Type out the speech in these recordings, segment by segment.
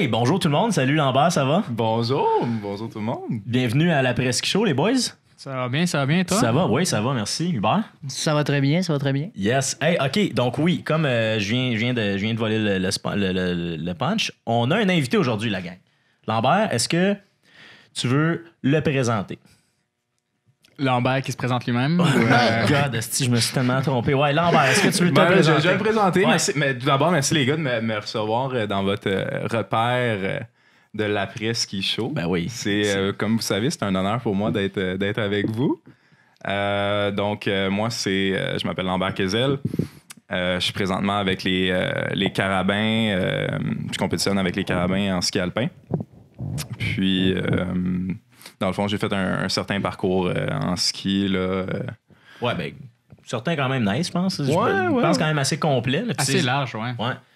Hey, bonjour tout le monde. Salut Lambert, ça va? Bonjour, bonjour tout le monde. Bienvenue à la qui Show, les boys. Ça va bien, ça va bien, toi? Ça va, oui, ça va, merci. Hubert? Ça va très bien, ça va très bien. Yes. Hey, OK, donc oui, comme euh, je, viens, de, viens de voler le, le, le punch, on a un invité aujourd'hui, la gang. Lambert, est-ce que tu veux le présenter? Lambert qui se présente lui-même. Oh God, je me suis tellement trompé. Ouais, Lambert, est-ce que tu veux te ben, présenter? Je, vais le présenter. mais tout d'abord, merci les gars de me, recevoir euh, dans votre euh, repère euh, de l'après ski chaud. Ben oui. C'est comme vous savez, c'est un honneur pour moi d'être d'être avec vous. donc moi c'est je m'appelle Lambert Kezel. je suis présentement avec les, les carabins. je compétitionne avec les carabins en ski alpin. Puis dans le fond, j'ai fait un, certain parcours euh, en ski. Là, euh. Ouais, ben, certains quand même nice, je pense. Ouais, je pense quand même assez complet. assez large, ouais.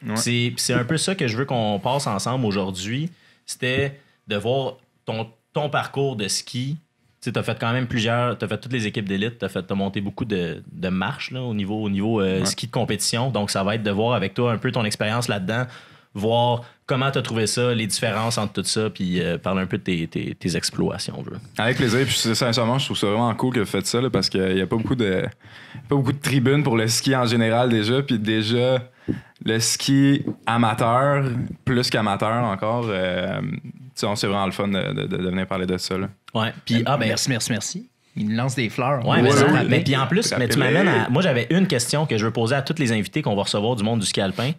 ouais. C'est un peu ça que je veux qu'on passe ensemble aujourd'hui. C'était de voir ton, ton parcours de ski. Tu as fait quand même plusieurs, tu as fait toutes les équipes d'élite, tu as, monté beaucoup de, de marches au niveau, au niveau euh, ski de compétition. Donc, ça va être de voir avec toi un peu ton expérience là-dedans, voir comment tu as trouvé ça, les différences entre tout ça, puis euh, parler un peu de tes, exploits, si on veut. Avec plaisir. Puis sincèrement, je trouve ça vraiment cool que vous faites ça, parce qu'il n'y a pas beaucoup, de, pas beaucoup de tribunes pour le ski en général déjà. Puis déjà, le ski amateur, plus qu'amateur encore, euh, c'est vraiment le fun de, de, venir parler de ça. Là. Ouais. Puis, ben, ah, ben, merci, merci, merci. Il lance des fleurs. Ouais, mais, oui, mais puis en plus, mais tu m'amènes à. Moi, j'avais une question que je veux poser à tous les invités qu'on va recevoir du monde du ski alpin.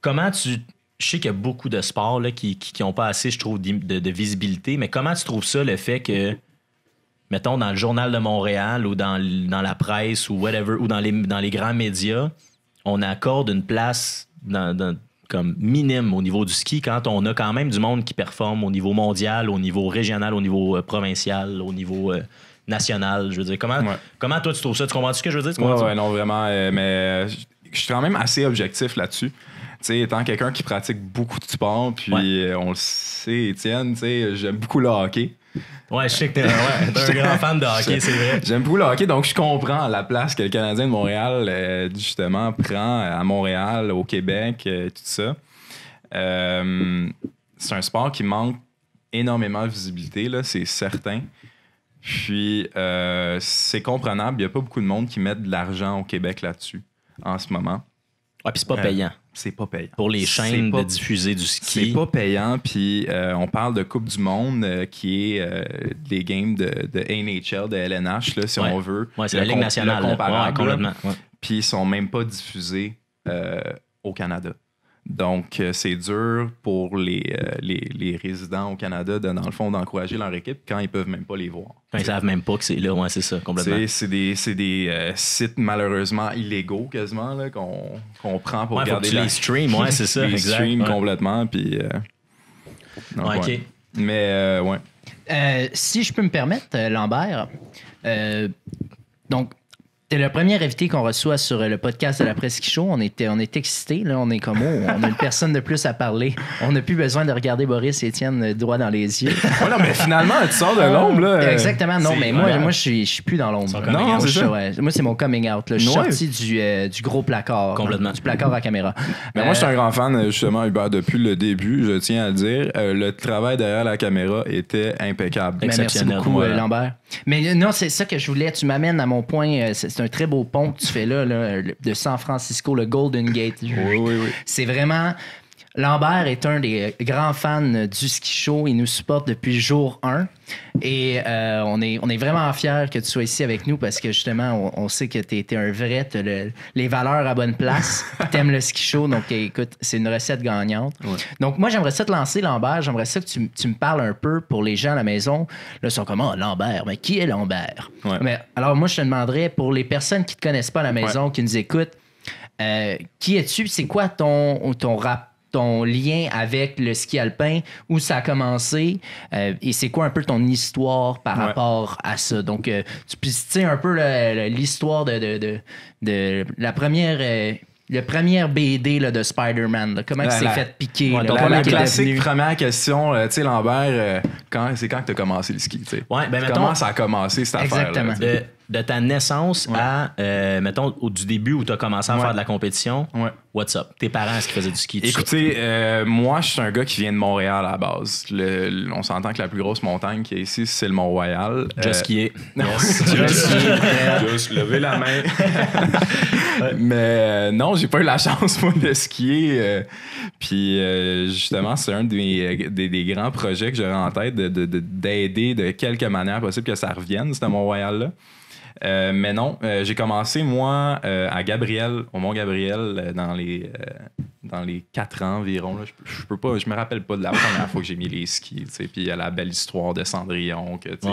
Comment tu. Je sais qu'il y a beaucoup de sports qui n'ont pas assez, je trouve, de, visibilité, mais comment tu trouves ça, le fait que, mettons, dans le Journal de Montréal ou dans, la presse ou whatever, ou dans les, dans les grands médias, on accorde une place comme minime au niveau du ski quand on a quand même du monde qui performe au niveau mondial, au niveau régional, au niveau euh, provincial, au niveau euh, national. Je veux dire, comment, comment toi tu trouves ça? Tu comprends ce que je veux dire? Oui, non, vraiment. Euh, mais je suis quand même assez objectif là-dessus. Tu sais, étant quelqu'un qui pratique beaucoup de sport, puis euh, on le sait, Étienne, j'aime beaucoup le hockey. Ouais, je sais que t'es un grand fan de hockey, c'est vrai. J'aime beaucoup le hockey, donc je comprends la place que le Canadien de Montréal, euh, justement, prend à Montréal, au Québec, euh, tout ça. c'est un sport qui manque énormément de visibilité, là, c'est certain. Puis, c'est comprenable, il n'y a pas beaucoup de monde qui met de l'argent au Québec là-dessus en ce moment. Ah, puis c'est pas euh, payant. c'est pas payant. Pour les chaînes de diffuser du ski. C'est pas payant. Puis euh, on parle de Coupe du Monde euh, qui est des games de, de, NHL, de LNH, là, si on veut. Ouais, c'est la Ligue nationale. Le comparable, ouais, complètement. Puis ils sont même pas diffusés au Canada. Donc, euh, c'est dur pour euh, les, les, résidents au Canada, de, dans le fond, d'encourager leur équipe quand ils peuvent même pas les voir. Quand ben, ils savent même pas que c'est là, ouais, c'est ça, complètement. C'est des, des euh, sites malheureusement illégaux quasiment qu'on prend pour garder faut que les streams, ouais, c'est ça, les complètement, puis. Mais ouais. si je peux me permettre, Lambert, donc T'es le premier invité qu'on reçoit sur le podcast de la presse qui show. On était, on est excités. Là, on est comme oh, on a une personne de plus à parler. On n'a plus besoin de regarder Boris et Étienne euh, droit dans les yeux. non, mais finalement, tu sors de ah, l'ombre. Exactement. Non, mais moi, moi je suis, je suis plus dans l'ombre. Non, c'est moi, c'est mon coming out. Je suis sorti du, euh, du, gros placard. Complètement. Du placard à caméra. Mais moi, je suis un euh, grand fan, justement, Hubert, depuis le début. Je tiens à le dire. le travail derrière la caméra était impeccable. merci beaucoup, Lambert. Mais non, c'est ça que je voulais. Tu m'amènes à mon point c'est un très beau pont que tu fais là, là de San Francisco, le Golden Gate. Oui, oui, oui. C'est vraiment Lambert est un des euh, grands fans du ski show. Il nous supporte depuis jour 1. Et euh, on, est, on est vraiment fiers que tu sois ici avec nous parce que justement, on, sait que tu es, un vrai, tu les valeurs à bonne place. tu aimes le ski show. Donc, eh, écoute, c'est une recette gagnante. Donc, moi, j'aimerais ça te lancer, Lambert. J'aimerais ça que tu, me parles un peu pour les gens à la maison. Là, ils sont comme, ah, Lambert, mais qui est Lambert? Mais, alors, moi, je te demanderais pour les personnes qui ne te connaissent pas à la maison, qui nous écoutent, euh, qui es-tu? C'est quoi ton, ton rapport? ton lien avec le ski alpin, où ça a commencé euh, et c'est quoi un peu ton histoire par rapport à ça. Donc, euh, tu puisses un peu l'histoire de, de, la première. Euh, le BD de Spider-Man, comment il s'est fait piquer. Ouais, première question, tu sais, Lambert, quand, c'est quand que tu as commencé le ski? tu Ouais, ben, comment ça a commencé cette affaire-là? de ta naissance à, euh, mettons, au, du début où tu as commencé à faire de la compétition, ouais. what's up? Tes parents, est-ce qu'ils faisaient du ski? Écoutez, euh, moi, je suis un gars qui vient de Montréal à la base. on s'entend que la plus grosse montagne qui est ici, c'est le Mont-Royal. Euh, Just euh, skier. Yes. Just, lever la main. Mais non, j'ai pas eu la chance, moi, de skier. Puis justement, c'est un des, grands projets que j'avais en tête d'aider de, quelque manière possible que ça revienne, ce Mont-Royal-là. Euh, mais non, euh, j'ai commencé, moi, euh, à Gabriel, au Mont-Gabriel, dans les dans les 4 ans environ. Je, peux je me rappelle pas de la première fois que j'ai mis les skis. Puis il y a la belle histoire de Cendrillon que tu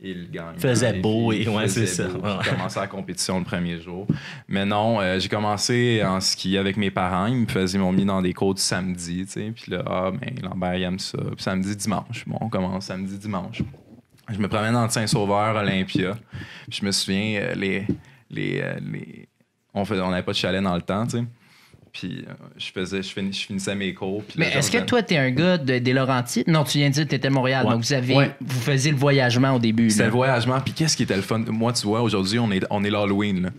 il Faisait beau et ouais, c'est ça. J'ai commencé la compétition le premier jour. Mais non, j'ai commencé en ski avec mes parents. Ils me faisaient, m'ont mis dans des cours du samedi. Puis là, ah, ben, Lambert, il aime ça. Puis samedi, dimanche. Bon, on commence samedi, dimanche je me promène le Saint-Sauveur, Olympia. je me souviens, euh, les, les, euh, on n'avait pas de chalet dans le temps, tu sais. Puis euh, je, faisais, je, finis, finissais mes cours. Mais est-ce que toi, tu es un gars des Laurentides? Non, tu viens de dire que tu étais à Montréal. Donc, vous, vous faisiez le voyagement au début. C'était le voyagement. Puis qu'est-ce qui était le fun? Moi, tu vois, aujourd'hui, on est, on est l'Halloween.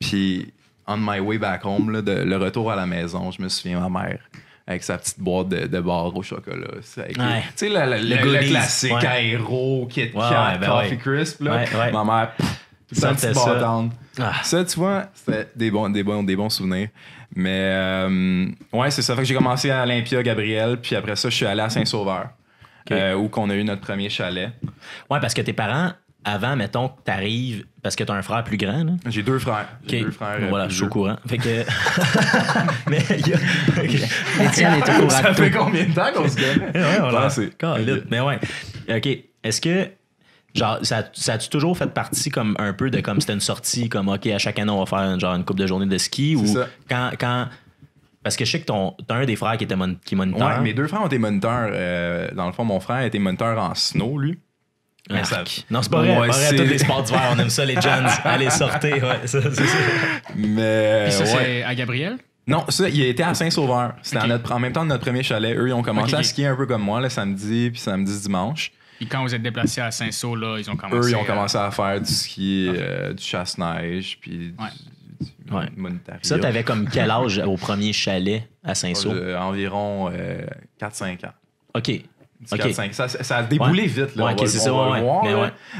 Puis on my way back home, le retour à la maison, je me souviens, ma mère avec sa petite boîte de, de barre au chocolat. le, classique Aéro, Kit Kat, ben Coffee Crisp. Là. Ma mère, pff, ah. ça, tu vois, c'était des bons, des, bons, souvenirs. Mais euh, ouais, c'est ça. Fait que j'ai commencé à Olympia, Gabriel, puis après ça, je suis allé à Saint-Sauveur. Euh, où qu'on a eu notre premier chalet. Ouais, parce que tes parents, avant, mettons, que t'arrives parce que t'as un frère plus grand. J'ai deux frères. deux frères. voilà, je suis au courant. Mais il Étienne est au courant Ça fait combien de temps qu'on se connaît? Ouais, voilà. Mais ouais. OK. Est-ce que. Genre, ça, ça a-tu toujours fait partie comme un peu de comme c'était une sortie, comme OK, à chaque année, on va faire une- genre une coupe de journée de ski ou ça. quand, quand. Parce que je sais que ton, t'as un des frères qui était qui moniteur. Ouais, mes deux frères ont été moniteurs. Euh, dans le fond, mon frère était moniteur en snow, lui. Ah, non, c'est pas vrai. tous les sports d'hiver, on aime ça, les gens. Allez, sortez. Ouais, ça, c'est ça. Mais. Puis ça, c'est à Gabriel? Non, ça, il était à Saint-Sauveur. C'était en même temps de notre premier chalet. Eux, ils ont commencé à skier un peu comme moi, le samedi, puis samedi, dimanche. Et quand vous êtes déplacé à saint sauveur là, ils ont commencé. Eux, ils ont commencé à, faire du ski, euh, du chasse-neige, puis du, ouais. Ça, t'avais comme quel âge au premier chalet à saint sauveur environ 4-5 euh, ans. OK ça, ça, a déboulé vite. Là.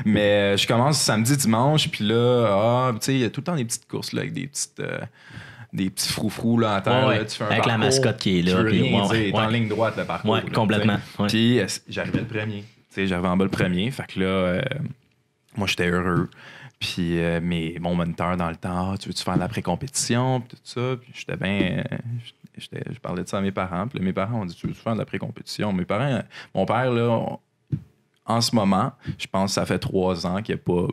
mais, je commence samedi, dimanche, puis là, ah, il y a tout le temps des petites courses là, avec des petites. Euh, des petits froufrous là, à terre. tu fais un avec la mascotte qui est là. Tu en ligne droite le parcours. complètement. Puis euh, j'arrivais le premier. J'arrivais en bas le premier. Fait que là, euh, moi, j'étais heureux. Puis mon moniteur dans le temps, ah, tu veux-tu faire la pré-compétition? tout ça. Puis j'étais bien je parlais de ça à mes parents. Puis mes parents ont dit Tu veux de la pré-compétition Mes parents, mon père, là, en ce moment, je pense que ça fait trois ans qu'il n'y a pas.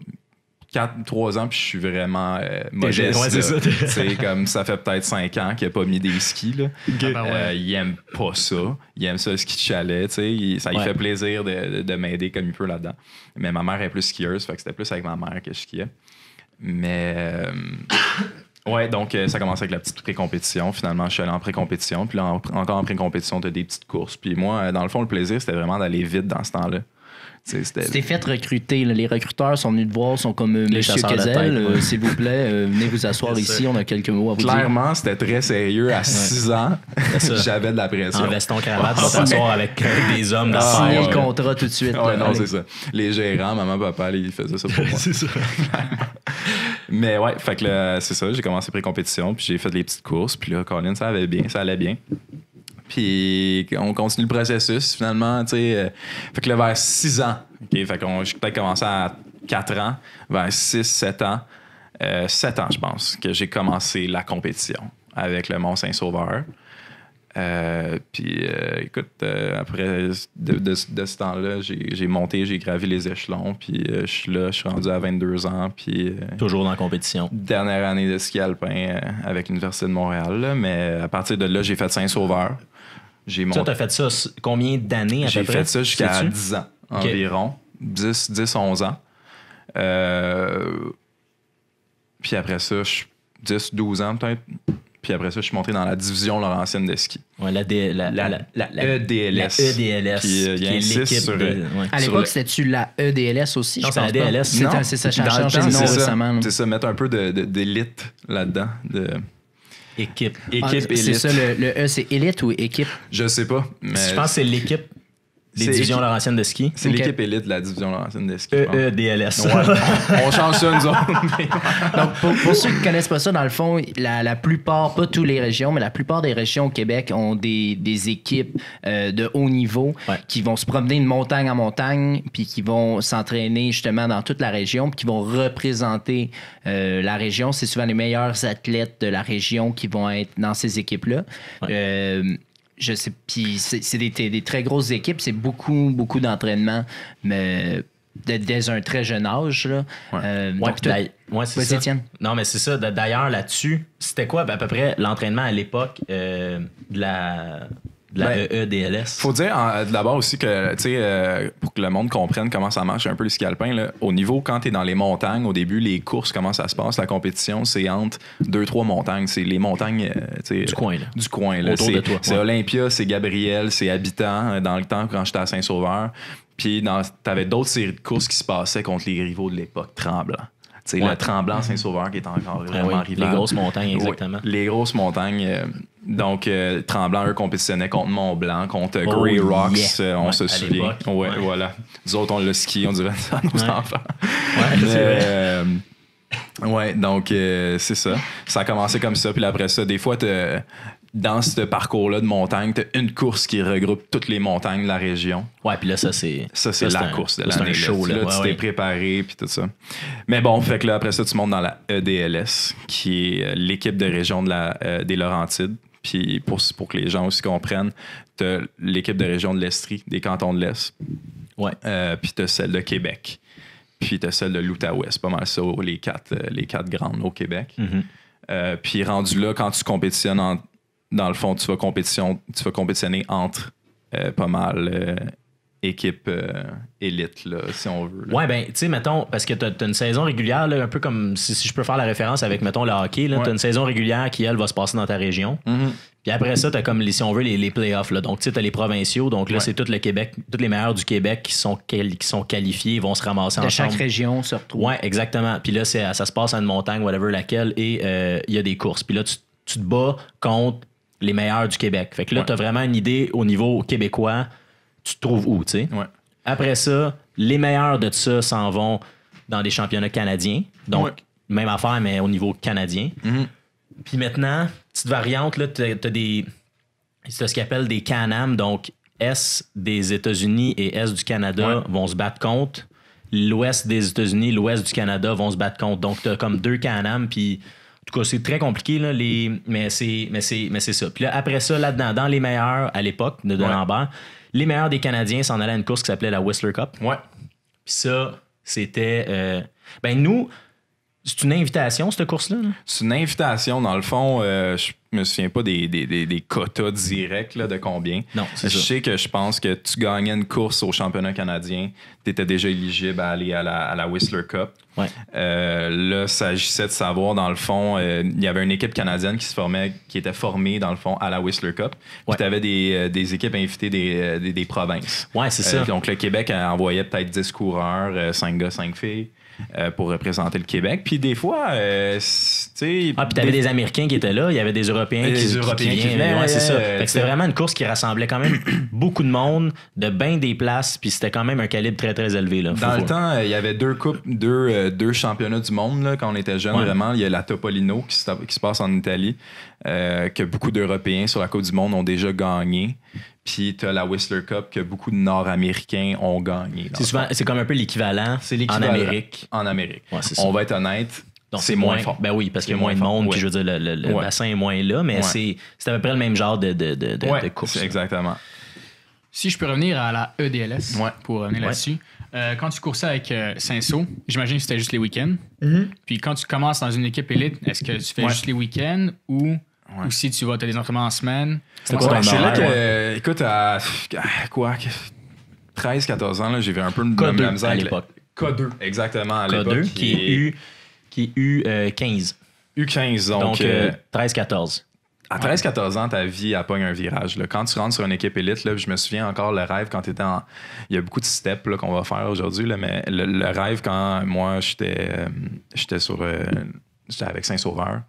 Trois ans, puis je suis vraiment euh, modeste. c'est ça. comme ça fait peut-être cinq ans qu'il n'a pas mis des skis. Là. Ah, ben euh, il n'aime pas ça. Il aime ça, le ski de chalet. ça lui fait plaisir de, m'aider comme il peut là-dedans. Mais ma mère est plus skieuse, fait que c'était plus avec ma mère que je skiais. Mais euh, Ouais, donc euh, ça commençait avec la petite pré-compétition. Finalement, je suis allé en pré-compétition. Puis là, encore en pré-compétition, tu as des petites courses. Puis moi, euh, dans le fond, le plaisir, c'était vraiment d'aller vite dans ce temps-là. C'était fait recruter. Les recruteurs sont venus te voir, sont comme euh, Monsieur Cazel, euh, s'il vous plaît, euh, venez vous asseoir ici, on a quelques mots à vous dire. » Clairement, c'était très sérieux. À 6 ans, j'avais de la pression. En veston cravate, on s'asseoir avec des hommes. Ah, Signer le contrat tout de suite. non, c'est ça. Les gérants, maman, papa, ils faisaient ça pour moi. c'est ça. Mais ouais, fait que c'est ça. J'ai commencé pré-compétition, puis j'ai fait des petites courses, puis là, Colin, ça bien, ça allait bien. Puis on continue le processus finalement, tu sais. Euh, fait que là, vers 6 ans, OK, fait qu'on, j'ai peut-être commencé à 4 ans, vers 6, 7 ans, 7 euh, ans, je pense, que j'ai commencé la compétition avec le Mont-Saint-Sauveur. Euh, puis écoute, après de, ce temps-là, j'ai, monté, j'ai gravi les échelons, puis je suis là, je suis rendu à 22 ans. Puis, Toujours dans la compétition. Dernière année de ski alpin avec l'Université de Montréal, mais à partir de là, j'ai fait Saint-Sauveur. J'ai mon... Toi, t'as fait ça combien d'années à J'ai fait ça jusqu'à 10 ans environ. 10, 10, 11 ans. Euh... Puis après ça, je... 10, 12 ans peut-être. Puis après ça, je suis monté dans la division laurentienne de ski. Ouais, la, la, la, EDLS. La EDLS. E euh, qui, est l'équipe. De... Euh, ouais. À l'époque, c'était-tu la EDLS aussi? Non, c'est la DLS. C'est ça, ça, change récemment. C'est ça, mettre un peu d'élite de, là-dedans. De, équipe. Ah, équipe élite. C'est ça, le, le E, c'est élite ou équipe? Je sais pas. Mais... Je pense que c'est l'équipe les divisions de ski. C'est l'équipe élite de la division laurentienne de ski. Euh, euh, on change ça, nous autres. Donc, pour, ceux qui ne connaissent pas ça, dans le fond, la, plupart, pas toutes les régions, mais la plupart des régions au Québec ont des, équipes euh, de haut niveau qui vont se promener de montagne en montagne, puis qui vont s'entraîner justement dans toute la région, puis qui vont représenter la région. C'est souvent les meilleurs athlètes de la région qui vont être dans ces équipes-là je sais, puis c'est des, très grosses équipes, c'est beaucoup, beaucoup d'entraînement, mais dès un très jeune âge. Là. Euh, c'est ça. Non, mais c'est ça. D'ailleurs, là-dessus, c'était quoi à peu près l'entraînement à l'époque euh, de la de la ben, e e Faut dire euh, d'abord aussi que, tu sais, euh, pour que le monde comprenne comment ça marche un peu le ski au niveau, quand tu es dans les montagnes, au début, les courses, comment ça se passe, la compétition, c'est entre deux, trois montagnes. C'est les montagnes, euh, du coin, là. Du coin, là. C'est Olympia, c'est Gabriel, c'est Habitant, dans le temps, quand j'étais à Saint-Sauveur. Puis, tu avais d'autres séries de courses qui se passaient contre les rivaux de l'époque, Tremblant. Ouais. Le tremblant Saint-Sauveur qui est encore vraiment rival. Les grosses montagnes, exactement. les grosses montagnes. Euh, donc, euh, Tremblant, eux, compétitionnaient contre Mont-Blanc, contre oh, Grey Rocks, euh, on se souvient. Ouais, voilà. Nous autres, on le ski, on dirait ça à nos enfants. Ouais, donc c'est ça. Ça a commencé comme ça, puis après ça, des fois, dans ce parcours-là de montagne, tu as une course qui regroupe toutes les montagnes de la région. Ouais, puis là, ça, c'est. Ça, c'est la course de l'année. show, là. tu t'es préparé, puis tout ça. Mais bon, fait que là, après ça, tu montes dans la EDLS, qui est euh, l'équipe de région de la, euh, des Laurentides. Puis pour, pour que les gens aussi comprennent, tu l'équipe de région de l'Estrie, des cantons de l'Est. Ouais. Euh, puis tu celle de Québec. Puis tu as celle de l'Outaouais. C'est pas mal ça, les quatre, les quatre grandes au Québec. Mm-hmm. puis rendu là, quand tu compétitionnes en, dans le fond, tu vas, compétition, tu vas compétitionner entre euh, pas mal euh, équipes euh, élites, si on veut. Oui, Ouais, ben, tu sais, mettons, parce que tu as, une saison régulière, un peu comme si, je peux faire la référence avec, mettons, le hockey, tu as une saison régulière qui, elle, va se passer dans ta région. Mm-hmm. Puis après ça, tu as comme, si on veut, les, playoffs. Là. Donc, tu sais, tu as les provinciaux. Donc là, c'est tout le Québec, toutes les meilleurs du Québec qui sont, qui sont qualifiés, vont se ramasser de chaque région se retrouve. Ouais, exactement. Puis là, ça se passe à une montagne, whatever laquelle, et il y a des courses. Puis là, tu, tu te bats contre les meilleurs du Québec. Fait que là, tu as vraiment une idée au niveau québécois, tu te trouves où, tu sais. Après ça, les meilleurs de ça s'en vont dans des championnats canadiens. Donc, même affaire, mais au niveau canadien. Mm-hmm. Puis maintenant, petite variante, là, tu as, des. C'est ce qu'on appelle des Canam, donc S des États-Unis et S du Canada vont se battre contre. L'Ouest des États-Unis, l'Ouest du Canada vont se battre contre. Donc, tu comme deux Canam, puis tout cas, c'est très compliqué, mais c'est ça. Puis après ça, là-dedans, dans les meilleurs à l'époque de, Don les meilleurs des Canadiens s'en allaient à une course qui s'appelait la Whistler Cup. Ouais. Puis ça, c'était. Euh, ben, nous, c'est une invitation, cette course-là? c'est une invitation. Dans le fond, je euh, je me souviens pas des, des, des, quotas directs de combien. Non, c'est Je sais que je pense que tu gagnais une course au championnat canadien, tu étais déjà éligible à aller à la, à Whistler Cup. Ouais. il euh, s'agissait de savoir, dans le fond, euh, il y avait une équipe canadienne qui se formait, qui était formée, dans le fond, à la Whistler Cup. tu avais des, des, équipes invitées des, provinces. Oui, c'est ça. donc le Québec envoyait peut-être 10 coureurs, 5 gars, 5 filles. Euh, pour représenter le Québec. Puis des fois, euh, tu sais. Ah, puis t'avais des... Américains qui étaient là, il y avait des Européens qui, des Européens c'est ça. c'était vraiment une course qui rassemblait quand même beaucoup de monde, de bien des places, puis c'était quand même un calibre très, très élevé. Là. Dans le temps, euh, il y avait deux coupes, deux, deux championnats du monde quand on était jeune, vraiment. Il y a la Topolino qui se, qui se passe en Italie, que beaucoup d'Européens sur la Côte du Monde ont déjà gagné. Puis tu as la Whistler Cup que beaucoup de Nord-Américains ont gagné. C'est comme un peu l'équivalent en Amérique. En Amérique. On va être honnête, Donc c'est moins, fort. Ben oui, parce qu'il y a moins de monde, puis je veux dire, le, bassin est moins là, mais c'est à peu près le même genre de, de, de, course. Exactement. Si je peux revenir à la EDLS pour revenir là-dessus. Euh, quand tu coursais avec euh, saint j'imagine que c'était juste les week-ends. Mm-hmm. Puis quand tu commences dans une équipe élite, est-ce que tu fais juste les week-ends ou ou si tu vas, as des entraînements en semaine. C'est là que, écoute, à, quoi, 13, 14 ans, j'ai vu un peu de k À l'époque. K2, exactement, à l'époque. K2, qui, est U, 15 euh, 15 donc. 13-14. Euh, euh, à 13-14 ans, ta vie pas eu un virage. Quand tu rentres sur une équipe élite, je me souviens encore le rêve quand tu étais en. Il y a beaucoup de steps qu'on va faire aujourd'hui, mais le, rêve quand moi j'étais sur j'étais avec Saint-Sauveur.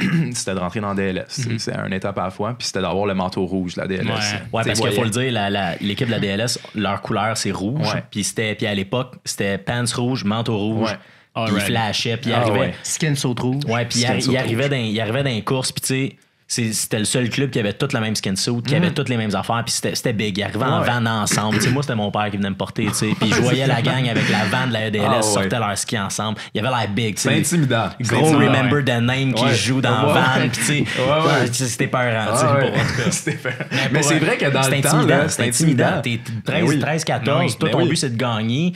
c'était de rentrer dans DLS. Mhm. C'est une étape à la fois. Puis c'était d'avoir le manteau rouge, la DLS. Ouais, parce qu'il faut le dire, l'équipe de la DLS, leur couleur, c'est rouge. Puis, puis à l'époque, c'était pants rouge, manteau rouge. Puis right. Ah, puis il ah, arrivait. Skin saut rouge. Ouais, puis il, arrivait il arrivait dans les courses, puis tu sais, c'était le seul club qui avait toute la même suit, qui avait mm-hmm. toutes les mêmes affaires, puis c'était big. Ils arrivaient en van ensemble. moi, c'était mon père qui venait me porter, puis je voyais la gang avec la van de la EDLS, ah sortaient leur ski ensemble. Il y avait la big. C'est intimidant. Gros Remember the Name qui joue dans van, puis c'était peurant. Hein, mais c'est vrai que dans le temps, c'était intimidant. T'es 13-14, ben tout ben ton but, c'est de gagner.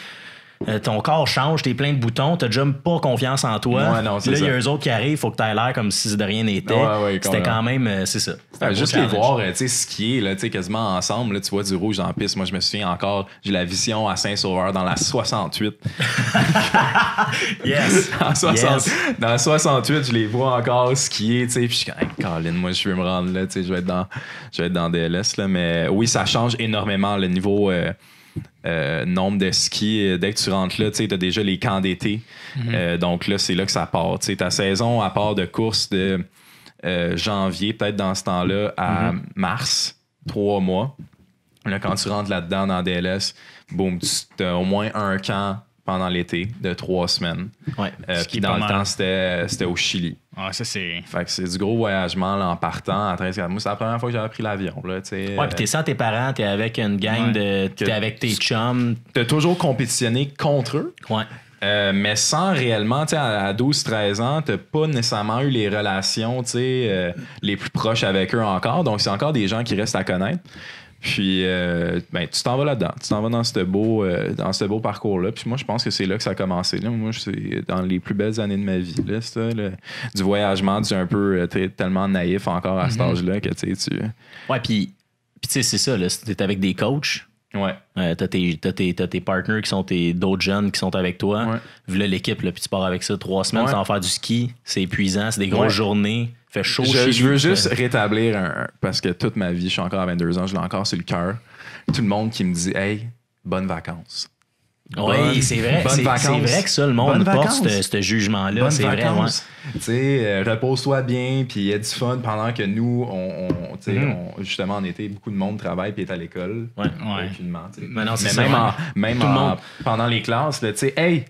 Euh, ton corps change, t'es plein de boutons, t'as déjà pas confiance en toi. là, il y a eux autres qui arrivent, faut que t'aies l'air comme si de rien n'était. C'était quand même, euh, c'est ça. juste les voir, euh, tu skier, là, quasiment ensemble, tu vois du rouge en piste. Moi, je me souviens encore, j'ai la vision à Saint-Sauveur dans la 68. yes! Dans la 68, je les vois encore skier, tu sais, puis je suis hey, Colin, moi, je vais me rendre là, tu sais, je vais être dans, je vais être dans DLS, là, mais oui, ça change énormément le niveau. Euh, nombre de skis. Euh, dès que tu rentres là, tu as déjà les camps d'été. Mhm. Euh, donc là, c'est là que ça part. ta saison, à part de course de janvier, peut-être dans ce temps-là, à mhm. mars, trois mois. Là, quand tu rentres là-dedans dans DLS, boum, tu as au moins un camp pendant l'été de trois semaines. Ouais. Euh, puis dans le temps, c'était au Chili. Ah, ça, c'est. Fait que c'est du gros voyagement là, en partant. En train c'est la première fois que j'avais pris l'avion. Ouais, puis t'es euh, sans tes parents, t'es avec une gang de. T'es avec tes chums. T'as toujours compétitionné contre eux. Ouais. Euh, mais sans réellement, tu à 12-13 ans, t'as pas nécessairement eu les relations, tu les plus proches avec eux encore. Donc, c'est encore des gens qui restent à connaître. Puis, euh, ben, tu t'en vas là-dedans. Tu t'en vas dans ce beau, euh, beau parcours-là. Puis moi, je pense que c'est là que ça a commencé. Moi, c'est dans les plus belles années de ma vie. Là, Du voyagement, tu un peu euh, tellement naïf encore à cet mhm. âge-là que tu tu. Ouais, puis, puis tu sais, c'est ça. Tu es avec des coachs. Ouais. Euh, tes, partners qui sont tes d'autres jeunes qui sont avec toi. Ouais. Vu l'équipe, puis tu pars avec ça trois semaines sans faire du ski. C'est épuisant, c'est des grosses journées je, veux juste rétablir un. Parce que toute ma vie, je suis encore à 22 ans, je l'ai encore sur le cœur. Tout le monde qui me dit Hey, bonnes vacances. Oui, c'est vrai. C'est vrai que ça, le monde porte ce jugement-là. C'est vrai, Tu sais, euh, repose-toi bien, puis a du fun pendant que nous, mhm. on, justement, en été, beaucoup de monde travaille puis est à l'école. oui ouais. Mais, même, même pendant les classes, tu sais, hey,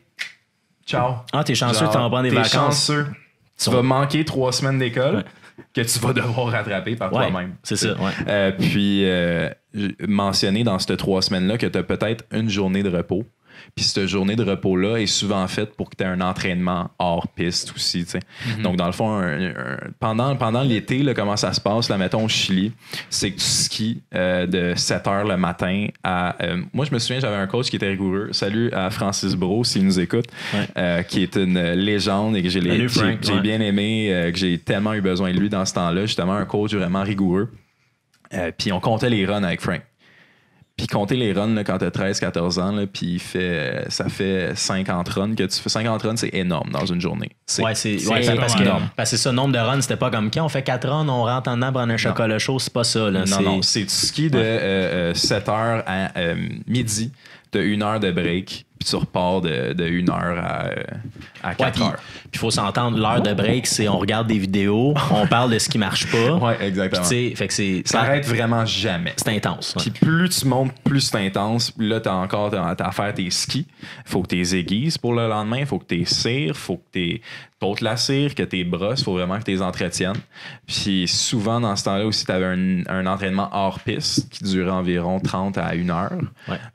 ciao. Ah, t'es chanceux, t'en prends des vacances. chanceux. Tu vas manquer trois semaines d'école que tu vas devoir rattraper par toi-même. C'est ça, ouais. Euh, puis, euh, mentionner dans ces trois semaines-là que tu as peut-être une journée de repos puis cette journée de repos-là est souvent faite pour que tu aies un entraînement hors piste aussi. Mhm. Donc, dans le fond, pendant, pendant l'été, comment ça se passe, là, mettons au Chili, c'est que tu skis euh, de 7 h le matin à. Euh, moi, je me souviens, j'avais un coach qui était rigoureux. Salut à Francis Bro, s'il nous écoute, euh, qui est une légende et que j'ai bien aimé, que j'ai tellement eu besoin de lui dans ce temps-là. Justement, un coach vraiment rigoureux. puis on comptait les runs avec Frank. Puis compter les runs quand quand t'as 13-14 ans, puis ça fait 50 runs que tu fais. 50 runs, c'est énorme dans une journée. C'est, ouais, c'est, parce que parce ce nombre de runs, c'était pas comme quand on fait 4 runs, on rentre en en un chocolat chaud, c'est pas ça. Là, non, non, c'est du ski de 7h euh, euh, à euh, midi. de une heure de break puis tu repars de, 1 heure à, à 4 h Puis il faut s'entendre, l'heure de break, c'est on regarde des vidéos, on parle de ce qui marche pas. Oui, exactement. ça arrête vraiment jamais. C'est intense. Puis plus tu montes, plus c'est intense. Là, tu as encore à faire tes skis. faut que tu aiguises pour le lendemain, faut que tu cires, faut que tu potes la cire, que tes brosses, faut vraiment que tu les entretiennes. Puis souvent, dans ce temps-là aussi, tu avais un, entraînement hors piste qui durait environ 30 à 1 h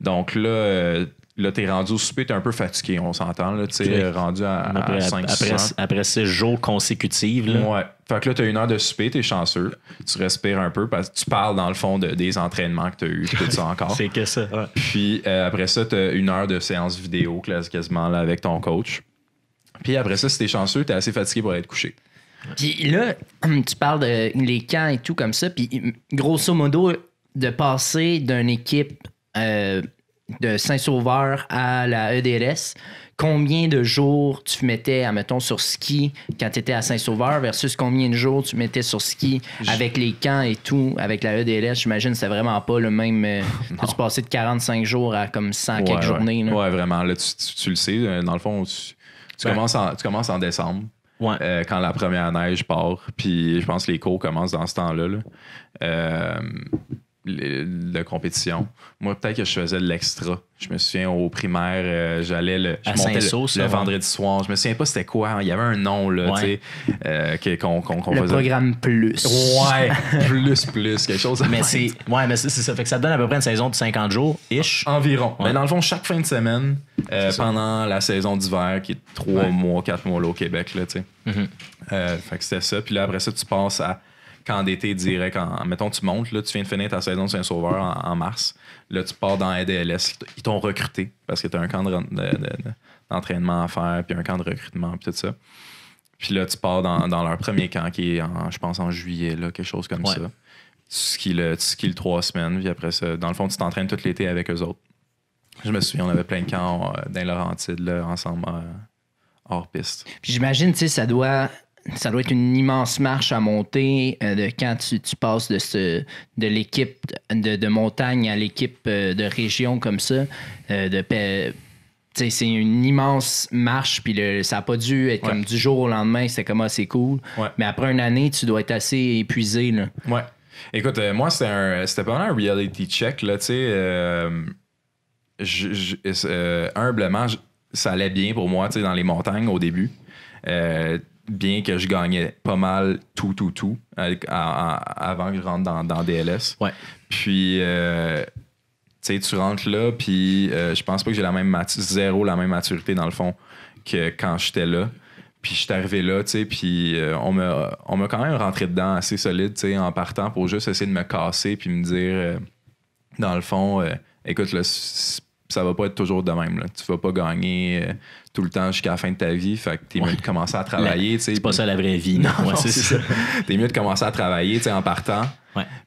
Donc là, euh, Là, t'es rendu au souper, t'es un peu fatigué, on s'entend. Là, t'es rendu à, après, à après, après jours consécutifs. Ouais. Fait que là, t'as une heure de souper, t'es chanceux. Tu respires un peu parce que tu parles, dans le fond, des entraînements que t'as eu, tout ça encore. C'est que ça. Puis euh, après ça, t'as une heure de séance vidéo, quasiment, là, avec ton coach. Puis après ça, si t'es chanceux, t'es assez fatigué pour être couché. Puis là, tu parles de les camps et tout comme ça. Puis grosso modo, de passer d'une équipe. Euh, de Saint-Sauveur à la EDLS, combien de jours tu mettais, mettons sur ski quand tu étais à Saint-Sauveur versus combien de jours tu mettais sur ski avec les camps et tout, avec la EDLS, j'imagine c'est vraiment pas le même. tu euh, passais de 45 jours à comme 100 quelques journées. Là. Ouais, vraiment. Là, tu, le sais, euh, dans le fond, tu, ben. commences, en, tu commences en décembre. Euh, quand la première neige part, puis je pense que les cours commencent dans ce temps-là. Là de compétition. Moi, peut-être que je faisais de l'extra. Je me souviens au primaire, euh, j'allais le, le, vendredi soir. Je me souviens pas c'était quoi. Hein. Il y avait un nom là, euh, qu'on, qu'on, le programme plus. Ouais, plus plus quelque chose. Mais c'est, ouais, mais c'est, ça fait que ça donne à peu près une saison de 50 jours ish. Environ. Mais ben, dans le fond, chaque fin de semaine, euh, pendant la saison d'hiver, qui est trois mois, 4 mois là, au Québec là, tu sais. Mm-hmm. fait que c'était ça. Puis là après ça, tu passes à d'été, direct. En, mettons, tu montes, là, tu viens de finir ta saison de Saint-Sauveur en, mars. Là, tu pars dans ADLS. Ils t'ont recruté parce que tu as un camp d'entraînement à faire, puis un camp de recrutement, puis tout ça. Puis là, tu pars dans, leur premier camp qui est, je pense, en juillet, là, quelque chose comme ça. Tu skis, le, trois semaines, puis après ça, dans le fond, tu t'entraînes tout l'été avec eux autres. Je me souviens, on avait plein de camps euh, dans Laurentide, là, ensemble, euh, hors piste. Puis j'imagine, tu sais, ça doit ça doit être une immense marche à monter euh, de quand tu, passes de, ce, de l'équipe de, de, montagne à l'équipe euh, de région comme ça. Euh, c'est une immense marche, puis ça n'a pas dû être comme du jour au lendemain, ah, c'est comme assez cool. Mais après une année, tu dois être assez épuisé. Là. Ouais. Écoute, moi, c'était pas un reality check. Là, humblement, ça allait bien pour moi dans les montagnes au début bien que je gagnais pas mal tout, tout, tout avant que je rentre dans, dans DLS. Puis, euh, tu sais, tu rentres là, puis euh, je pense pas que j'ai la même zéro la même maturité dans le fond que quand j'étais là. Puis je suis arrivé là, tu sais, puis euh, on m'a quand même rentré dedans assez solide, tu sais, en partant pour juste essayer de me casser puis me dire, dans le fond, écoute, ça va pas être toujours de même. Là. Tu vas pas gagner tout le temps jusqu'à la fin de ta vie. Fait que t'es mieux de commencer à travailler. C'est pas ça la vraie vie. Non, t'es mieux de commencer à travailler en partant.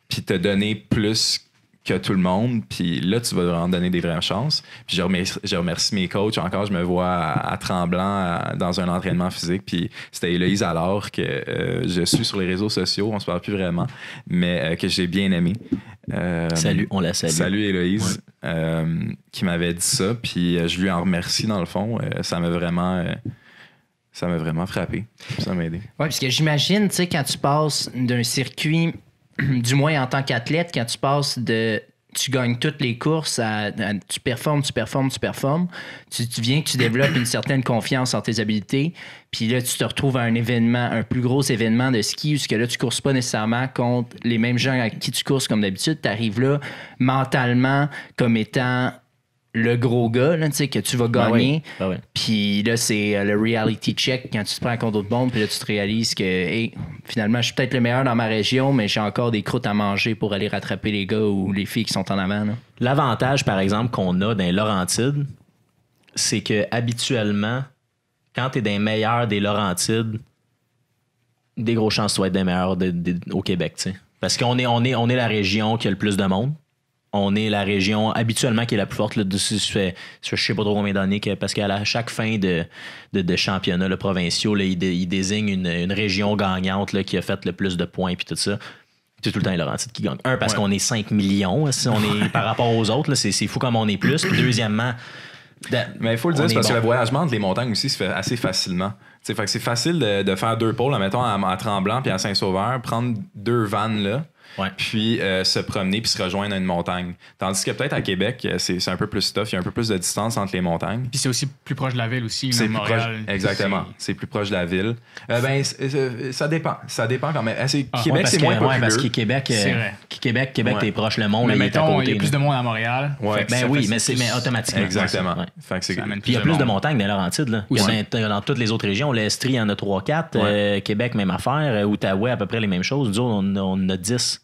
Puis te donner plus que tout le monde. Puis là, tu vas vraiment donner des vraies chances. Puis je remercie, je remercie mes coachs. Encore, je me vois à, tremblant dans un entraînement physique. Puis c'était Héloïse alors que euh, je suis sur les réseaux sociaux. On se parle plus vraiment, mais euh, que j'ai bien aimé. Euh, salut, on la salue. Salut Eloïse, euh, qui m'avait dit ça, puis euh, je lui en remercie dans le fond. ça m'a vraiment, ça m'a vraiment frappé. Ça m'a aidé. Oui, parce que j'imagine, tu sais, quand tu passes d'un circuit, du moins en tant qu'athlète, quand tu passes de tu gagnes toutes les courses, tu performes, tu performes, tu performes. Tu, viens tu développes une certaine confiance en tes habiletés. Puis là, tu te retrouves à un événement, un plus gros événement de ski, où là, tu courses pas nécessairement contre les mêmes gens à qui tu courses comme d'habitude. Tu arrives là mentalement comme étant le gros gars, là, que tu vas ben gagner. Ben puis là, c'est euh, le reality check quand tu te prends contre de bombe, Puis là, tu te réalises que finalement, je suis peut-être le meilleur dans ma région, mais j'ai encore des croûtes à manger pour aller rattraper les gars ou les filles qui sont en avant. L'avantage, par exemple, qu'on a dans les Laurentides, c'est que habituellement, quand tu es des meilleurs des Laurentides, des gros chances de des meilleurs au Québec. Parce qu'on est, on est, on est la région qui a le plus de monde on est la région habituellement qui est la plus forte. Là, de, je ne sais pas trop combien d'années, parce qu'à chaque fin de, de, championnat, le provinciaux, là, il, désigne une, région gagnante qui a fait le plus de points puis tout ça. C'est tout le temps le qui gagne. Un, parce qu'on est 5 millions hein, on est, par rapport aux autres. C'est fou comme on est plus. deuxièmement, mais il faut le dire, parce que le voyagement entre les montagnes aussi se fait assez facilement. c'est facile de, faire deux pôles, mettons à, à Tremblant puis à Saint-Sauveur, prendre deux vannes là, puis euh, se promener, puis se rejoindre à une montagne. Tandis que peut-être à Québec, euh, c'est un peu plus tough, il y a un peu plus de distance entre les montagnes. Puis c'est aussi plus proche de la ville aussi, c'est plus Proche, exactement, c'est plus proche de la ville. Euh, ben, ça dépend, ça dépend quand même. Ah, Québec, c'est moins populaire. parce que Québec, Québec, Québec t'es proche, le monde, mais il y a plus de monde à Montréal. ben oui, mais c'est automatiquement. Exactement. Puis il y a plus de montagnes dans Laurentides. Là. Dans toutes les autres régions, l'Estrie en a 3-4, Québec, même affaire, Outaouais, à peu près les mêmes choses. Nous on, on a 10.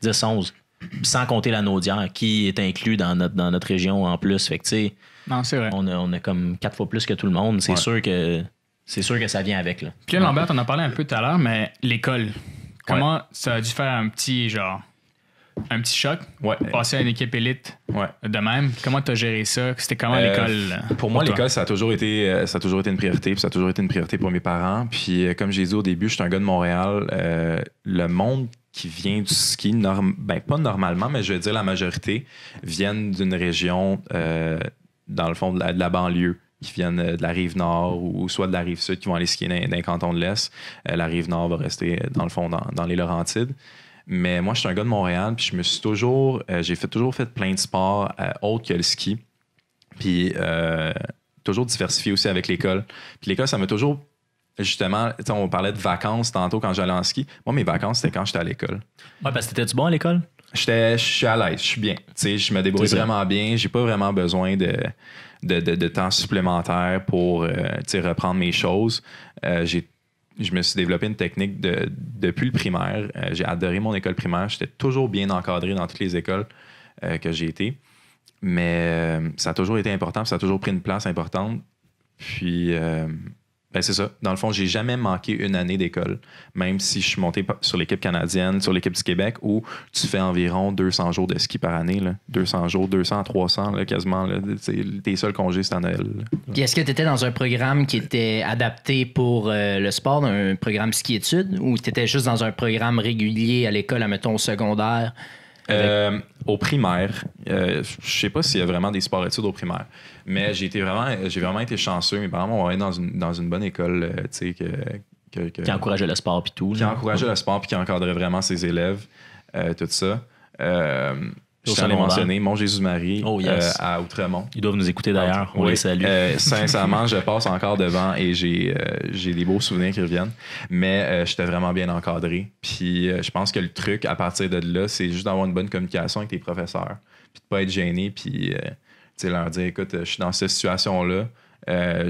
10, 11. Sans compter la Naudière, qui est inclus dans notre, dans notre région en plus. Fait que, non, c'est On a, comme quatre fois plus que tout le monde. C'est sûr que c'est sûr que ça vient avec. Là. Puis Lambert, on en parlé un peu tout à l'heure, mais l'école, comment ça a dû faire un petit genre un petit choc. Passer à une équipe élite. De même, comment tu as géré ça C'était comment euh, l'école Pour moi, l'école, ça a toujours été euh, ça a toujours été une priorité, ça a toujours été une priorité pour mes parents. Puis euh, comme j'ai dit au début, je suis un gars de Montréal. le monde qui vient du ski, ben, pas normalement, mais je vais dire la majorité, viennent d'une région, euh, dans le fond, de la, banlieue, qui viennent euh, de la rive nord ou, soit de la rive sud, qui vont aller skier dans, canton de l'Est. Euh, la rive nord va rester, dans le fond, dans, les Laurentides. Mais moi, je suis un gars de Montréal, puis je me suis toujours, j'ai toujours fait plein de sports autres que le ski. Puis toujours diversifié aussi avec l'école. Puis l'école, ça m'a toujours justement, on parlait de vacances tantôt quand j'allais en ski. Moi, mes vacances, c'était quand j'étais à l'école. Ouais, parce que t'étais-tu bon à l'école? Je suis à l'aise, je suis bien. je me débrouille vraiment bien. J'ai pas vraiment besoin de, de, temps supplémentaire pour euh, reprendre mes choses. Euh, je me suis développé une technique depuis le primaire. Euh, j'ai adoré mon école primaire. J'étais toujours bien encadré dans toutes les écoles que j'ai été. Mais ça a toujours été important, ça a toujours pris une place importante. Puis ben c'est ça. Dans le fond, j'ai jamais manqué une année d'école, même si je suis monté sur l'équipe canadienne, sur l'équipe du Québec, où tu fais environ 200 jours de ski par année. 200 jours, 200, 300, quasiment. Tes seuls congés, c'est en Noël. Est-ce que tu étais dans un programme qui était adapté pour euh, le sport, un programme ski-études, ou tu étais juste dans un programme régulier à l'école, à au secondaire? Euh, au primaire, euh, je sais pas s'il y a vraiment des sports études au primaire, mais j'ai vraiment, j'ai vraiment été chanceux. Mes parents m'ont dans une, dans une bonne école, euh, tu sais, qui encourageait le sport puis tout. Qui encourageait le sport puis qui encadrait vraiment ses élèves, tout ça. Je t'en ai mentionné. Mon Jésus-Marie oh, euh, à Outremont. Ils doivent nous écouter d'ailleurs. oui. salut. Euh, sincèrement, je passe encore devant et j'ai euh, des beaux souvenirs qui reviennent. Mais j'étais vraiment bien encadré. Puis je pense que le truc à partir de là, c'est juste d'avoir une bonne communication avec tes professeurs. Puis de pas être gêné. Puis leur dire écoute, je suis dans cette situation-là.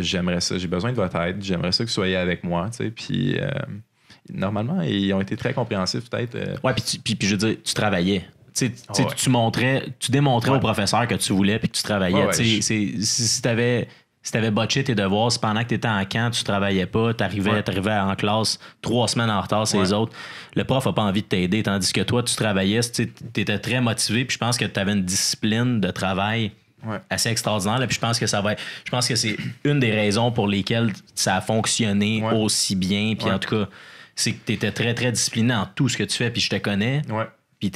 j'aimerais ça. J'ai besoin de votre aide. J'aimerais ça que vous soyez avec moi. Puis normalement, ils ont été très compréhensifs, peut-être. Ouais, puis, je veux dire, tu travaillais tu montrais, tu démontrais au professeur que tu voulais puis que tu travaillais. Si tu avais, si botché tes devoirs, si pendant que tu étais en camp, tu travaillais pas, tu arrivais, en classe trois semaines en retard, c'est les autres, le prof n'a pas envie de t'aider. Tandis que toi, tu travaillais, tu étais très motivé, puis je pense que tu avais une discipline de travail. assez extraordinaire puis je pense que ça va je pense que c'est une des raisons pour lesquelles ça a fonctionné aussi bien puis en tout cas c'est que tu étais très très discipliné en tout ce que tu fais puis je te connais puis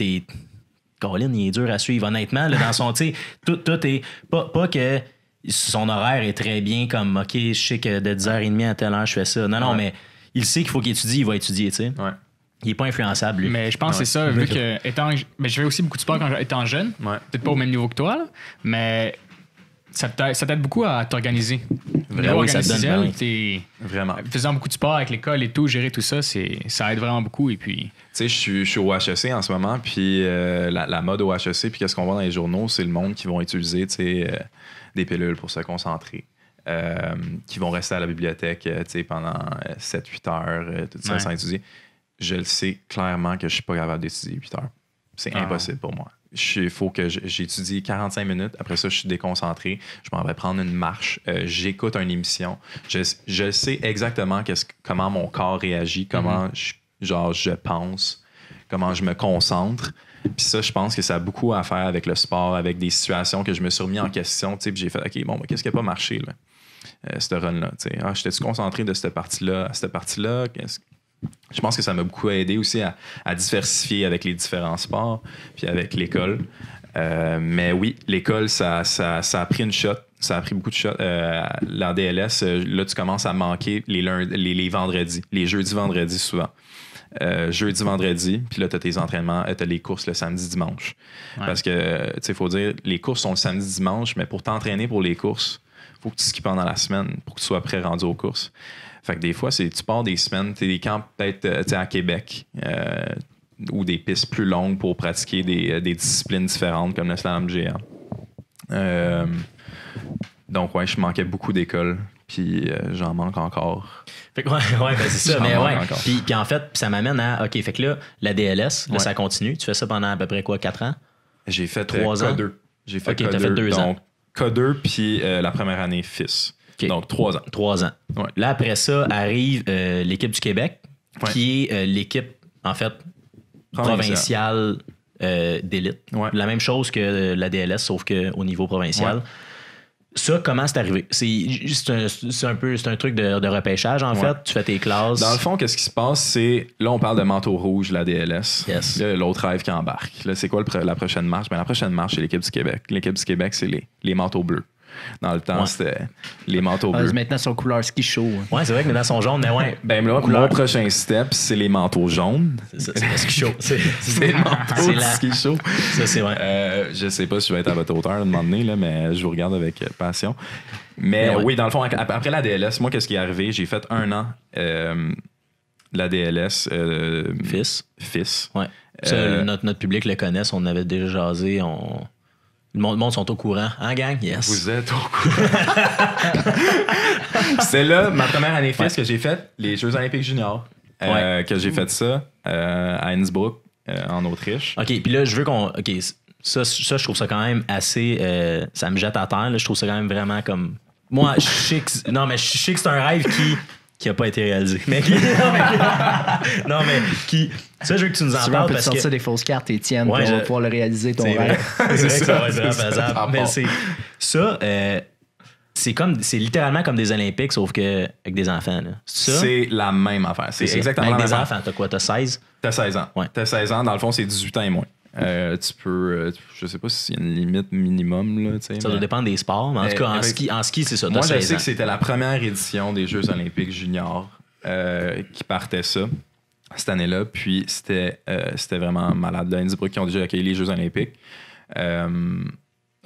Colin, il est dur à suivre, honnêtement. dans son, tu tout, tout est. Pas, que son horaire est très bien comme, OK, je sais que de 10h30 à telle heure, je fais ça. Non, non, mais il sait qu'il faut qu'il étudie, il va étudier, tu sais. Il n'est pas influençable, lui. Mais je pense que c'est ça, vu que étant, mais je fais aussi beaucoup de sport quand j'étais jeune, peut-être pas au même niveau que toi, mais ça t'aide beaucoup à t'organiser. Vraiment, ça donne ben Vraiment. Faisant beaucoup de sport avec l'école et tout, gérer tout ça, c'est ça aide vraiment beaucoup. Et puis. Tu sais, je suis au HEC en ce moment, puis euh, la, mode au HEC, puis qu'est-ce qu'on voit dans les journaux, c'est le monde qui vont utiliser, euh, des pilules pour se concentrer. Euh, qui vont rester à la bibliothèque pendant 7-8 heures, tout ça, sans étudier. Je le sais clairement que je suis pas capable d'étudier 8 heures. C'est ah. impossible pour moi il faut que j'étudie 45 minutes. Après ça, je suis déconcentré. Je m'en vais prendre une marche. Euh, j'écoute une émission. Je, sais exactement comment mon corps réagit, mhm. comment je, pense, comment je me concentre. Puis ça, je pense que ça a beaucoup à faire avec le sport, avec des situations que je me suis remis en question. Puis j'ai fait, OK, bon, ben, qu'est-ce qui n'a pas marché, là, euh, ce run-là? Ah, J'étais-tu concentré de cette partie-là à cette partie-là? Qu'est-ce je pense que ça m'a beaucoup aidé aussi à, diversifier avec les différents sports, puis avec l'école. Euh, mais oui, l'école, ça, a pris une shot. Ça a pris beaucoup de shots. Euh, la DLS, euh, là, tu commences à manquer les, les, vendredis, les jeudis, vendredis souvent. jeudi, vendredi, puis là, tu as tes entraînements, tu as les courses le samedi, dimanche. Parce que, tu sais, il faut dire, les courses sont le samedi, dimanche, mais pour t'entraîner pour les courses, faut que tu skies pendant la semaine pour que tu sois prêt rendu aux courses. Fait que des fois, c'est tu pars des semaines, tu des camps peut-être euh, à Québec euh, ou des pistes plus longues pour pratiquer des, euh, des disciplines différentes comme le slam géant. donc, ouais, je manquais beaucoup d'écoles puis j'en manque encore. Fait que ouais, ben, c'est ça, mais ouais. Puis, puis, en fait, ça m'amène à, OK, fait que là, la DLS, ça continue. Tu fais ça pendant à peu près quoi, 4 ans? J'ai fait 3 ans. J'ai fait OK, t'as fait 2 ans. Donc, K2, puis la première année, fils. Donc, trois ans. Trois ans. Là, après ça, arrive euh, l'équipe du Québec, qui est euh, l'équipe, en fait, provinciale euh, d'élite. La même chose que la DLS, sauf qu'au niveau provincial. Ça, comment c'est arrivé? C'est un, un, peu un truc de, repêchage, en fait. Tu fais tes classes. Dans le fond, qu'est-ce qui se passe? C'est là, on parle de manteau rouge, la DLS. Yes. L'autre rêve qui embarque. Là, c'est quoi la prochaine marche? Ben, la prochaine marche, c'est l'équipe du Québec. L'équipe du Québec, c'est les manteaux bleus. Dans le temps, c'était les manteaux ah, bleus. Ah, maintenant, sur couleur ski chaud. Hein. Ouais, c'est vrai que maintenant, son jaune, mais ouais. Ben, moi, mon prochain step, c'est les manteaux jaunes. C'est le ski chaud. C'est le manteau ski chaud. Ça, c'est vrai. Euh, je sais pas si je vais être à votre hauteur à un moment donné, là, mais je vous regarde avec euh, passion. Mais, ben oui, dans le fond, après la DLS, moi, qu'est-ce qui est arrivé? J'ai fait un an euh, la DLS. fils. Fils. Ouais. notre, public le connaît. on avait déjà jasé. On... Le monde, sont au courant. Hein, gang? Yes. Vous êtes au courant. c'est là ma première année que j'ai faite, les Jeux Olympiques Juniors. Euh, que j'ai fait ça euh, à Innsbruck, euh, en Autriche. OK, puis là, je veux qu'on. OK, ça, ça, je trouve ça quand même assez. ça me jette à terre. je trouve ça quand même vraiment comme. Moi, je sais Non, mais je c'est un rêve qui qui a pas été réalisé. mais, non, mais qui, ça, je veux que tu nous en parles. On peut sortir des fausses cartes, Étienne, ouais, on va pouvoir le réaliser ton rêve. c'est ça, va être c'est ça. Euh, c'est comme c'est littéralement comme des Olympiques sauf que avec des enfants c'est la même affaire c'est exactement avec des enfants t'as quoi t'as 16 t'as 16 ans ouais. t'as 16 ans dans le fond c'est 18 ans et moins euh, tu peux euh, je sais pas s'il y a une limite minimum là, ça doit dépendre des sports mais en tout eh, cas en eh ben, ski en ski c'est ça moi je sais que c'était la première édition des Jeux Olympiques juniors euh, qui partait ça cette année-là. Puis c'était, euh, vraiment malade. À qui ont déjà accueilli les Jeux Olympiques. Euh,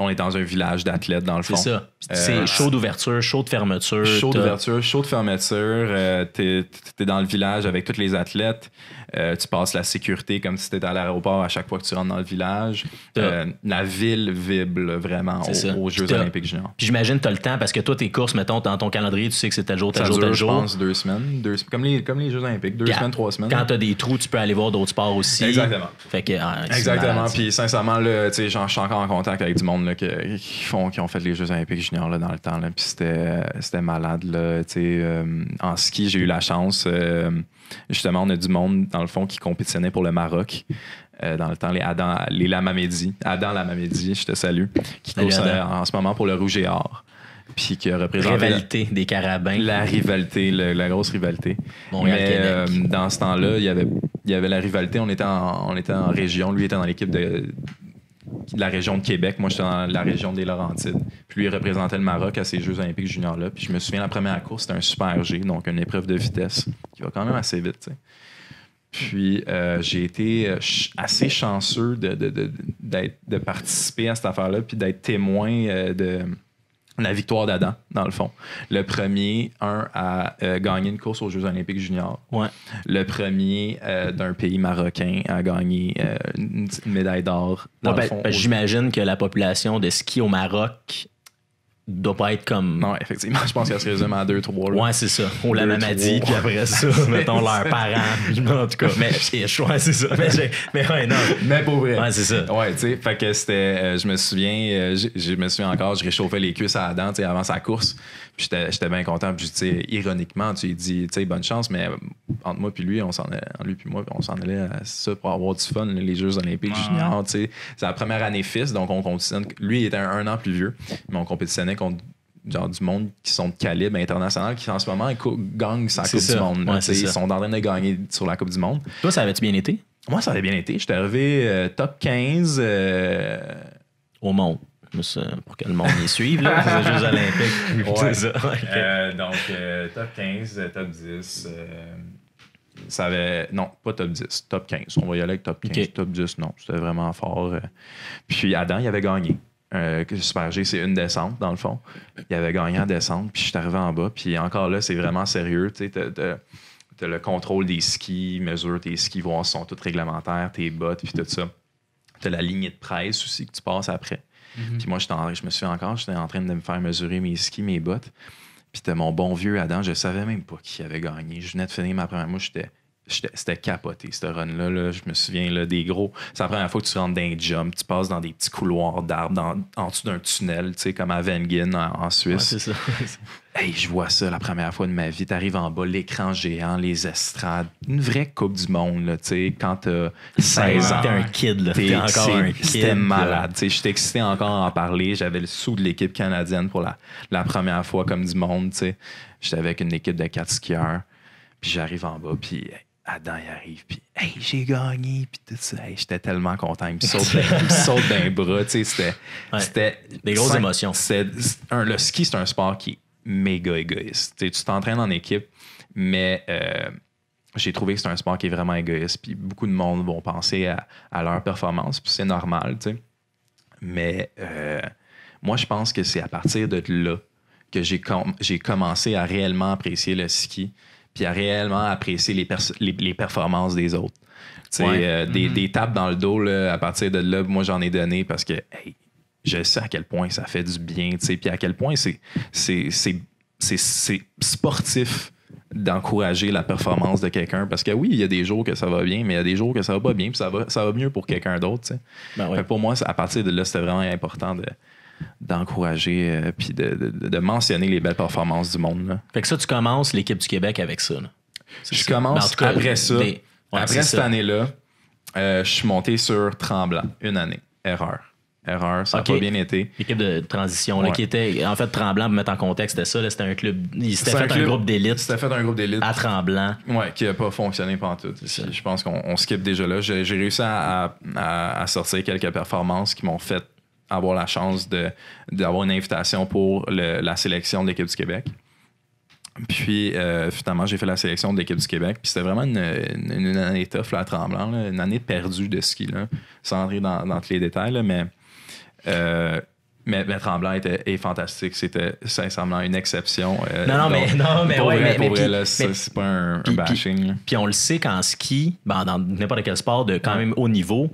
on est dans un village d'athlètes, dans le fond. C'est ça. Euh, c'est chaud d'ouverture, chaud de fermeture. Chaud d'ouverture, chaud de fermeture. Euh, tu es, dans le village avec tous les athlètes. Euh, tu passes la sécurité comme si tu étais à l'aéroport à chaque fois que tu rentres dans le village. la ville vibre vraiment aux, Jeux olympiques juniors. Puis j'imagine tu as le temps parce que toi, tes courses, mettons, dans ton calendrier, tu sais que c'est tel jour, tel jour, tel jour. Je pense deux semaines. comme, les, comme les Jeux olympiques, deux semaines, trois semaines. Quand tu as des trous, tu peux aller voir d'autres sports aussi. Exactement. Fait que, ah, Exactement. Puis sincèrement, je suis encore en contact avec du monde qui, font, qui ont fait les Jeux olympiques juniors là, dans le temps. Puis euh, c'était malade. Là, euh, en ski, j'ai eu la chance. Euh, justement, on a du monde, dans le fond, qui compétitionnait pour le Maroc. dans le temps, les Adam, les Lamamédi, Adam Lamamédi, je te salue, qui course en ce moment pour le Rouge et Or puis qui rivalité des carabins la rivalité la grosse rivalité dans ce temps-là il y avait il y avait la rivalité on était on était en région lui était dans l'équipe de, de la région de Québec. Moi, j'étais dans la région des Laurentides. Puis lui, il représentait le Maroc à ces Jeux olympiques juniors-là. Puis je me souviens, la première course, c'était un Super G, donc une épreuve de vitesse qui va quand même assez vite. Puis euh, j'ai été euh, assez chanceux de, de participer à cette affaire-là, puis d'être témoin euh, de la victoire d'Adam, dans le fond. Le premier, un, à euh, gagner une course aux Jeux Olympiques juniors. Le premier euh, d'un pays marocain à gagner euh, une, médaille d'or. Ben, ben, j'imagine que la population de ski au Maroc doit pas être comme. Non, effectivement, je pense qu'elle se résume à deux, trois. Là. Ouais, c'est ça. On la même dit puis après ça, mettons leurs parents. en tout cas. Mais que c'est ça. Mais, mais non. Mais pour vrai. Ouais, c'est ça. Ouais, tu sais, fait que c'était. Euh, je me souviens, euh, je, me souviens encore, je réchauffais les cuisses à Adam, tu sais, avant sa course. Puis j'étais bien content. Puis, tu sais, ironiquement, tu lui dis, tu sais, bonne chance, mais euh, entre moi puis lui, on s'en lui puis moi, on s'en allait à ça pour avoir du fun, les Jeux Olympiques juniors, tu sais. C'est la première année fils, donc on compétitionne Lui, il était un, an plus vieux, mais on compétitionnait contre genre, du monde qui sont de calibre international, qui en ce moment gagnent sa Coupe du Monde. ils sont en train de gagner sur la Coupe du Monde. Toi, ça avait-tu bien été? Moi, ça avait bien été. J'étais arrivé euh, top 15 euh, au monde. Pour que le monde y suive, là, c'est les Jeux Olympiques. Ça. Euh, donc, top 15, top 10. ça avait. Non, pas top 10, top 15. On va y aller avec top 15. Top 10, non, c'était vraiment fort. Puis Adam, il avait gagné. Euh, Super G, c'est une descente, dans le fond. Il avait gagné en descente, puis je suis arrivé en bas. Puis encore là, c'est vraiment sérieux. Tu as, le contrôle des skis, mesure tes skis, voir si sont toutes réglementaires, tes bottes, puis tout ça. Tu as la lignée de presse aussi que tu passes après. Mhm. Puis moi, je me suis encore, j'étais en train de me faire mesurer mes skis, mes bottes. Puis t'as mon bon vieux Adam, je savais même pas qui avait gagné. Je venais de finir ma première. mouche j'étais c'était capoté, ce run-là. Je me souviens là, des gros. C'est la première fois que tu rentres dans un jump, tu passes dans des petits couloirs d'arbres, en dessous d'un tunnel, tu comme à Wengen en, Suisse. c'est ça. je vois ça la première fois de ma vie. Tu arrives en bas, l'écran géant, les estrades. Une vraie Coupe du Monde, là, tu sais, quand 16 ans. T'es un kid, là. T'es encore un kid. C'était malade, tu sais. J'étais excité encore à en parler. J'avais le sou de l'équipe canadienne pour la, la première fois comme du monde, tu J'étais avec une équipe de quatre skieurs. Puis j'arrive en bas, puis Adam, il arrive, puis hey, j'ai gagné, puis tout ça. Hey, j'étais tellement content. Il me saute, d'un bras, tu sais, c'était. Des grosses émotions. C'est, le ski, c'est un sport qui est méga égoïste. tu t'entraînes en équipe, mais. Euh, j'ai trouvé que c'est un sport qui est vraiment égoïste. Puis beaucoup de monde vont penser à, leur performance, puis c'est normal, tu sais. Mais euh, moi, je pense que c'est à partir de là que j'ai, j'ai commencé à réellement apprécier le ski puis à réellement apprécier les, performances des autres. Euh, mm-hmm. des, tapes dans le dos, à partir de là, moi, j'en ai donné parce que je sais à quel point ça fait du bien, puis à quel point c'est sportif d'encourager la performance de quelqu'un parce que oui, il y a des jours que ça va bien, mais il y a des jours que ça va pas bien, puis ça va, ça va mieux pour quelqu'un d'autre. Ben pour moi, à partir de là, c'était vraiment important de, d'encourager euh, puis de, mentionner les belles performances du monde. Fait que ça, tu commences l'équipe du Québec avec ça. Je ben, commence après ça. après cette année-là, euh, je suis monté sur Tremblant, une année. Erreur. Erreur, ça n'a pas bien été. L'équipe de transition, qui était en fait Tremblant, pour mettre en contexte c'était ça, c'était un club. Il un, groupe d'élite. C'était un groupe d'élite. À Tremblant. Oui, qui n'a pas fonctionné pendant tout. Je pense qu'on skip déjà là. J'ai réussi à, à, sortir quelques performances qui m'ont fait avoir la chance d'avoir une invitation pour la sélection de l'équipe du Québec. Puis, euh, finalement, j'ai fait la sélection de l'équipe du Québec. Puis, c'était vraiment une, année tough, Tremblant, une année perdue de ski, là, sans entrer dans, tous les détails. Euh, mais, mais, Tremblant était, est fantastique. C'était sincèrement une exception. Euh, non, non, mais, non, mais, pour mais, c'est pas un, puis, bashing. Puis, on le sait qu'en ski, ben, dans n'importe quel sport de quand même haut niveau,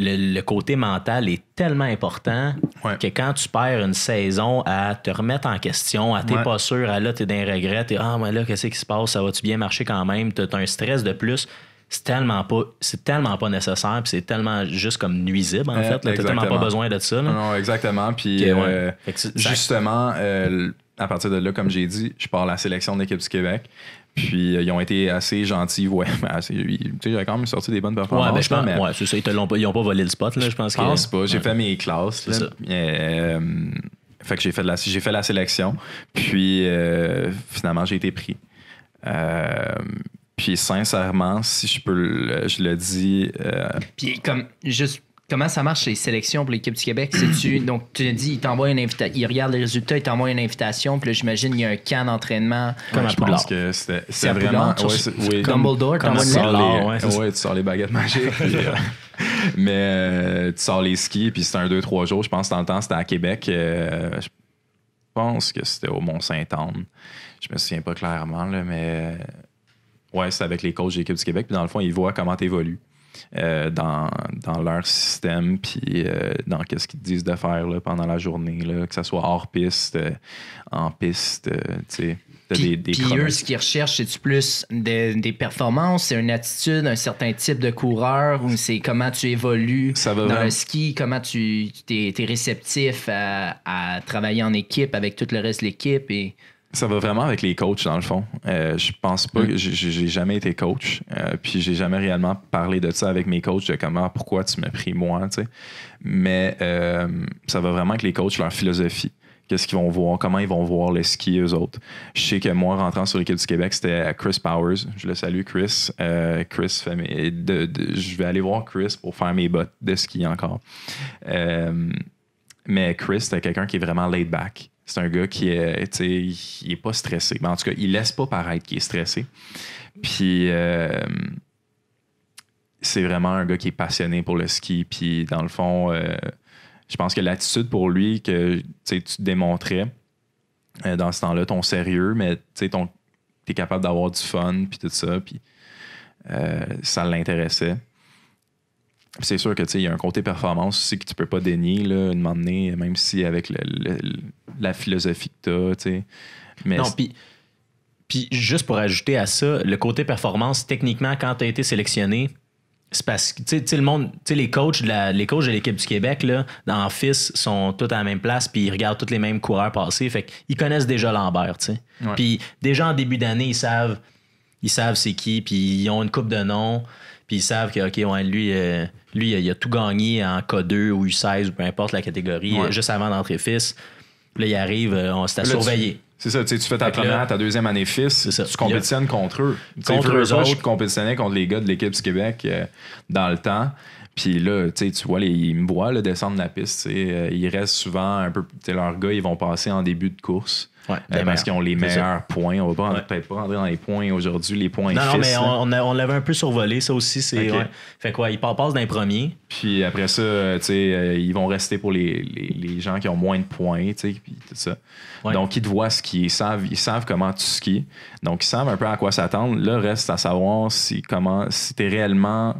le, côté mental est tellement important que quand tu perds une saison à te remettre en question, à t'es pas sûr, à là, t'es d'un regret, t'es Ah, mais là, qu'est-ce qui se passe? Ça va-tu bien marcher quand même? T'as un stress de plus. C'est tellement pas, c'est tellement pas nécessaire, puis c'est tellement juste comme nuisible, en euh, fait. T'as tellement pas besoin de ça. Non, exactement. Puis euh, justement, euh, à partir de là, comme j'ai dit, je pars la sélection d'équipe du Québec. Puis euh, ils ont été assez gentils, ouais. tu sais j'ai quand même sorti des bonnes performances. Ouais, ben, je pense, mais... ouais, c'est ça, ils, n'ont pas, ont pas volé le spot, là, je pense. Je pense pas. J'ai fait mes classes. C'est ça. Euh, fait que j'ai fait, la, j'ai fait la sélection. Puis euh, finalement, j'ai été pris. puis sincèrement, si je peux, je le dis. puis comme juste Comment ça marche les sélections pour l'équipe du Québec? -tu, donc, tu as dit, il t'envoie une invitation, les résultats, ils t'envoient une invitation, puis là, j'imagine, il y a un camp d'entraînement. Comme ouais, je pense que c'était vraiment. ouais, oui, Dumbledore, comme, tu, sors les, ouais, tu sors les baguettes magiques. Euh, mais euh, tu sors les skis, puis c'était un, deux, trois jours. Je pense, dans le temps, c'était à Québec. Euh, je pense que c'était au Mont-Saint-Anne. Je me souviens pas clairement, là, mais ouais, c'était avec les coachs de l'équipe du Québec. Puis dans le fond, ils voient comment tu évolues. Euh, dans, leur système, puis euh, dans qu'est-ce qu'ils disent de faire là, pendant la journée, que ce soit hors piste, euh, en piste, tu eux, ce qu'ils recherchent, cest plus des, performances, c'est une attitude, un certain type de coureur, ou c'est comment tu évolues dans le ski, comment tu t es, réceptif à, à travailler en équipe avec tout le reste de l'équipe et... Ça va vraiment avec les coachs, dans le fond. Euh, je pense pas mm. que j'ai jamais été coach, euh, puis j'ai jamais réellement parlé de ça avec mes coachs, de comment, pourquoi tu m'as pris moi, tu sais. Mais euh, ça va vraiment avec les coachs, leur philosophie. Qu'est-ce qu'ils vont voir, comment ils vont voir les ski, eux autres. Je sais que moi, rentrant sur l'équipe du Québec, c'était Chris Powers. Je le salue, Chris. Euh, Chris, fait je vais aller voir Chris pour faire mes bottes de ski encore. Euh, mais Chris, c'était quelqu'un qui est vraiment laid back c'est un gars qui est, pas stressé. Ben, en tout cas, il laisse pas paraître qu'il est stressé. Puis euh, c'est vraiment un gars qui est passionné pour le ski. Puis dans le fond, euh, je pense que l'attitude pour lui que tu démontrais euh, dans ce temps-là, ton sérieux, mais tu es capable d'avoir du fun, puis tout ça. ça l'intéressait c'est sûr que il y a un côté performance aussi que tu peux pas dénier là, une même si avec la philosophie que tu as, non, puis juste pour ajouter à ça, le côté performance, techniquement, quand tu as été sélectionné, c'est parce que le monde tu les coachs de les coachs de l'équipe du Québec là dans FIS sont tous à la même place puis ils regardent tous les mêmes coureurs passer fait qu'ils connaissent déjà Lambert puis déjà en début d'année ils savent ils savent c'est qui puis ils ont une coupe de noms puis ils savent que, OK, lui, euh, lui, il a tout gagné en K2 ou U16 ou peu importe la catégorie, juste avant d'entrer fils. Là, il arrive, euh, on s'est à C'est ça, tu fais ta première, ta deuxième année fils, tu compétitionnes contre eux. Contre eux, autres. Je compétitionnais contre les gars de l'équipe du Québec euh, dans le temps. Puis là, tu vois, ils me voient là, descendre la piste. ils restent souvent un peu. Leurs gars, ils vont passer en début de course. Euh, ben, parce qu'ils ont les meilleurs points. On va peut-être pas rentrer dans les points aujourd'hui, les points Non, non mais on, l'avait un peu survolé, ça aussi. c'est Fait quoi, ils passent d'un premier. Puis après ça, euh, euh, ils vont rester pour les, gens qui ont moins de points, Donc, ils te voient skier. Ils savent, ils savent comment tu skis. Donc, ils savent un peu à quoi s'attendre. Là, reste à savoir si, comment, si réellement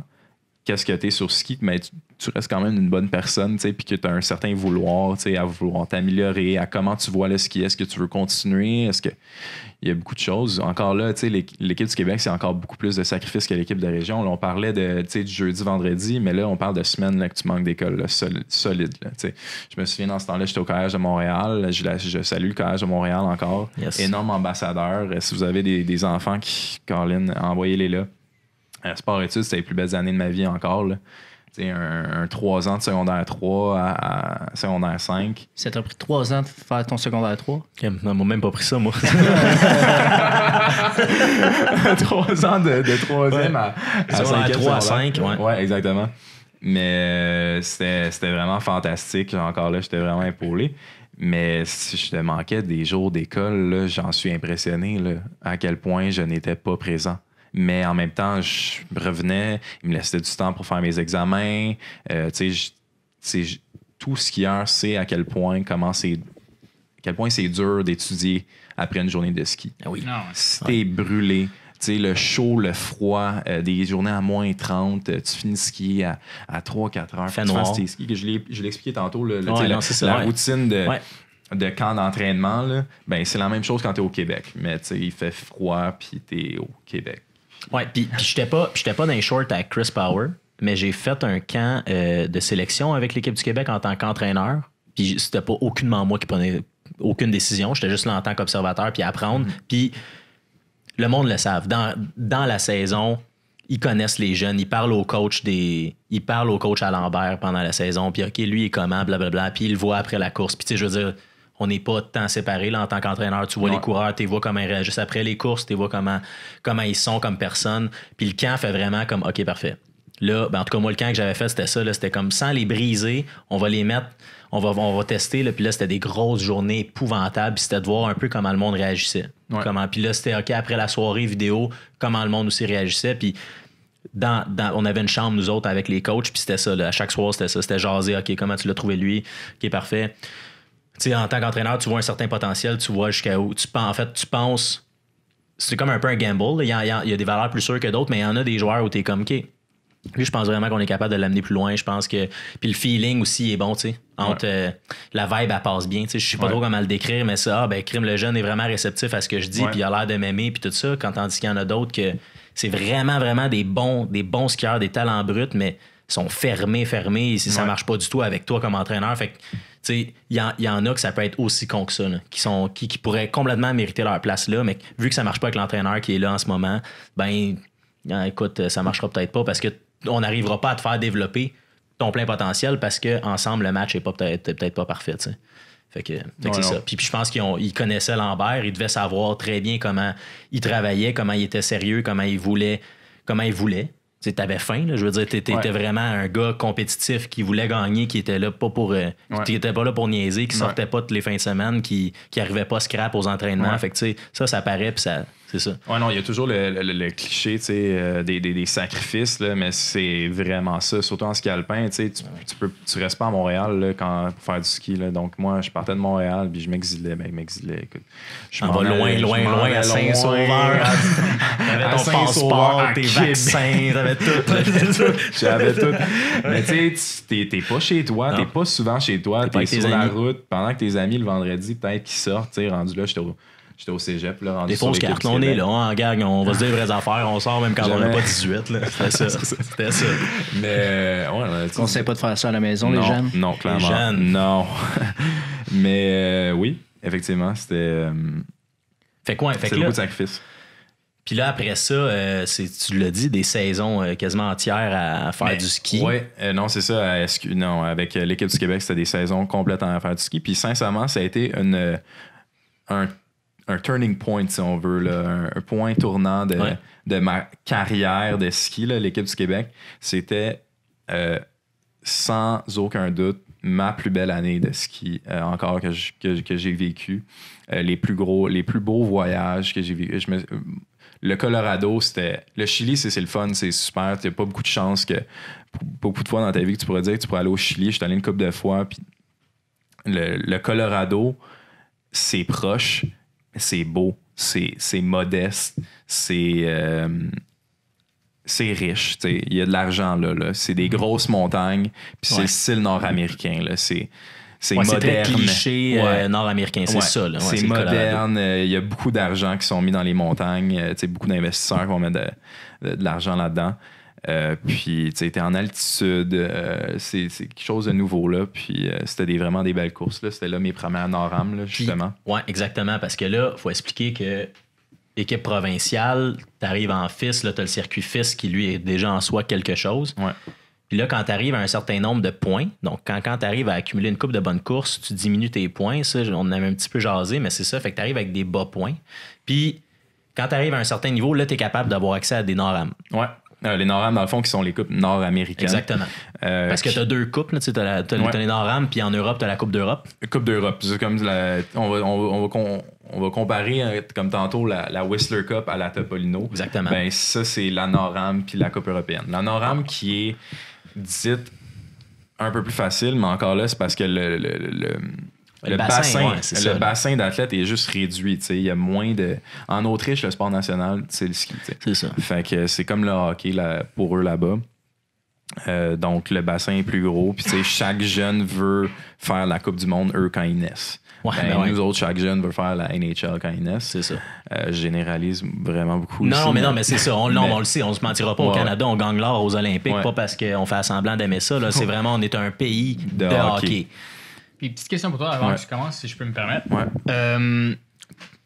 qu'est-ce que tu es sur ski, mais tu restes quand même une bonne personne, tu sais, puis que tu as un certain vouloir, tu sais, à vouloir t'améliorer, à comment tu vois le ski, est-ce que tu veux continuer, est-ce que il y a beaucoup de choses. Encore là, tu sais, l'équipe du Québec, c'est encore beaucoup plus de sacrifices que l'équipe de région. on parlait de, tu du jeudi, vendredi, mais là, on parle de semaines là, que tu manques d'école, solide, tu sais. Je me souviens, dans ce temps-là, j'étais au Collège de Montréal. Je, salue le Collège de Montréal encore. Énorme ambassadeur. Euh, si vous avez des, enfants Caroline, envoyez-les là. Euh, sport-études, c'était les plus belles années de ma vie encore, un, un 3 ans de secondaire 3 à, secondaire 5. Ça t'a pris 3 ans de faire ton secondaire 3? non, m'a même pas pris ça, moi. 3 ans de, de 3e ouais. à, 3 à 5, oui. ouais. exactement. Mais euh, c'était vraiment fantastique. Encore là, j'étais vraiment épaulé. Mais si je te manquais des jours d'école, j'en suis impressionné à quel point je n'étais pas présent mais en même temps, je revenais, il me laissait du temps pour faire mes examens. Euh, tout skieur sait à quel point comment c'est quel point c'est dur d'étudier après une journée de ski. Ah ah si t'es brûlé, le chaud, le froid, euh, des journées à moins 30, euh, tu finis skier à, à 3-4 heures. tu Je l'ai expliqué tantôt, la, routine de, camp d'entraînement, ben, c'est la même chose quand tu es au Québec. Mais il fait froid, puis tu au Québec. Ouais, puis j'étais pas, pas dans les shorts avec Chris Power, mais j'ai fait un camp euh, de sélection avec l'équipe du Québec en tant qu'entraîneur. Puis c'était pas aucunement moi qui prenais aucune décision. J'étais juste là en tant qu'observateur, puis apprendre. Mm-hmm. Puis le monde le savent. Dans, dans la saison, ils connaissent les jeunes, ils parlent au coach des. Ils parlent au coach à Lambert pendant la saison, puis OK, lui, est comment, blablabla, puis il le voit après la course. Puis tu sais, je veux dire, on n'est pas tant séparés. Là, en tant qu'entraîneur, tu vois les coureurs, tu vois comment ils réagissent après les courses, tu vois comment, comment ils sont comme personne. Puis le camp fait vraiment comme OK, parfait. Là, ben en tout cas, moi, le camp que j'avais fait, c'était ça. C'était comme sans les briser, on va les mettre, on va, on va tester. Là, puis là, c'était des grosses journées épouvantables. Puis c'était de voir un peu comment le monde réagissait. Comment, puis là, c'était OK, après la soirée vidéo, comment le monde aussi réagissait. Puis dans, on avait une chambre, nous autres, avec les coachs. Puis c'était ça. à chaque soir, c'était ça. C'était jaser. OK, comment tu l'as trouvé lui? est parfait en tant qu'entraîneur, tu vois un certain potentiel, tu vois jusqu'à où. Tu, en fait, tu penses. C'est comme un peu un gamble. Il y, a, des valeurs plus sûres que d'autres, mais il y en a des joueurs où tu es comme, OK, lui, je pense vraiment qu'on est capable de l'amener plus loin. Je pense que. Puis le feeling aussi est bon, tu sais. Entre euh, la vibe, elle passe bien. je sais pas trop comment le décrire, mais ça, ah, ben, crime, le jeune est vraiment réceptif à ce que je dis, puis il a l'air de m'aimer, puis tout ça. Quand tandis qu'il y en a d'autres que c'est vraiment, vraiment des bons, des bons skieurs, des talents bruts, mais sont fermés, fermés. Et si ça marche pas du tout avec toi comme entraîneur, fait que il y, en a que ça peut être aussi con que ça, qui, sont, qui, qui, pourraient complètement mériter leur place là, mais vu que ça marche pas avec l'entraîneur qui est là en ce moment, ben hein, écoute, euh, ça marchera peut-être pas parce qu'on n'arrivera pas à te faire développer ton plein potentiel parce qu'ensemble, le match n'est peut-être pas parfait. Puis, je pense qu'ils connaissaient Lambert, ils devaient savoir très bien comment il travaillait, comment il était sérieux, comment il voulait, comment il voulait tu avais faim. Là. Je veux dire, tu étais vraiment un gars compétitif qui voulait gagner, qui était là pas pour. Euh, pas là pour niaiser, qui sortait pas toutes les fins de semaine, qui, qui arrivait pas scrap aux entraînements. Fait ça, ça paraît, puis ça, c'est ça. Ouais, non, il y a toujours le, cliché euh, des, des, sacrifices, mais c'est vraiment ça. Surtout en ski alpin, tu, tu, peux, restes pas à Montréal quand, pour faire du ski. Donc, moi, je partais de Montréal puis je m'exilais. Ben, je m'exilais. Je ah, m'en va bah, loin, loin, loin à Saint-Sauveur. T'avais ton passeport, tes vaccins, t'avais tout. J'avais tout. Mais tu sais, t'es pas chez toi, t'es pas souvent chez toi, tu t'es sur la route pendant que tes amis le vendredi, peut-être qu'ils sortent. Rendu là, je j'étais au J'étais au cégep. Là, en Des fausses cartes, on est là, en hein, gang, on va se dire des vraies affaires, on sort même quand on n'a pas 18. C'était ça. C'était ça. Mais ouais, on ne sait pas de faire ça à la maison, les jeunes Non, clairement. Non. Mais euh, oui, effectivement, c'était. Euh, fait quoi, fait beaucoup de sacrifices. Puis là, après ça, euh, c'est tu l'as dit, des saisons quasiment entières à, faire du ski. Oui, non, c'est ça. non, avec l'équipe du Québec, c'était des saisons complètes à faire du ski. Puis sincèrement, ça a été une, un un turning point, si on veut, un, point tournant de, ma carrière de ski, l'équipe du Québec. C'était euh, sans aucun doute ma plus belle année de ski euh, encore que j'ai que, vécu. Euh, les plus gros, les plus beaux voyages que j'ai vécu. le Colorado, c'était. Le Chili, c'est le fun, c'est super. Tu pas beaucoup de chance que. Beaucoup de fois dans ta vie que tu pourrais dire que tu pourrais aller au Chili. Je suis allé une couple de fois. le, le Colorado, c'est proche c'est beau, c'est modeste, c'est euh, c'est riche. Il y a de l'argent là. là. C'est des grosses montagnes, puis c'est le style nord-américain. C'est c'est moderne. C'est cliché euh, nord-américain, c'est ça. c'est moderne. Euh, il y a beaucoup d'argent qui sont mis dans les montagnes. beaucoup d'investisseurs qui vont mettre de l'argent là-dedans. Euh, puis, tu étais en altitude. Euh, c'est quelque chose de nouveau, là. Puis, euh, c'était vraiment des belles courses, là. C'était là mes premières normes là, justement. Oui, exactement. Parce que là, il faut expliquer que équipe provinciale, tu arrives en FIS, là, tu as le circuit fils qui, lui, est déjà en soi quelque chose. Puis là, quand tu arrives à un certain nombre de points, donc quand, tu arrives à accumuler une coupe de bonnes courses, tu diminues tes points. Ça, on avait un petit peu jasé, mais c'est ça. Fait que tu arrives avec des bas points. Puis, quand tu arrives à un certain niveau, là, tu es capable d'avoir accès à des normes. Ouais. Euh, les les Noram, dans le fond, qui sont les coupes nord-américaines. Exactement. Euh, parce que tu as deux coupes. Tu as, as, ouais. as, les Noram, puis en Europe, tu as la Coupe d'Europe. Coupe d'Europe. comme la, on, va, comparer, euh, comme tantôt, la, Whistler Cup à la Topolino. Exactement. Ben, ça, c'est la Noram, puis la Coupe européenne. La Noram ah. qui est dite un peu plus facile, mais encore là, c'est parce que le le, bassin, le bassin d'athlètes est juste réduit. Il y a moins de. En Autriche, le sport national, c'est le ski. C'est ça. Fait que c'est comme le hockey là, pour eux là-bas. Euh, donc le bassin est plus gros. Puis chaque jeune veut faire la Coupe du Monde, eux, quand ils naissent. Ben, ben nous autres, chaque jeune veut faire la NHL quand ils naît. C'est ça. Euh, je généralise vraiment beaucoup. Non, mais non, mais c'est ça. On, le sait, on se mentira pas. Au Canada, on gagne l'or aux Olympiques, pas parce qu'on fait semblant d'aimer ça. C'est vraiment, on est un pays de, hockey. Puis petite question pour toi avant que tu commences, si je peux me permettre. Euh,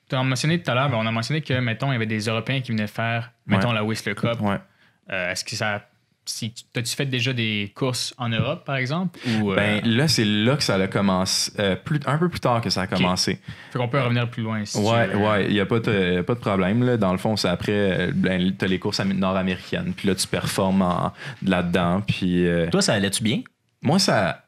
tu as mentionné tout à l'heure, ben, on a mentionné que, mettons, il y avait des Européens qui venaient faire, mettons, la Whistler Cup. Euh, est-ce que ça si t'as-tu fait déjà des courses en Europe, par exemple? Euh, ben là, c'est là que ça a commencé. plus, un peu plus tard que ça a commencé. Fait qu'on peut revenir plus loin si Ouais, ouais, il n'y a, pas de problème. Dans le fond, c'est après, ben, t'as les courses nord-américaines, puis là, tu performes là-dedans. Puis, Toi, ça allait-tu bien? Moi, ça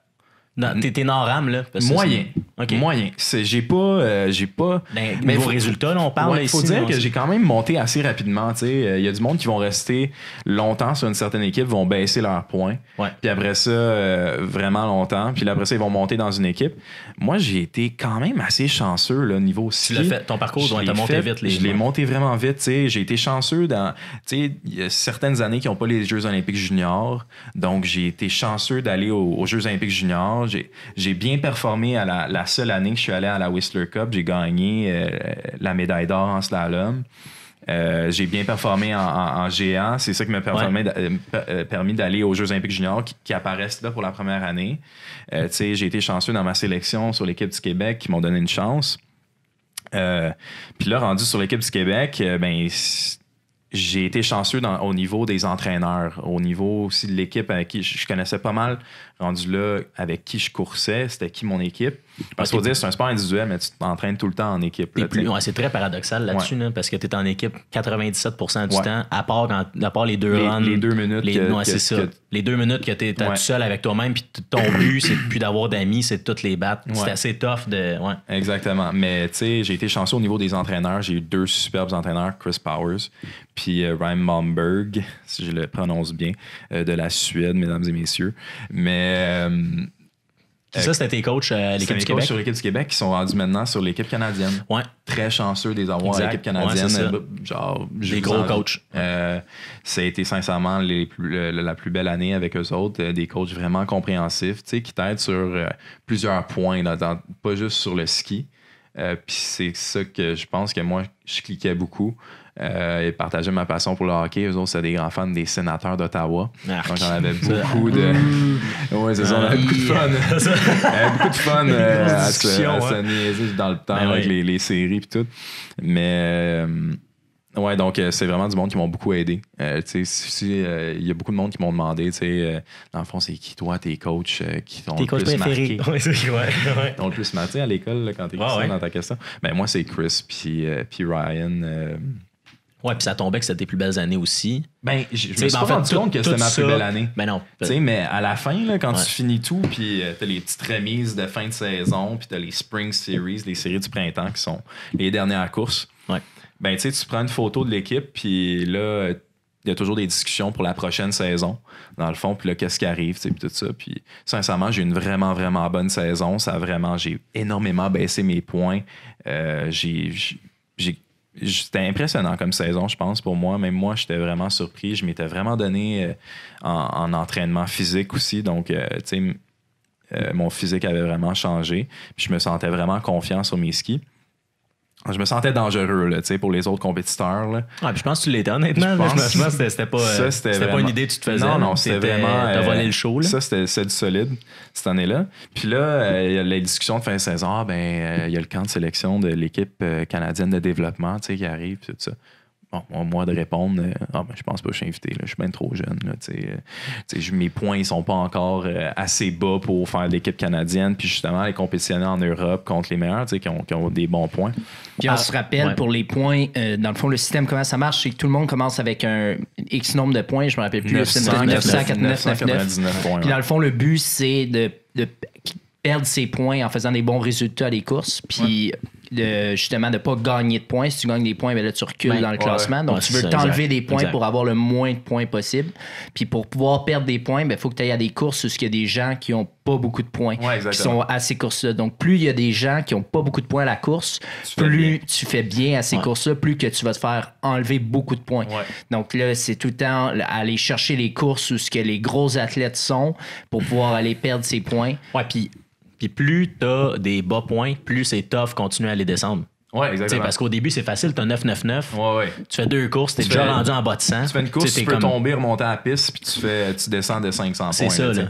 T'es rame, là? moyen. Moyen. J'ai pas. Euh, j'ai pas ben, mais vos résultats, là, on parle Il faut dire que j'ai quand même monté assez rapidement. Euh, il y a du monde qui vont rester longtemps sur une certaine équipe, vont baisser leurs points. Puis après ça, euh, vraiment longtemps. Puis après ça, ils vont monter dans une équipe. Moi, j'ai été quand même assez chanceux, là, niveau 6. Tu fait. Ton parcours doit être monté vite. Les je l'ai monté vraiment vite. J'ai été chanceux dans. Il y a certaines années qui n'ont pas les Jeux Olympiques Juniors. Donc, j'ai été chanceux d'aller aux Jeux Olympiques Juniors j'ai bien performé à la, seule année que je suis allé à la Whistler Cup. J'ai gagné euh, la médaille d'or en slalom. Euh, j'ai bien performé en, en, géant. C'est ça qui m'a euh, permis d'aller aux Jeux Olympiques Juniors qui, apparaissent là pour la première année. Euh, j'ai été chanceux dans ma sélection sur l'équipe du Québec qui m'ont donné une chance. Puis là, rendu sur l'équipe du Québec, ben, j'ai été chanceux au niveau des entraîneurs, au niveau aussi de l'équipe avec qui je, je connaissais pas mal, rendu là, avec qui je coursais, c'était qui mon équipe. Parce que dire, c'est un sport individuel, mais tu t'entraînes tout le temps en équipe. c'est très paradoxal là-dessus, parce que tu es en équipe 97 du temps, à part, les deux runs. deux minutes. que, deux minutes que tu es, tout seul avec toi-même, puis ton but, c'est plus d'avoir d'amis, c'est de toutes les battes. C'est assez tough de. Exactement. Mais tu sais, j'ai été chanceux au niveau des entraîneurs. J'ai eu deux superbes entraîneurs, Chris Powers, puis euh, Ryan Momberg, si je le prononce bien, euh, de la Suède, mesdames et messieurs. Mais. Euh, ça, c'était tes coachs à euh, l'équipe du Québec. sur l'équipe du Québec qui sont rendus maintenant sur l'équipe canadienne. Très chanceux des avoir à l'équipe canadienne. des gros coachs. Euh, ça a été sincèrement la plus belle année avec eux autres. Euh, des coachs vraiment compréhensifs, qui t'aident sur plusieurs points, pas juste sur le ski. Puis c'est ça que je pense que moi, je cliquais beaucoup. Euh, et partager ma passion pour le hockey. Eux autres, c'est des grands fans des sénateurs d'Ottawa. Donc, j'en avais beaucoup de. Mmh. Oui, c'est ça, on avait beaucoup de fun. on avait beaucoup de fun euh, à, se, à se niaiser dans le temps ben avec les, séries et tout. Mais. Euh, ouais, donc euh, c'est vraiment du monde qui m'ont beaucoup aidé. tu sais, il y a beaucoup de monde qui m'ont demandé, tu sais, dans le fond, c'est qui toi, tes coachs qui t'ont le plus marqué. Tes coachs préférés T'ont le plus marqué à l'école quand t'es es ouais. dans ta question. Ben moi, c'est Chris puis, puis Ryan. Ouais, puis ça tombait que c'était tes plus belles années aussi. Ben, je, me suis pas rendu compte que c'était ma plus belle année. mais ben non. Tu sais, ben- mais à la fin, quand tu finis tout, puis euh, t'as les petites remises de fin de saison, puis t'as les Spring Series, les séries du printemps qui sont les dernières courses. Ouais. Ben, tu sais, tu prends une photo de l'équipe, puis là, il y a toujours des discussions pour la prochaine saison, dans le fond, puis là, qu'est-ce qui arrive, puis tout ça. Puis, sincèrement, j'ai une vraiment, vraiment bonne saison. Ça vraiment, j'ai énormément baissé mes points. Euh, j'ai c'était impressionnant comme saison, je pense, pour moi. Même moi, j'étais vraiment surpris. Je m'étais vraiment donné euh, en, entraînement physique aussi. Donc, euh, tu sais, euh, mon physique avait vraiment changé. je me sentais vraiment confiant sur mes skis je me sentais dangereux pour les autres compétiteurs. Ah, puis je pense que tu l'étais honnêtement. Je pense, je pense que c'était pas, euh, c'était pas une idée que tu te faisais. Non, non, c'était euh, vraiment. volé le euh, show. Ça, c'était du solide cette année-là. Puis là, il y a les discussions de fin de saison. Ah, ben, il y a le camp de sélection de l'équipe canadienne de développement qui arrive. Tout ça. Bon, moi de répondre, euh, ah, ben, je pense pas que je suis invité, là, je suis bien trop jeune. Euh, mes points ne sont pas encore euh, assez bas pour faire l'équipe canadienne, puis justement les compétitionner en Europe contre les meilleurs qui ont, des bons points. Puis on ah, se rappelle pour les points, dans le fond, le système, comment ça marche, c'est que tout le monde commence avec un X nombre de points, je me rappelle plus, 999 Puis dans le fond, le but, c'est de, perdre ses points en faisant des bons résultats à des courses. Puis justement de pas gagner de points. Si tu gagnes des points, ben là, tu recules ben, dans le classement. Donc, tu veux t'enlever des points pour avoir le moins de points possible. Puis pour pouvoir perdre des points, il ben, faut que tu ailles à des courses où il y a des gens qui ont pas beaucoup de points, qui sont à ces courses-là. Donc, plus il y a des gens qui ont pas beaucoup de points à la course, plus tu fais bien à ces courses-là, plus que tu vas te faire enlever beaucoup de points. Donc là, c'est tout le temps aller chercher les courses où ce que les gros athlètes sont pour pouvoir aller perdre ses points. Ouais, puis puis plus t'as des bas points, plus c'est tough continuer à les descendre. Ouais, exactement. parce qu'au début, c'est facile, t'as 999. Ouais, ouais. Tu fais deux courses, t'es déjà rendu en bas de 100. Tu fais une course, tu peux tomber, remonter à la piste, puis tu, fais, tu descends de 500 points. C'est ça, là.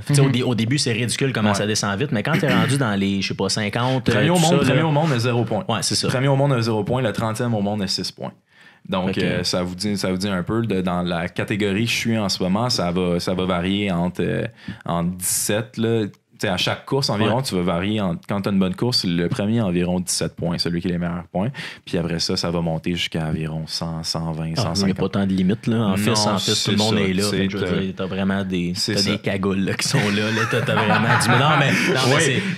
au, début, c'est ridicule comment ça descend vite, mais quand t'es rendu dans les, je sais pas, 50. Euh, premier, au monde, ça, premier au monde a 0 points. Ouais, c'est ça. Premier au monde a 0 points, le 30e au monde a 6 points. Donc, euh, ça, vous dit, ça vous dit un peu, de, dans la catégorie que je suis en ce moment, ça va, ça va varier entre, euh, entre 17, là, à chaque course environ, tu vas varier. quand tu as une bonne course, le premier environ 17 points, celui qui a les meilleurs points. Puis après ça, ça va monter jusqu'à environ 100, 120, 150. Il n'y a pas tant de limites. Là. En fait, en fait, tout le monde est là. Tu as vraiment des, as des cagoules qui sont là. là tu as, vraiment du. Non, mais,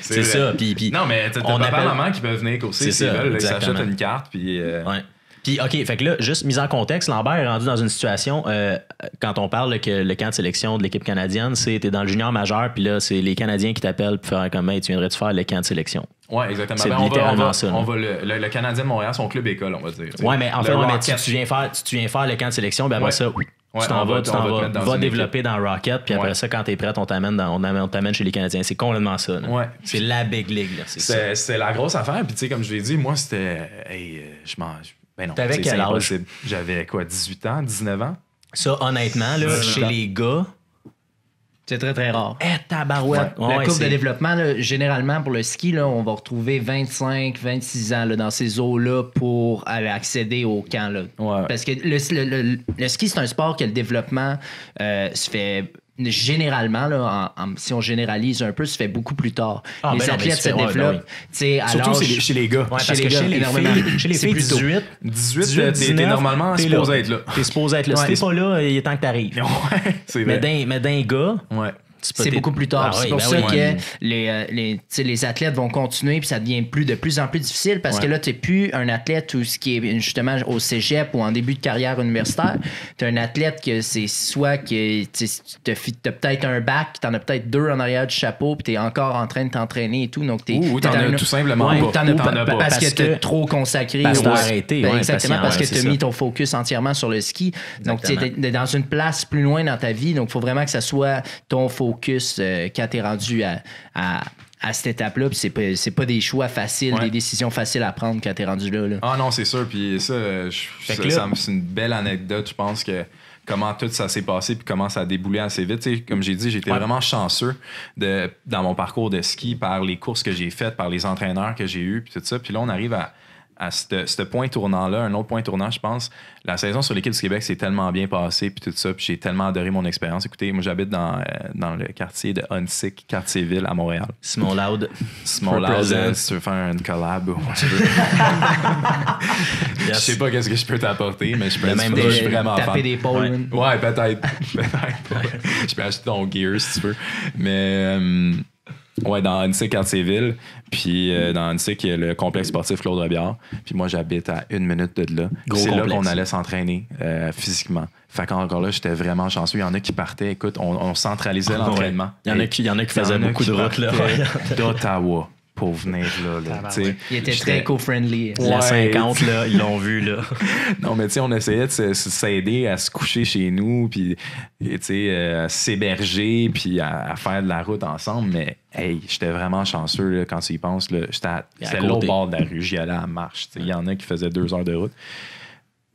c'est ça. Puis, puis, non, mais tu as, maman qui peuvent venir courir c'est veulent. Ils une carte. Puis, euh, OK, fait que là, juste mise en contexte, Lambert est rendu dans une situation, euh, quand on parle que le camp de sélection de l'équipe canadienne, c'est t'es dans le junior majeur, puis là, c'est les Canadiens qui t'appellent pour faire comme, et tu viendrais-tu faire le camp de sélection? Oui, exactement. C'est littéralement ça, on va le, le, Canadien de Montréal, son club école, on va dire. Oui, mais en fait, si tu, viens faire, tu, viens faire le camp de sélection, ben après ça, tu t'en vas, tu t'en vas, développer dans Rocket, puis après ça, quand t'es prêt, on t'amène, on t'amène chez les Canadiens. C'est complètement ça. Ouais. C'est la big league. C'est la grosse affaire. Puis tu sais, comme je l'ai dit, moi, c'était, hey, euh, je mange ben J'avais quoi, 18 ans, 19 ans? Ça, honnêtement, là, chez les gars, c'est très, très rare. Eh, tabarouette! La de développement, généralement, pour le ski, on va retrouver 25, 26 ans là, dans ces eaux-là pour accéder au camp. Parce que le, ski, c'est un sport que le développement euh, se fait généralement, là, si on généralise un peu, se fait beaucoup plus tard. les se, Surtout chez, les gars. chez, les chez, les filles, chez euh, 18. t'es normalement supposé être là. T'es supposé être là. Si t'es pas là, il est temps que t'arrives. mais d'un gars, c'est beaucoup plus tard. Ah c'est pour ben ça que les, euh, les, les, athlètes vont continuer, puis ça devient plus, de plus en plus difficile parce que là, tu n'es plus un athlète ou ce qui est justement au cégep ou en début de carrière universitaire. Tu es un athlète que c'est soit que tu as, peut-être un bac, tu en as peut-être deux en arrière du chapeau, puis tu es encore en train de t'entraîner et tout. Donc ou tu en as tout simplement pas, Parce, que, tu es trop consacré. Parce que arrêté. Ben, exactement, parce que tu as mis ton focus entièrement sur le ski. Donc tu es dans une place plus loin dans ta vie. Donc il faut vraiment que ça soit ton focus euh, quand tu es rendu à, à cette étape-là, puis c'est pas, pas des choix faciles, des décisions faciles à prendre quand tu es rendu là, Ah non, c'est sûr, puis ça, c'est une belle anecdote, je pense que comment tout ça s'est passé puis comment ça a déboulé assez vite. comme j'ai dit, j'étais vraiment chanceux de, dans mon parcours de ski par les courses que j'ai faites, par les entraîneurs que j'ai eus, puis tout ça. Puis là, on arrive à, à ce point tournant-là, un autre point tournant, je pense, la saison sur l'équipe du Québec s'est tellement bien passée, puis tout ça, puis j'ai tellement adoré mon expérience. Écoutez, moi, j'habite dans, euh, dans le quartier de Hunsick, quartier-ville à Montréal. Small Loud. Small Loud, hein, si tu veux faire une collab. Je sais pas qu'est-ce que je peux t'apporter, mais je peux même je vraiment taper des Ouais, peut-être. peut-être. je peux acheter ton gear, si tu veux. Mais... Euh, Ouais, dans Annecy, Cartierville. Puis euh, dans Annecy, il y a le complexe sportif Claude Robillard. Puis moi, j'habite à une minute de là. C'est là qu'on allait s'entraîner euh, physiquement. Fait qu'encore là, j'étais vraiment chanceux. Il y en a qui partaient, écoute, on, centralisait ah, l'entraînement. Il, y en a qui, y en a qui faisaient beaucoup de route. là. D'Ottawa pour venir là. là Il était très co-friendly. Ouais, 50, là, ils l'ont vu. là. non, mais tu sais, on essayait de s'aider à se coucher chez nous, puis à euh, s'héberger, puis à, faire de la route ensemble. Mais hey, j'étais vraiment chanceux quand tu y penses. J'étais à, à l'autre bord de la rue, j'y allais à marche. Il y en a qui faisaient deux heures de route.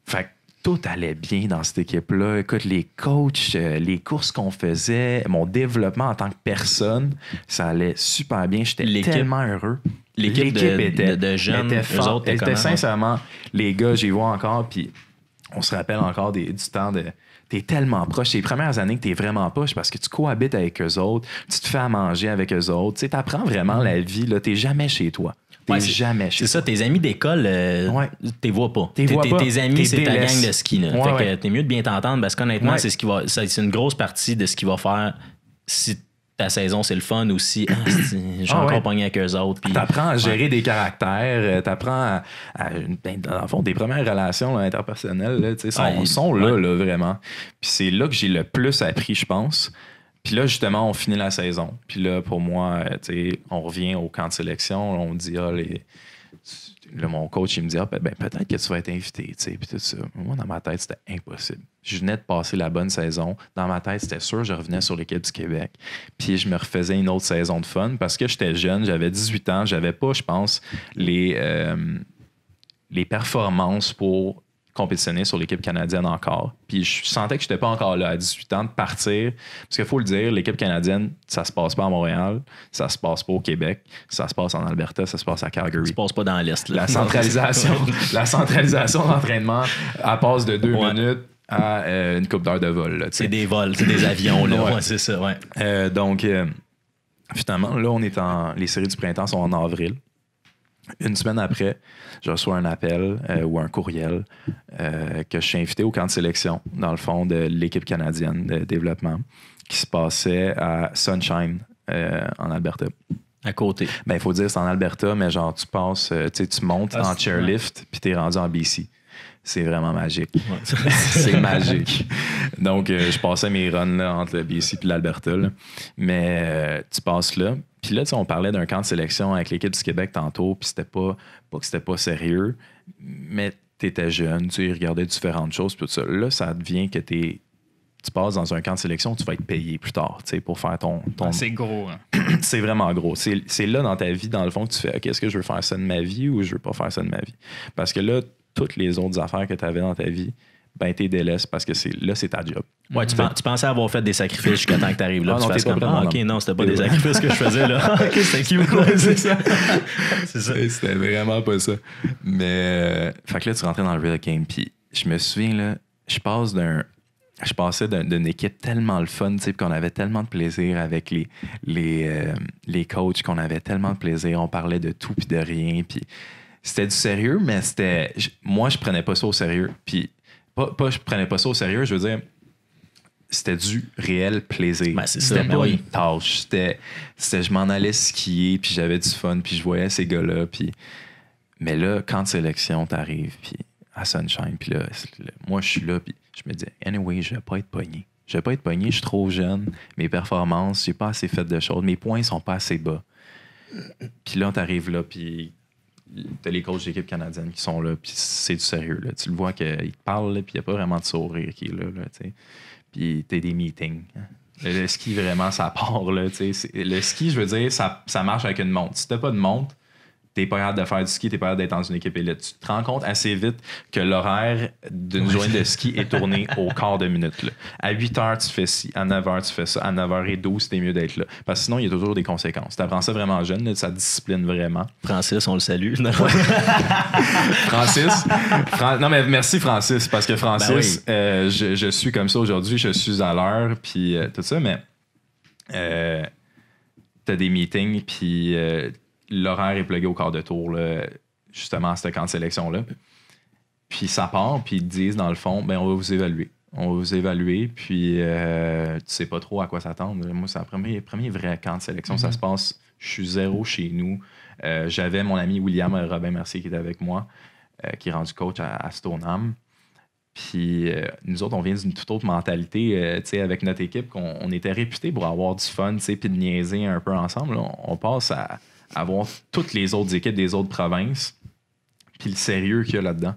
Fait que tout allait bien dans cette équipe-là. Écoute, les coachs, euh, les courses qu'on faisait, mon développement en tant que personne, ça allait super bien. J'étais tellement heureux. L'équipe était, de, jeunes, autres, sincèrement, les gars, j'y vois encore, puis on se rappelle encore du temps de. T'es tellement proche. Les premières années que t'es vraiment proche parce que tu cohabites avec eux autres, tu te fais à manger avec eux autres, tu apprends vraiment la vie, là, t'es jamais chez toi. C'est ça, tes amis d'école, tu euh, ouais. t'es vois pas. T'es amis, c'est ta gang de ski. Là. fait que t'es mieux de bien t'entendre parce qu'honnêtement, c'est ce qui va. C'est une grosse partie de ce qui va faire si ta saison, c'est le fun aussi. je suis ah en compagnie avec eux autres. Puis... T'apprends à gérer des caractères, euh, t'apprends à, à, ben, Dans fond, des premières relations interpersonnelles, là, sont, là, là, vraiment. Puis c'est là que j'ai le plus appris, je pense. Puis là, justement, on finit la saison. Puis là, pour moi, euh, on revient au camp de sélection. On dit, ah, les... là, mon coach, il me dit, ah, ben, ben peut-être que tu vas être invité. Puis tout ça. Moi, dans ma tête, c'était impossible. Je venais de passer la bonne saison. Dans ma tête, c'était sûr, je revenais sur l'équipe du Québec. Puis je me refaisais une autre saison de fun parce que j'étais jeune, j'avais 18 ans, j'avais pas, je pense, les, euh, les performances pour compétitionner sur l'équipe canadienne encore. Puis je sentais que je n'étais pas encore là à 18 ans de partir. Parce qu'il faut le dire, l'équipe canadienne, ça se passe pas à Montréal, ça se passe pas au Québec, ça se passe en Alberta, ça se passe à Calgary. Ça se passe pas dans l'Est. La centralisation, la centralisation d'entraînement, à passe de deux minutes à euh, une coupe d'heure de vol. C'est des vols, c'est des avions. là, euh, donc, euh, finalement, là, on est en. Les séries du printemps sont en avril. Une semaine après, je reçois un appel euh, ou un courriel euh, que je suis invité au camp de sélection, dans le fond, de l'équipe canadienne de développement qui se passait à Sunshine, euh, en Alberta. À côté. Ben, il faut dire, c'est en Alberta, mais genre, tu passes, tu montes ah, en chairlift, puis tu es rendu en BC c'est vraiment magique. c'est magique. Donc, euh, je passais mes runs entre le BC et l'Alberta. Mais euh, tu passes là. Puis là, on parlait d'un camp de sélection avec l'équipe du Québec tantôt, puis c'était pas, pas que c'était pas sérieux, mais tu étais jeune, tu regardais différentes choses, tout ça. Là, ça devient que tu tu passes dans un camp de sélection, tu vas être payé plus tard pour faire ton. ton... Ah, c'est gros. Hein. c'est vraiment gros. C'est là dans ta vie, dans le fond, que tu fais OK, est-ce que je veux faire ça de ma vie ou je veux pas faire ça de ma vie Parce que là, toutes les autres affaires que tu avais dans ta vie, ben t'es délaissé parce que c'est là c'est ta job. Ouais, tu, mm. pensais avoir fait des sacrifices jusqu'à temps que ah tu arrives là, non, comme ah, OK, non, c'était pas des sacrifices que je faisais là. Ah, OK, c'était cute. c'est ça. c'est ça. C'était vraiment pas ça. Mais euh, fait que là tu rentrais dans le real game puis je me souviens là, je passe d'un je passais d'une équipe tellement le fun, tu qu'on avait tellement de plaisir avec les, les, euh, les coachs, qu'on avait tellement de plaisir, on parlait de tout puis de rien puis c'était du sérieux, mais c'était. Moi, je prenais pas ça au sérieux. Puis, pas, je prenais pas ça au sérieux, je veux dire, c'était du réel plaisir. Ben, c'était ben pas oui. une tâche. C'était, je m'en allais skier, puis j'avais du fun, puis je voyais ces gars-là. Puis... Mais là, quand sélection t'arrive, puis à Sunshine, puis là, moi, je suis là, puis je me dis, anyway, je vais pas être pogné. Je vais pas être pogné, je suis trop jeune. Mes performances, suis pas assez fait de choses. Mes points sont pas assez bas. Puis là, t'arrives là, puis t'as les coachs d'équipe canadienne qui sont là, puis c'est du sérieux. Tu le vois qu'ils te parlent, puis il n'y a pas vraiment de sourire qui est là. là puis t'as des meetings. Hein. Le, ski, vraiment, ça part. Là, le ski, je veux dire, ça, ça marche avec une montre. Si t'as pas de montre, t'es pas capable de faire du ski, t'es pas capable d'être dans une équipe élite. Tu te rends compte assez vite que l'horaire d'une oui. journée de ski est tourné au quart de minute. À 8 h tu fais ci, à 9 heures, tu fais ça, à 9 h 12, c'était mieux d'être là. Parce que sinon, il y a toujours des conséquences. apprends ça vraiment jeune, là, ça discipline vraiment. Francis, on le salue. Francis, non mais merci Francis, parce que ben Francis, euh, je, suis comme ça aujourd'hui, je suis à l'heure, puis euh, tout ça, mais. Euh, t'as des meetings, puis euh, l'horaire est plugué au quart de tour, là, justement, à ce camp de sélection-là. Puis ça part, puis ils disent, dans le fond, ben, on va vous évaluer. On va vous évaluer, puis euh, tu sais pas trop à quoi s'attendre. Moi, c'est le premier, vrai camp de sélection. Ça mhm. se passe, je suis zéro chez nous. Euh, j'avais mon ami William Robin Mercier qui était avec moi, euh, qui est rendu coach à, Stoneham. Puis nous autres, on vient d'une toute autre mentalité, avec notre équipe, qu'on était réputé pour avoir du fun, tu puis de niaiser un peu ensemble. on, passe à avoir toutes les autres équipes des autres provinces, puis le sérieux qu'il y a là-dedans.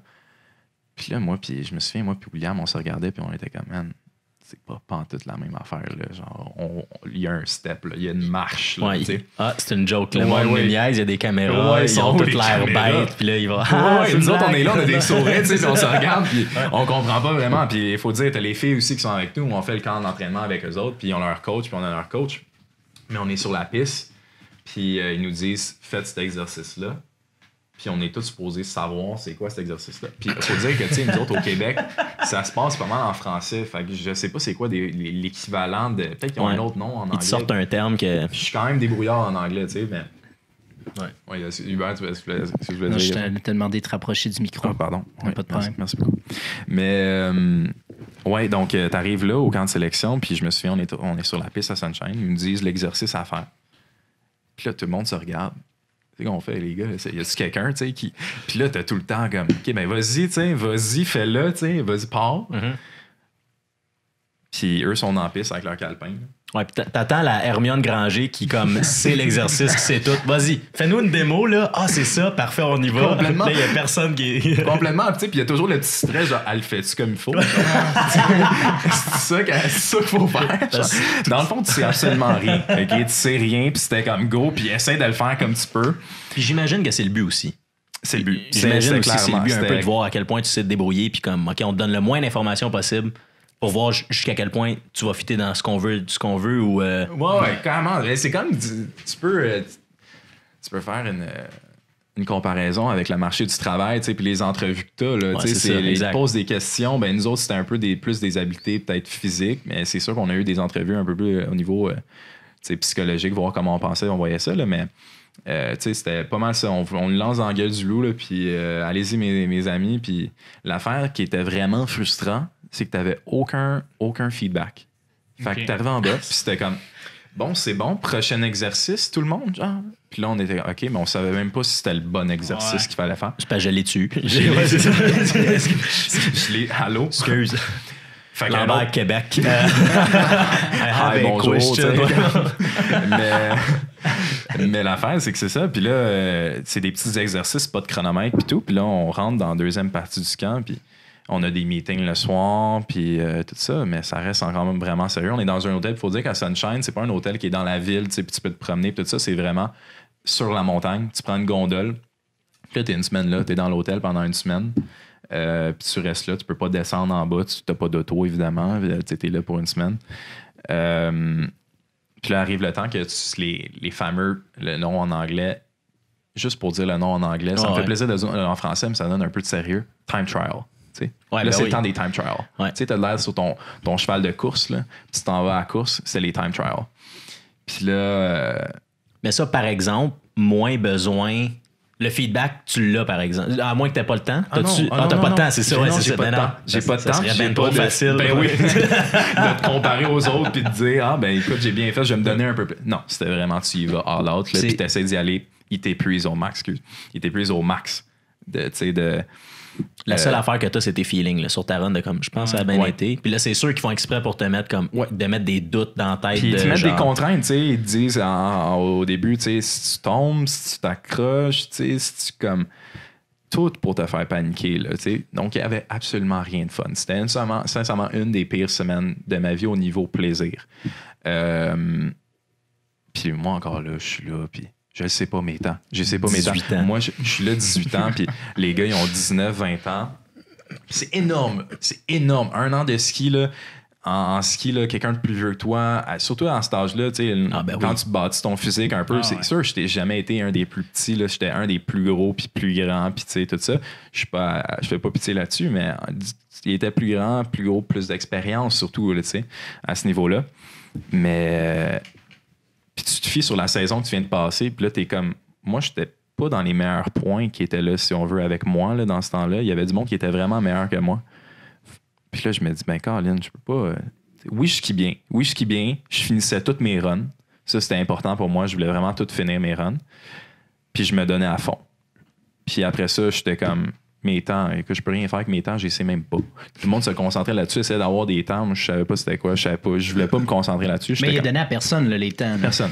Puis là, moi, puis je me souviens, moi, puis William, on se regardait, puis on était comme, man, c'est pas toute la même affaire. Là. Genre, il y a un step, il y a une marche. Là, Ah, c'est une joke. Là. Ouais, ouais. il y a des caméras, ils, sont ont, oh, toutes l'air bêtes. Puis là, ils vont. Ah, nous autres, on est là, on a des souris, tu sais, on se regarde, puis on comprend pas vraiment. Puis il faut dire, t'as les filles aussi qui sont avec nous, on fait le camp d'entraînement avec eux autres, puis ils ont leur coach, puis on a leur coach. Mais on est sur la piste, puis euh, ils nous disent, faites cet exercice-là. Puis on est tous supposés savoir c'est quoi cet exercice-là. Puis il faut dire que, tu sais, nous autres au Québec, ça se passe pas mal en français. Fait que je sais pas c'est quoi l'équivalent de. Peut-être qu'ils ont un autre nom en anglais. Ils sortent un terme que. je suis quand même débrouillard en anglais, tu sais, mais. Ouais. ouais Hubert, tu vas tu dire. Je t'ai demandé de te rapprocher du micro. Ah, pardon. pas de problème. Merci, beaucoup. Mais, euh, ouais, donc, euh, t'arrives tu arrives là au camp de sélection, puis je me souviens, on est, on est sur la piste à Sunshine. Ils nous disent l'exercice à faire. Puis là, tout le monde se regarde. C'est qu'on fait, les gars? Y a-tu quelqu'un, tu sais, qui. Puis là, t'as tout le temps comme, OK, ben vas-y, tu sais, vas-y, fais-le, tu sais, vas-y, pars. Mm-hmm. Puis eux sont en piste avec leur calepin. Ouais, puis t'attends la Hermione Granger qui, comme, c'est l'exercice, c'est tout. Vas-y, fais-nous une démo, là. Ah, c'est ça, parfait, on y va. Complètement. il n'y a personne qui. Complètement, tu sais, puis il y a toujours le petit stress, genre, elle fait-tu comme il faut? c'est ça qu'il faut faire. Dans le fond, tu sais absolument rien. OK? Tu sais rien, puis c'était comme go, puis essaie de le faire comme tu peux. Puis j'imagine que c'est le but aussi. C'est le but. J'imagine aussi c'est le but un peu de voir à quel point tu sais te débrouiller, puis comme, OK, on te donne le moins d'informations possible pour voir jusqu'à quel point tu vas fitter dans ce qu'on veut, ce qu'on veut ou. Euh, ouais, ouais, carrément. C'est comme euh, tu, peux, faire une comparaison avec le marché du travail, tu puis les entrevues que tu as, tu posent des questions. Ben, nous autres, c'était un peu des, plus des habiletés peut-être physiques, mais c'est sûr qu'on a eu des entrevues un peu plus euh, au niveau psychologique, voir comment on pensait, on voyait ça, mais c'était pas mal ça. On, on, lance dans la gueule du loup, puis allez-y, mes, mes, amis. Puis l'affaire qui était vraiment frustrant, c'est que tu n'avais aucun, aucun feedback. Fait que que arrivais en bas, puis c'était comme bon, c'est bon, prochain exercice, tout le monde, genre. Puis là, on était OK, mais on savait même pas si c'était le bon exercice qu'il fallait faire. Je pas, je l'ai tué. Je l'ai. Allô? Excuse. Fait Québec. mais, mais l'affaire, c'est que c'est ça. Puis là, euh, c'est des petits exercices, pas de chronomètre, puis tout. Puis là, on rentre dans la deuxième partie du camp, puis on a des meetings le soir, puis euh, tout ça, mais ça reste quand même vraiment sérieux. On est dans un hôtel, il faut dire qu'à Sunshine, c'est pas un hôtel qui est dans la ville, puis tu peux te promener, tout ça, c'est vraiment sur la montagne. Tu prends une gondole, puis là, es une semaine là, Tu es dans l'hôtel pendant une semaine. Euh, puis tu restes là, tu peux pas descendre en bas, tu n'as pas d'auto évidemment, euh, tu es là pour une semaine. puis là arrive le temps que les, fameux, le nom en anglais, juste pour dire le nom en anglais, ça me ah fait plaisir de en français, mais ça donne un peu de sérieux. Time trial là, ben c'est le temps des time trials. Tu as de l'air sur ton, cheval de course, là, puis tu t'en vas à la course, c'est les time trials. Puis là. Euh, Mais ça, par exemple, moins besoin. Le feedback, tu l'as, par exemple. À moins que tu pas le temps. Ah tu ah, ah pas le temps, c'est ça. Ouais, j'ai pas, le de temps. J'ai pas de temps. C'est facile. Ben de te comparer aux autres puis de dire, ah, ben écoute, j'ai bien fait, je vais me donner un peu plus. Non, c'était vraiment, tu y vas all out, puis tu essaies d'y aller. Il pris au max, excuse. Il pris au max. De, de, la euh, seule affaire que t'as, c'était tes feelings sur ta run de comme je pense à ça bien été. Puis là, c'est sûr qu'ils font exprès pour te mettre comme ouais. de mettre des doutes dans ta tête. Puis de, ils te mettent des contraintes, tu sais, ils te disent au début, tu sais, si tu tombes, si tu t'accroches, tu sais, si tu comme tout pour te faire paniquer. tu sais Donc, il n'y avait absolument rien de fun. C'était sincèrement, une des pires semaines de ma vie au niveau plaisir. Euh, puis moi, encore là, je suis là, puis je ne sais pas mes temps. Je sais pas mes temps. Moi, je, suis là 18 ans, puis les gars, ils ont 19, 20 ans. C'est énorme. C'est énorme. Un an de ski, en, ski, quelqu'un de plus vieux que toi, surtout à cet âge-là, ah, ben quand tu bâtis ton physique un peu, ah, c'est sûr, je n'ai jamais été un des plus petits. J'étais un des plus gros, puis plus grand, puis tout ça. Je ne fais pas pitié là-dessus, mais euh, il était plus grand, plus gros, plus d'expérience, surtout à ce niveau-là. Mais euh, puis tu te fies sur la saison que tu viens de passer, puis là, t'es comme, moi, j'étais pas dans les meilleurs points qui étaient là, si on veut, avec moi, là, dans ce temps-là. Il y avait du monde qui était vraiment meilleur que moi. Puis là, je me dis, ben, Caroline, je peux pas. Euh, oui, je skie bien. Oui, je skie bien. Je finissais toutes mes runs. Ça, c'était important pour moi. Je voulais vraiment tout finir mes runs. Puis je me donnais à fond. Puis après ça, j'étais comme, mes temps et que je peux rien faire avec mes temps, je sais même pas. Tout le monde se concentrait là-dessus, essayait d'avoir des temps, mais je savais pas c'était quoi, je savais pas, je voulais pas me concentrer là-dessus. Mais il a donné à personne les temps. Personne.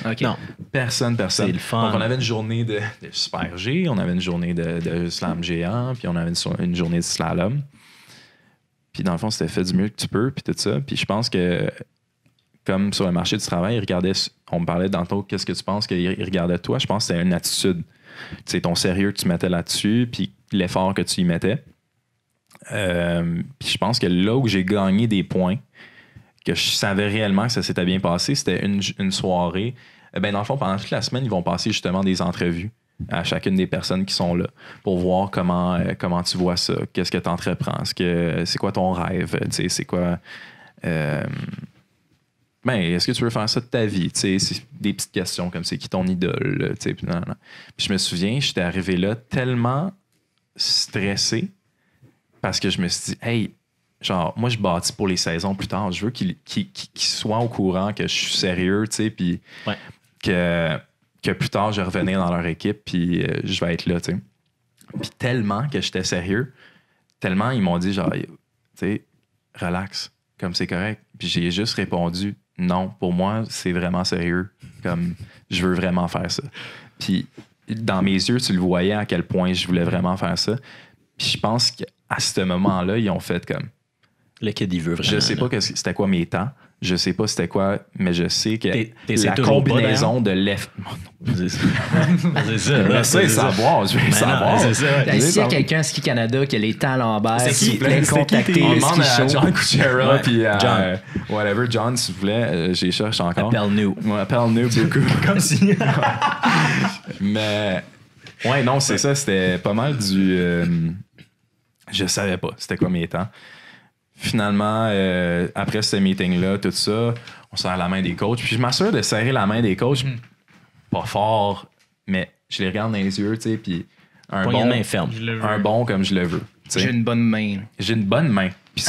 Personne, personne. C'est le Donc on avait une journée de, super G, on avait une journée de, slam géant, puis on avait une, journée de slalom. Puis dans le fond, c'était fait du mieux que tu peux, puis tout ça. Puis je pense que comme sur le marché du travail, on me parlait tantôt, qu'est-ce que tu penses qu'ils regardaient toi? Je pense que c'était une attitude sais, ton sérieux que tu mettais là-dessus, puis l'effort que tu y mettais. Euh, puis je pense que là où j'ai gagné des points, que je savais réellement que ça s'était bien passé, c'était une, soirée. Eh ben, dans le fond, pendant toute la semaine, ils vont passer justement des entrevues à chacune des personnes qui sont là pour voir comment, euh, comment tu vois ça, qu'est-ce que tu entreprends, c'est quoi ton rêve, c'est quoi. Euh, ben, est-ce que tu veux faire ça de ta vie? c'est des petites questions comme c'est qui ton idole? Puis, je me souviens, j'étais arrivé là tellement stressé parce que je me suis dit, hey, genre, moi, je bâtis pour les saisons plus tard. Je veux qu'ils soient au courant que je suis sérieux, tu puis que, que plus tard, je revenais dans leur équipe, puis euh, je vais être là, tu Puis tellement que j'étais sérieux, tellement ils m'ont dit, genre, tu relax, comme c'est correct. Puis j'ai juste répondu, non, pour moi, c'est vraiment sérieux. Comme, je veux vraiment faire ça. Puis, dans mes yeux, tu le voyais à quel point je voulais vraiment faire ça. Puis, je pense qu'à ce moment-là, ils ont fait comme. Le kid, veut vraiment. Je sais pas c'était quoi mes temps, je sais pas c'était quoi, mais je sais que c'est la combinaison de l'effet. c'est ça. C'est ça, savoir. Je veux ben savoir. C'est ça. Ben, s'il y a quelqu'un ski Canada qui a les talents en bas, s'il vous plaît, contactez le ski show. John Kuchera, puis John. Euh, whatever, John, s'il vous plaît, euh, j'y cherche encore. Appelle-nous. Ouais, appelle-nous beaucoup. Comme si. mais. Ouais, non, c'est ça. C'était pas mal du. Euh, je savais pas c'était quoi mes temps finalement, euh, après ce meeting-là, tout ça, on serre la main des coachs. Puis je m'assure de serrer la main des coachs, hmm. pas fort, mais je les regarde dans les yeux, tu sais, puis un bon, main ferme. un bon comme je le veux. J'ai une bonne main. J'ai une bonne main. Puis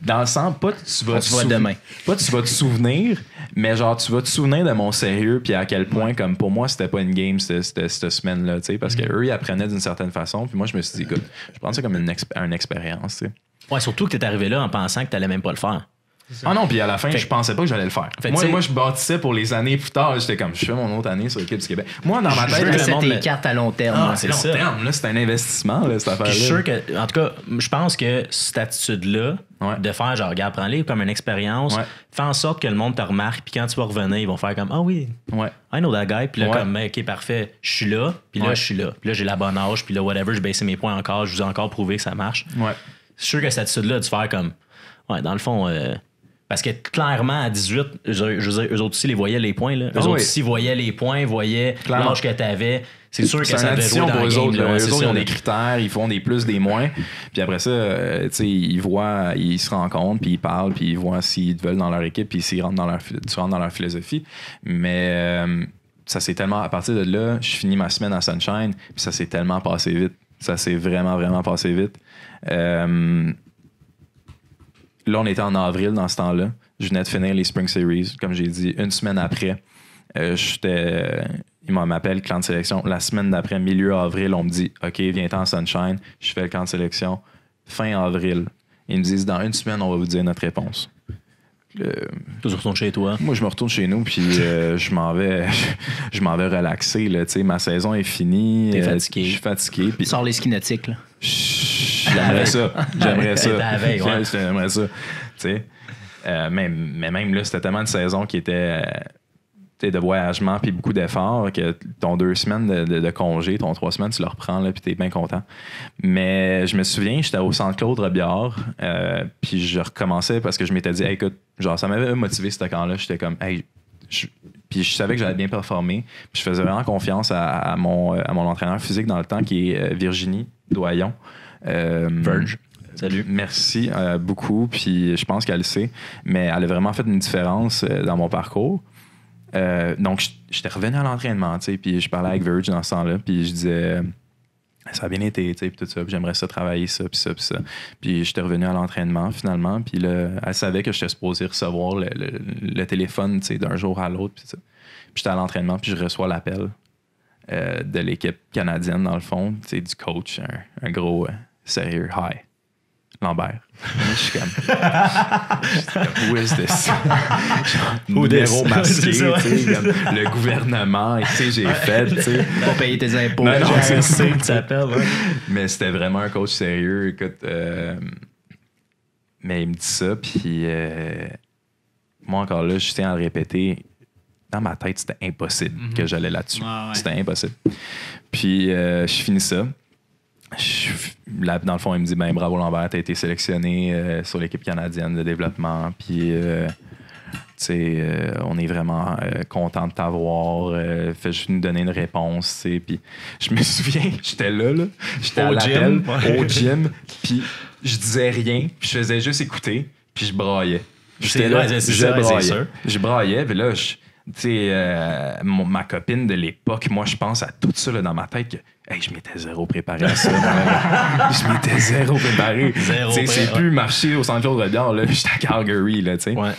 dans le sens, pas tu vas, te, souvenir, demain. pas tu vas te souvenir, mais genre tu vas te souvenir de mon sérieux, puis à quel point, comme pour moi, c'était pas une game cette, cette, semaine-là, tu sais, parce hmm. qu'eux, ils apprenaient d'une certaine façon, puis moi, je me suis dit, écoute, je prends ça comme une expérience, tu sais. Ouais, surtout que tu es arrivé là en pensant que tu n'allais même pas le faire. Ah non, puis à la fin, je je pensais pas que j'allais le faire. moi, moi, je bâtissais pour les années plus tard. J'étais comme, je fais mon autre année sur l'équipe du Québec. Moi, dans ma tête, c'est tes cartes à long terme. Ah, c'est long terme, c'est un investissement, là, cette affaire-là. Je suis sûr que, en tout cas, je pense que cette attitude-là, de faire genre, regarde, prends-les comme une expérience, fais en sorte que le monde te remarque, puis quand tu vas revenir, ils vont faire comme, ah oui, ouais. I know that guy, puis là, comme, ben, ok, parfait, je suis là, puis là, je suis là, puis là, j'ai la bonne âge, puis là, whatever, je baissais mes points encore, je vous ai encore prouvé que ça marche. C'est sûr que cette attitude-là, de se faire comme. Ouais, dans le fond. Euh, parce que clairement, à 18, je, veux eux autres aussi les voyaient les points. Là. Eux ah autres aussi voyaient les points, voyaient l'âge que tu avais. C'est sûr que ça devait jouer dans eux autres. eux autres, ils ont des critères, ils font des plus, des moins. Puis après ça, euh, sais ils voient, ils se rencontrent, puis ils parlent, puis ils voient s'ils veulent dans leur équipe, puis s'ils rentrent dans leur, tu rentres dans leur philosophie. Mais euh, ça s'est tellement, à partir de là, je finis ma semaine à Sunshine, puis ça s'est tellement passé vite. Ça s'est vraiment, vraiment passé vite. Euh, là, on était en avril dans ce temps-là. Je venais de finir les Spring Series, comme j'ai dit, une semaine après. Euh, j'étais, il m'appelle clan de sélection. La semaine d'après, milieu avril, on me dit OK, viens en Sunshine. Je fais le camp de sélection. Fin avril. Ils me disent Dans une semaine, on va vous dire notre réponse. tu retournes chez toi? Moi, je me retourne chez nous, puis euh, je m'en vais, je, m'en vais relaxer. Là, ma saison est finie. Euh, fatigué. je suis fatigué. Sors les skinetiques J'aimerais ça. J'aimerais ça. Euh, j'aimerais ça. mais, même là, c'était tellement une saison qui était de voyagement puis beaucoup d'efforts que ton deux semaines de, congé, ton trois semaines, tu le reprends là, puis t'es bien content. Mais je me souviens, j'étais au centre Claude Robillard, euh, puis je recommençais parce que je m'étais dit, écoute, genre, ça m'avait motivé ce camp-là. J'étais comme, hey, puis je savais que j'allais bien performer. je faisais vraiment confiance à, mon, euh, à mon entraîneur physique dans le temps qui est euh, Virginie Doyon. Euh, Verge. Salut. Merci euh, beaucoup. Puis je pense qu'elle le sait, mais elle a vraiment fait une différence euh, dans mon parcours. donc, j'étais revenu à l'entraînement, tu puis je parlais avec Verge dans ce temps-là, puis je disais, ça a bien été, puis tout ça, j'aimerais ça travailler, ça, puis ça, puis ça. Puis j'étais revenu à l'entraînement, finalement, puis elle savait que j'étais supposé recevoir le, téléphone, tu d'un jour à l'autre, puis j'étais à l'entraînement, puis je reçois l'appel de l'équipe canadienne, dans le fond, du coach, un gros sérieux, hi. Lambert. je suis comme. Who is this? Who this? Masqué, le gouvernement, tu sais, j'ai fait, tu sais. payer tes impôts. non, c'est ça que tu Mais c'était vraiment un coach sérieux. Écoute, euh, mais il me dit ça, puis euh, moi encore là, je tiens à le répéter. Dans ma tête, c'était impossible mm-hmm. que j'allais là-dessus. Ah c'était impossible. Puis euh, je finis ça là, dans le fond, il me dit ben, Bravo Lambert, t'as été sélectionné euh, sur l'équipe canadienne de développement. Puis, euh, tu sais euh, on est vraiment content de t'avoir. fais juste nous donner une réponse. Puis, je me souviens, j'étais là, là j'étais au, gym, au gym, puis je disais rien, puis je faisais juste écouter, puis je braillais. J'étais là, là je Je braillais, puis là, je euh, ma copine de l'époque, moi, je pense à tout ça là, dans ma tête que je m'étais zéro préparé à ça. je m'étais zéro préparé. Zéro c'est plus marcher au centre de Robillard. là, j'étais à Calgary, là, tu sais. Ouais.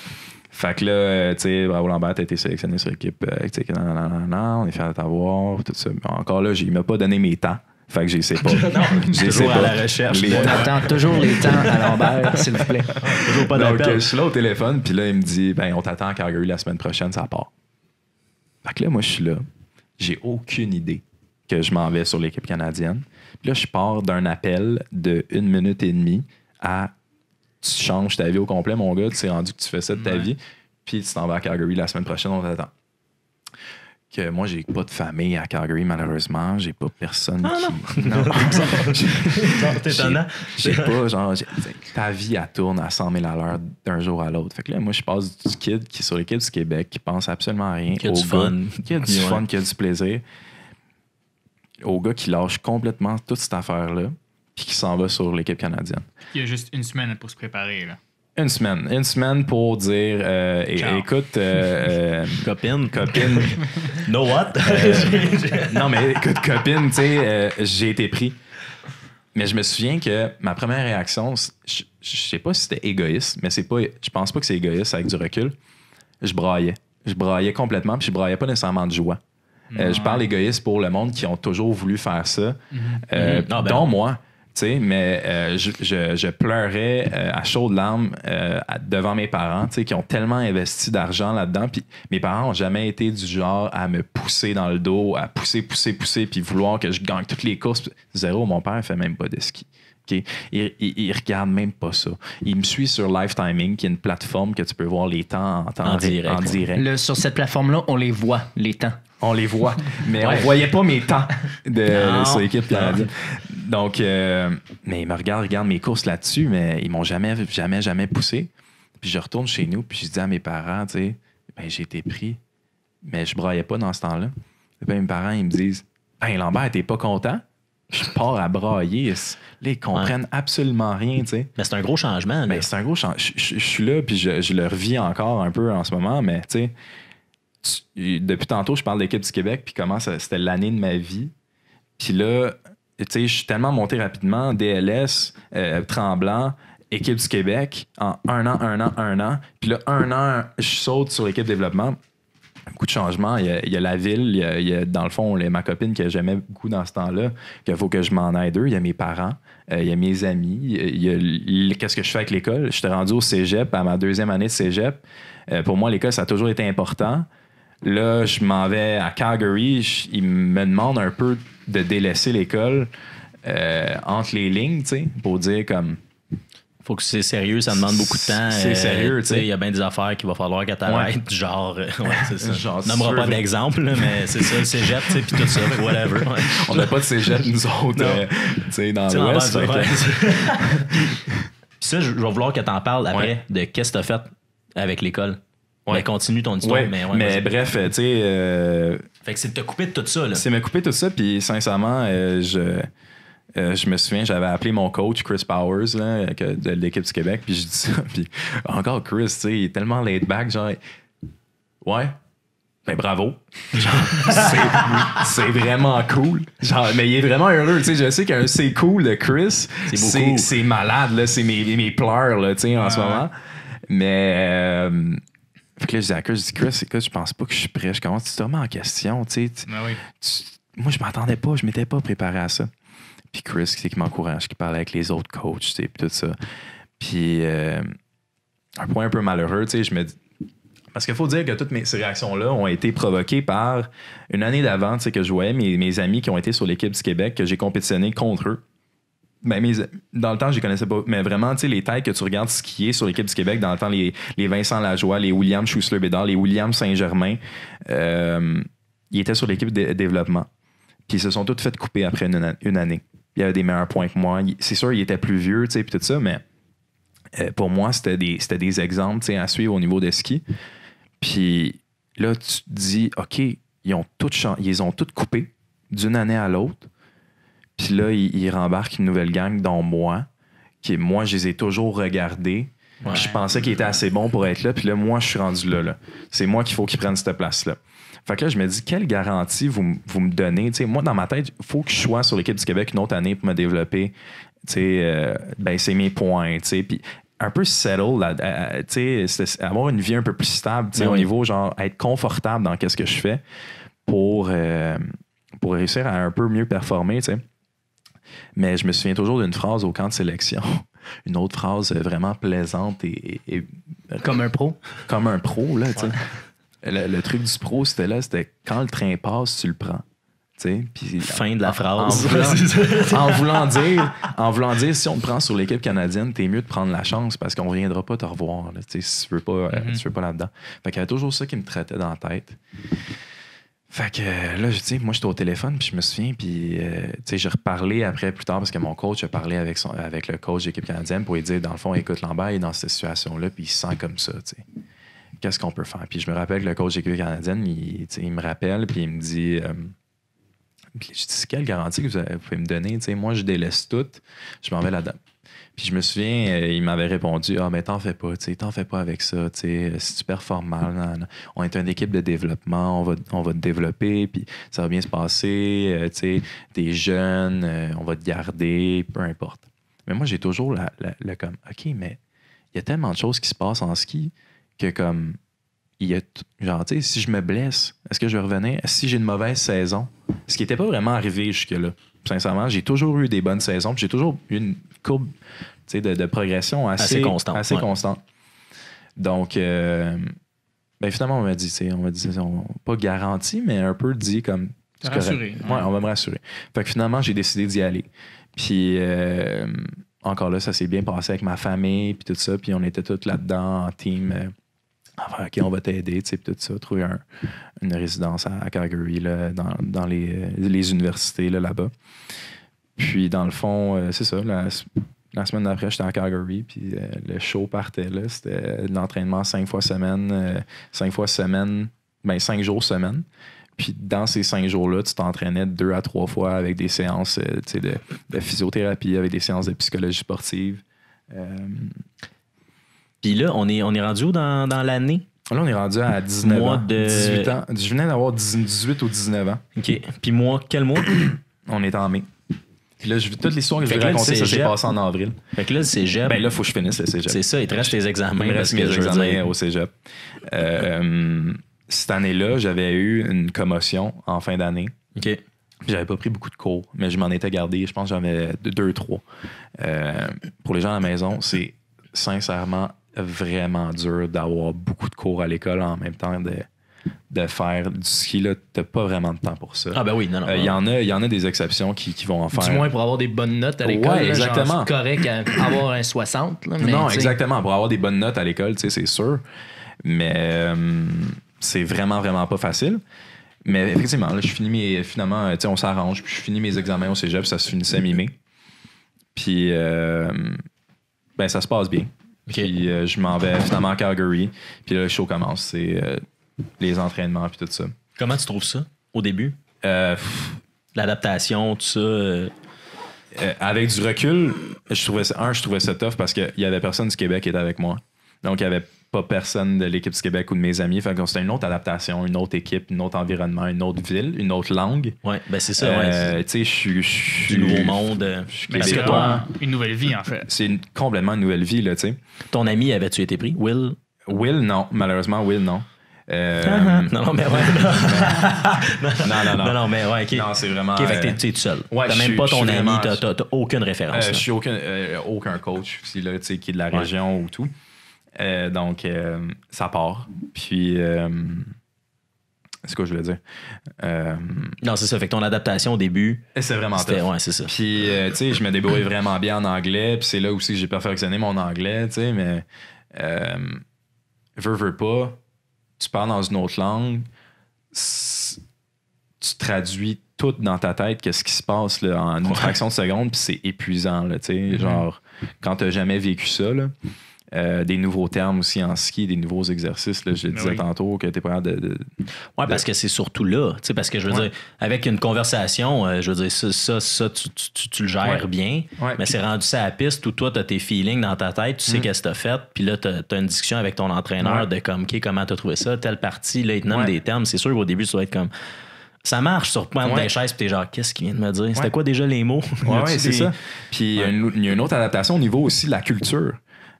Fait que là, euh, tu sais, Bravo Lambert a été sélectionné sur l'équipe, euh, tu sais, on est fier de t'avoir, tout ça. encore là, il m'a pas donné mes temps. Fait que j'essaie pas. non, j'essaie pas. à la recherche. On attend toujours les temps à l'envers, s'il vous plaît. Toujours pas je suis là au téléphone, puis là, il me dit ben, on t'attend à Calgary la semaine prochaine, ça part. Fait que là, moi, je suis là. J'ai aucune idée que je m'en vais sur l'équipe canadienne. Puis là, je pars d'un appel de une minute et demie à tu changes ta vie au complet, mon gars, tu t'es rendu que tu fais ça de ta vie, puis tu t'en vas à Calgary la semaine prochaine, on t'attend que moi, j'ai pas de famille à Calgary, malheureusement. J'ai pas personne ah, qui. Non, T'es étonnant. J'ai pas, genre, ta vie, elle tourne à 100 000 à l'heure d'un jour à l'autre. Fait que là, moi, je passe du kid qui, est sur l'équipe du Québec, qui pense absolument à rien. Qui a du fun. Qui a du fun, qui a du plaisir. Au gars qui lâche complètement toute cette affaire-là, puis qui s'en va sur l'équipe canadienne. Il y a juste une semaine pour se préparer, là. Une semaine. Une semaine pour dire euh, écoute. Euh, euh, copine. Copine. no what? non, mais écoute, copine, tu sais, j'ai été pris. Mais je me souviens que ma première réaction, je, sais pas si c'était égoïste, mais c'est pas, je pense pas que c'est égoïste avec du recul. Je braillais. Je braillais complètement, puis je braillais pas nécessairement de joie. je parle égoïste pour le monde qui ont toujours voulu faire ça, mhm. Mhm. Ah, ben dont moi mais euh, je, pleurais euh, à chaudes larmes euh, devant mes parents, qui ont tellement investi d'argent là-dedans. Puis mes parents n'ont jamais été du genre à me pousser dans le dos, à pousser, pousser, pousser, puis vouloir que je gagne toutes les courses. Zéro, mon père fait même pas de ski. Il, regarde même pas ça. Il me suit sur Lifetiming, qui est une plateforme que tu peux voir les temps en, direct. sur cette plateforme-là, on les voit, les temps. On les voit, mais on on voyait pas mes temps de, sur l'équipe donc, euh, mais ils me regardent, regardent mes courses là-dessus, mais ils m'ont jamais, jamais, jamais poussé. Puis je retourne chez nous, puis je dis à mes parents, tu sais, ben, j'ai été pris, mais je braillais pas dans ce temps-là. Puis mes parents, ils me disent, Hey, Lambert, t'es pas content? je pars à brailler. ils comprennent absolument rien, tu sais. Mais c'est un gros changement, Mais c'est un gros changement. Je, suis là, puis je, je, le revis encore un peu en ce moment, mais tu sais, depuis tantôt, je parle de l'équipe du Québec, puis comment c'était l'année de ma vie. Puis là, je suis tellement monté rapidement, DLS, euh, Tremblant, équipe du Québec, en un an, un an, un an. Puis là, un an, je saute sur l'équipe développement. Beaucoup de changements. Il y, a, la ville, il y a, dans le fond, les, ma copine que j'aimais beaucoup dans ce temps-là, qu'il faut que je m'en aide d'eux. Il y a mes parents, euh, il y a mes amis, il qu'est-ce que je fais avec l'école. Je J'étais rendu au cégep, à ma deuxième année de cégep. Euh, pour moi, l'école, ça a toujours été important. Là, je m'en vais à Calgary. ils me demandent un peu de délaisser l'école euh, entre les lignes, tu sais, pour dire comme. Faut que c'est sérieux, ça demande beaucoup de temps. C'est euh, sérieux, tu sais. Il y a bien des affaires qu'il va falloir qu'elle t'arrête, genre. Euh, ouais, c'est ça. genre, pas d'exemple, mais c'est ça, le cégep, tu sais, puis tout ça, whatever. On n'a pas de cégep, nous autres, tu sais, dans l'Ouest. ça, je vais vouloir que tu en parles après de qu'est-ce que tu as fait avec l'école. Ouais. Ben, continue ton histoire. mais, mais bref, euh, tu sais. Euh, fait que c'est de te couper de tout ça. C'est me couper de tout ça, puis sincèrement, euh, je. je me souviens, j'avais appelé mon coach Chris Powers là, de l'équipe du Québec, puis je dis ça, puis encore Chris, tu sais, il est tellement laid back, genre, ouais, ben bravo. c'est vraiment cool. Genre, mais il est vraiment heureux. sais je sais que c'est cool Chris, c'est malade, c'est mes, mes pleurs là, en ce moment. Mais fait que là, je dis à Chris, je dis, Chris, écoute, je pense pas que je suis prêt. Je commence, tu te remets en question, ben tu moi, je m'attendais pas, je m'étais pas préparé à ça. Puis Chris, c'est qui m'encourage, qui parlait avec les autres coachs, tu tout ça. Puis, euh, un point un peu malheureux, je me parce qu'il faut dire que toutes mes, ces réactions-là ont été provoquées par une année d'avant, que je voyais mes amis qui ont été sur l'équipe du Québec, que j'ai compétitionné contre eux. Ben, dans le temps, je les connaissais pas. Mais vraiment, les tailles que tu regardes skier sur l'équipe du Québec, dans le temps, les, les Vincent Lajoie, les William Schussler-Bédard, les William Saint-Germain, euh, ils étaient sur l'équipe de développement. Puis ils se sont toutes fait couper après une, année. Il y avait des meilleurs points que moi. C'est sûr, ils étaient plus vieux, tu sais, tout ça, mais euh, pour moi, c'était des, exemples, à suivre au niveau de ski. Puis là, tu te dis, OK, ils ont toutes ils ont tous coupé d'une année à l'autre puis là, il, il rembarque une nouvelle gang, dont moi, qui moi, je les ai toujours regardés. Je pensais qu'il était assez bon pour être là. Puis là, moi, je suis rendu là. là. C'est moi qu'il faut qu'ils prennent cette place-là. Fait que là, je me dis, quelle garantie vous, me donnez? sais moi, dans ma tête, il faut que je sois sur l'équipe du Québec une autre année pour me développer. Euh, ben, c'est mes points. Puis un peu settle, avoir une vie un peu plus stable au niveau, genre, être confortable dans quest ce que je fais pour, euh, pour réussir à un peu mieux performer. sais mais je me souviens toujours d'une phrase au camp de sélection, une autre phrase vraiment plaisante et. comme un pro. Comme un pro, là, tu sais. Le, truc du pro, c'était là, c'était quand le train passe, tu le prends. fin de la phrase. En voulant, dire, en voulant si on te prend sur l'équipe canadienne, t'es mieux de prendre la chance parce qu'on ne reviendra pas te revoir si tu veux pas, euh, mm-hmm. veux pas là-dedans. Fait qu'il y avait toujours ça qui me traitait dans la tête. Fait que là, je dis, moi, j'étais au téléphone, puis je me souviens, puis, euh, tu j'ai reparlé après, plus tard, parce que mon coach a parlé avec, son, avec le coach d'équipe canadienne pour lui dire, dans le fond, écoute, Lambert est dans cette situation-là, puis il se sent comme ça, tu Qu'est-ce qu'on peut faire? Puis je me rappelle que le coach d'équipe canadienne, il, me rappelle, puis il me dit, euh, je dis, quelle garantie que vous, pouvez me donner? moi, je délaisse tout, je m'en vais là-dedans. Puis je me souviens, euh, il m'avait répondu Ah, mais t'en fais pas, t'en fais pas avec ça, euh, si tu performes mal, on est une équipe de développement, on va, te développer, puis ça va bien se passer, euh, t'es jeune, on va te garder, peu importe. Mais moi, j'ai toujours le « comme OK, mais il y a tellement de choses qui se passent en ski que comme il y a genre, tu si je me blesse, est-ce que je vais revenir? Si j'ai une mauvaise saison, ce qui n'était pas vraiment arrivé jusque-là sincèrement. J'ai toujours eu des bonnes saisons, j'ai toujours eu une courbe de, progression assez, constante. Donc, euh, ben, finalement, on m'a dit, on m'a dit, on, pas garanti, mais un peu dit comme. Rassuré. Hein. Oui, on va me rassurer. Fait finalement, j'ai décidé d'y aller. Puis euh, encore là, ça s'est bien passé avec ma famille, puis tout ça. Puis on était tous là-dedans en team. Euh, Enfin, ah, OK, on va t'aider, tu sais, tout ça, trouver une résidence à Calgary, dans, les, euh, les universités là-bas. puis, dans le fond, euh, c'est ça. La, semaine d'après, j'étais à Calgary, puis euh, le show partait. Là. C'était l'entraînement cinq fois semaine, cinq fois semaine, ben cinq jours semaine. Puis dans ces cinq jours-là, tu t'entraînais deux à trois fois avec des séances de, de, physiothérapie, avec des séances de psychologie sportive. Puis là, on est, on est rendu où dans, dans l'année? Là, on est rendu à 19 ans. 18 ans. Je venais d'avoir 18 ou 19 ans. OK. Puis moi, quel mois? on est en mai. Puis là, je, toutes les soirées que je vais raconter, ça s'est passé en avril. Fait que là, le cégep. Ben là, il faut que je finisse le cégep. C'est ça, il te reste tes examens. Il me reste mes examens au cégep. Euh, euh, cette année-là, j'avais eu une commotion en fin d'année. OK. J'avais pas pris beaucoup de cours, mais je m'en étais gardé. Je pense que j'en avais deux, trois. Euh, pour les gens à la maison, c'est sincèrement vraiment dur d'avoir beaucoup de cours à l'école en même temps de, faire du ski. Tu n'as pas vraiment de temps pour ça. Ah ben oui, non, non. Il euh, y, y, en a des exceptions qui, vont en faire. Du moins pour avoir des bonnes notes à l'école. Ouais, exactement. correct à avoir un 60. non, exactement. Pour avoir des bonnes notes à l'école, c'est sûr. Mais euh, c'est vraiment, vraiment pas facile. Mais effectivement, là, je finis mes, finalement, on s'arrange, puis je finis mes examens au cégep, ça se finissait mi-mai. Puis, euh, ben, ça se passe bien. Puis euh, je m'en vais finalement à Calgary. Puis là, le show commence. C'est euh, les entraînements puis tout ça. Comment tu trouves ça au début? Euh, L'adaptation, tout ça. avec du recul, je trouvais un, je trouvais ça tough parce qu'il y avait personne du Québec qui était avec moi. Donc, il n'y avait pas personne de l'équipe du Québec ou de mes amis. c'était une autre adaptation, une autre équipe, un autre environnement, une autre ville, une autre langue. Oui, ben c'est ça. Euh, tu sais, je suis. Du nouveau monde. Euh, une nouvelle vie, en fait. C'est une, complètement une nouvelle vie, là, tu sais. Ton ami, avais-tu été pris? Will? Will, non. Malheureusement, Will, non. Euh, ah, ah. non, non, mais ouais. non, non, non, non, non, mais ouais, Non, c'est vraiment. Tu fait t'es tout seul. Tu t'as même pas ton ami, t'as aucune référence. Euh, je suis aucun, aucun coach là, qui est de la région ou tout. Euh, donc, euh, ça part. Puis, euh, c'est quoi je voulais dire? non, c'est ça. Fait que ton adaptation au début. C'est vraiment c'est ça. Puis, tu sais, je me débrouille vraiment bien en anglais. Puis, c'est là aussi que j'ai perfectionné mon anglais, tu sais, mais. veux, veux pas. Tu parles dans une autre langue. Tu traduis tout dans ta tête qu'est-ce qui se passe là, en une fraction de seconde, puis c'est épuisant. Là, tu sais mm-hmm. Genre, quand tu jamais vécu ça, là, euh, des nouveaux termes aussi en ski, des nouveaux exercices. je ben disais tantôt que tu es à... de, ouais, parce que c'est surtout là. Parce que je veux dire, avec une conversation, euh, je veux dire, ça, ça, tu, le gères bien, mais c'est rendu ça à piste où toi, tu tes feelings dans ta tête, tu sais mm. qu'est-ce que tu as fait, puis là, tu as, une discussion avec ton entraîneur de comme, OK, comment tu as trouvé ça, telle partie, là, il te nomme des termes. C'est sûr qu'au début, tu vas être comme ça marche sur point ouais. chaise puis t'es genre qu'est-ce qu'il vient de me dire c'était quoi déjà les mots Oui, c'est ça puis il y, a une autre adaptation au niveau aussi de la culture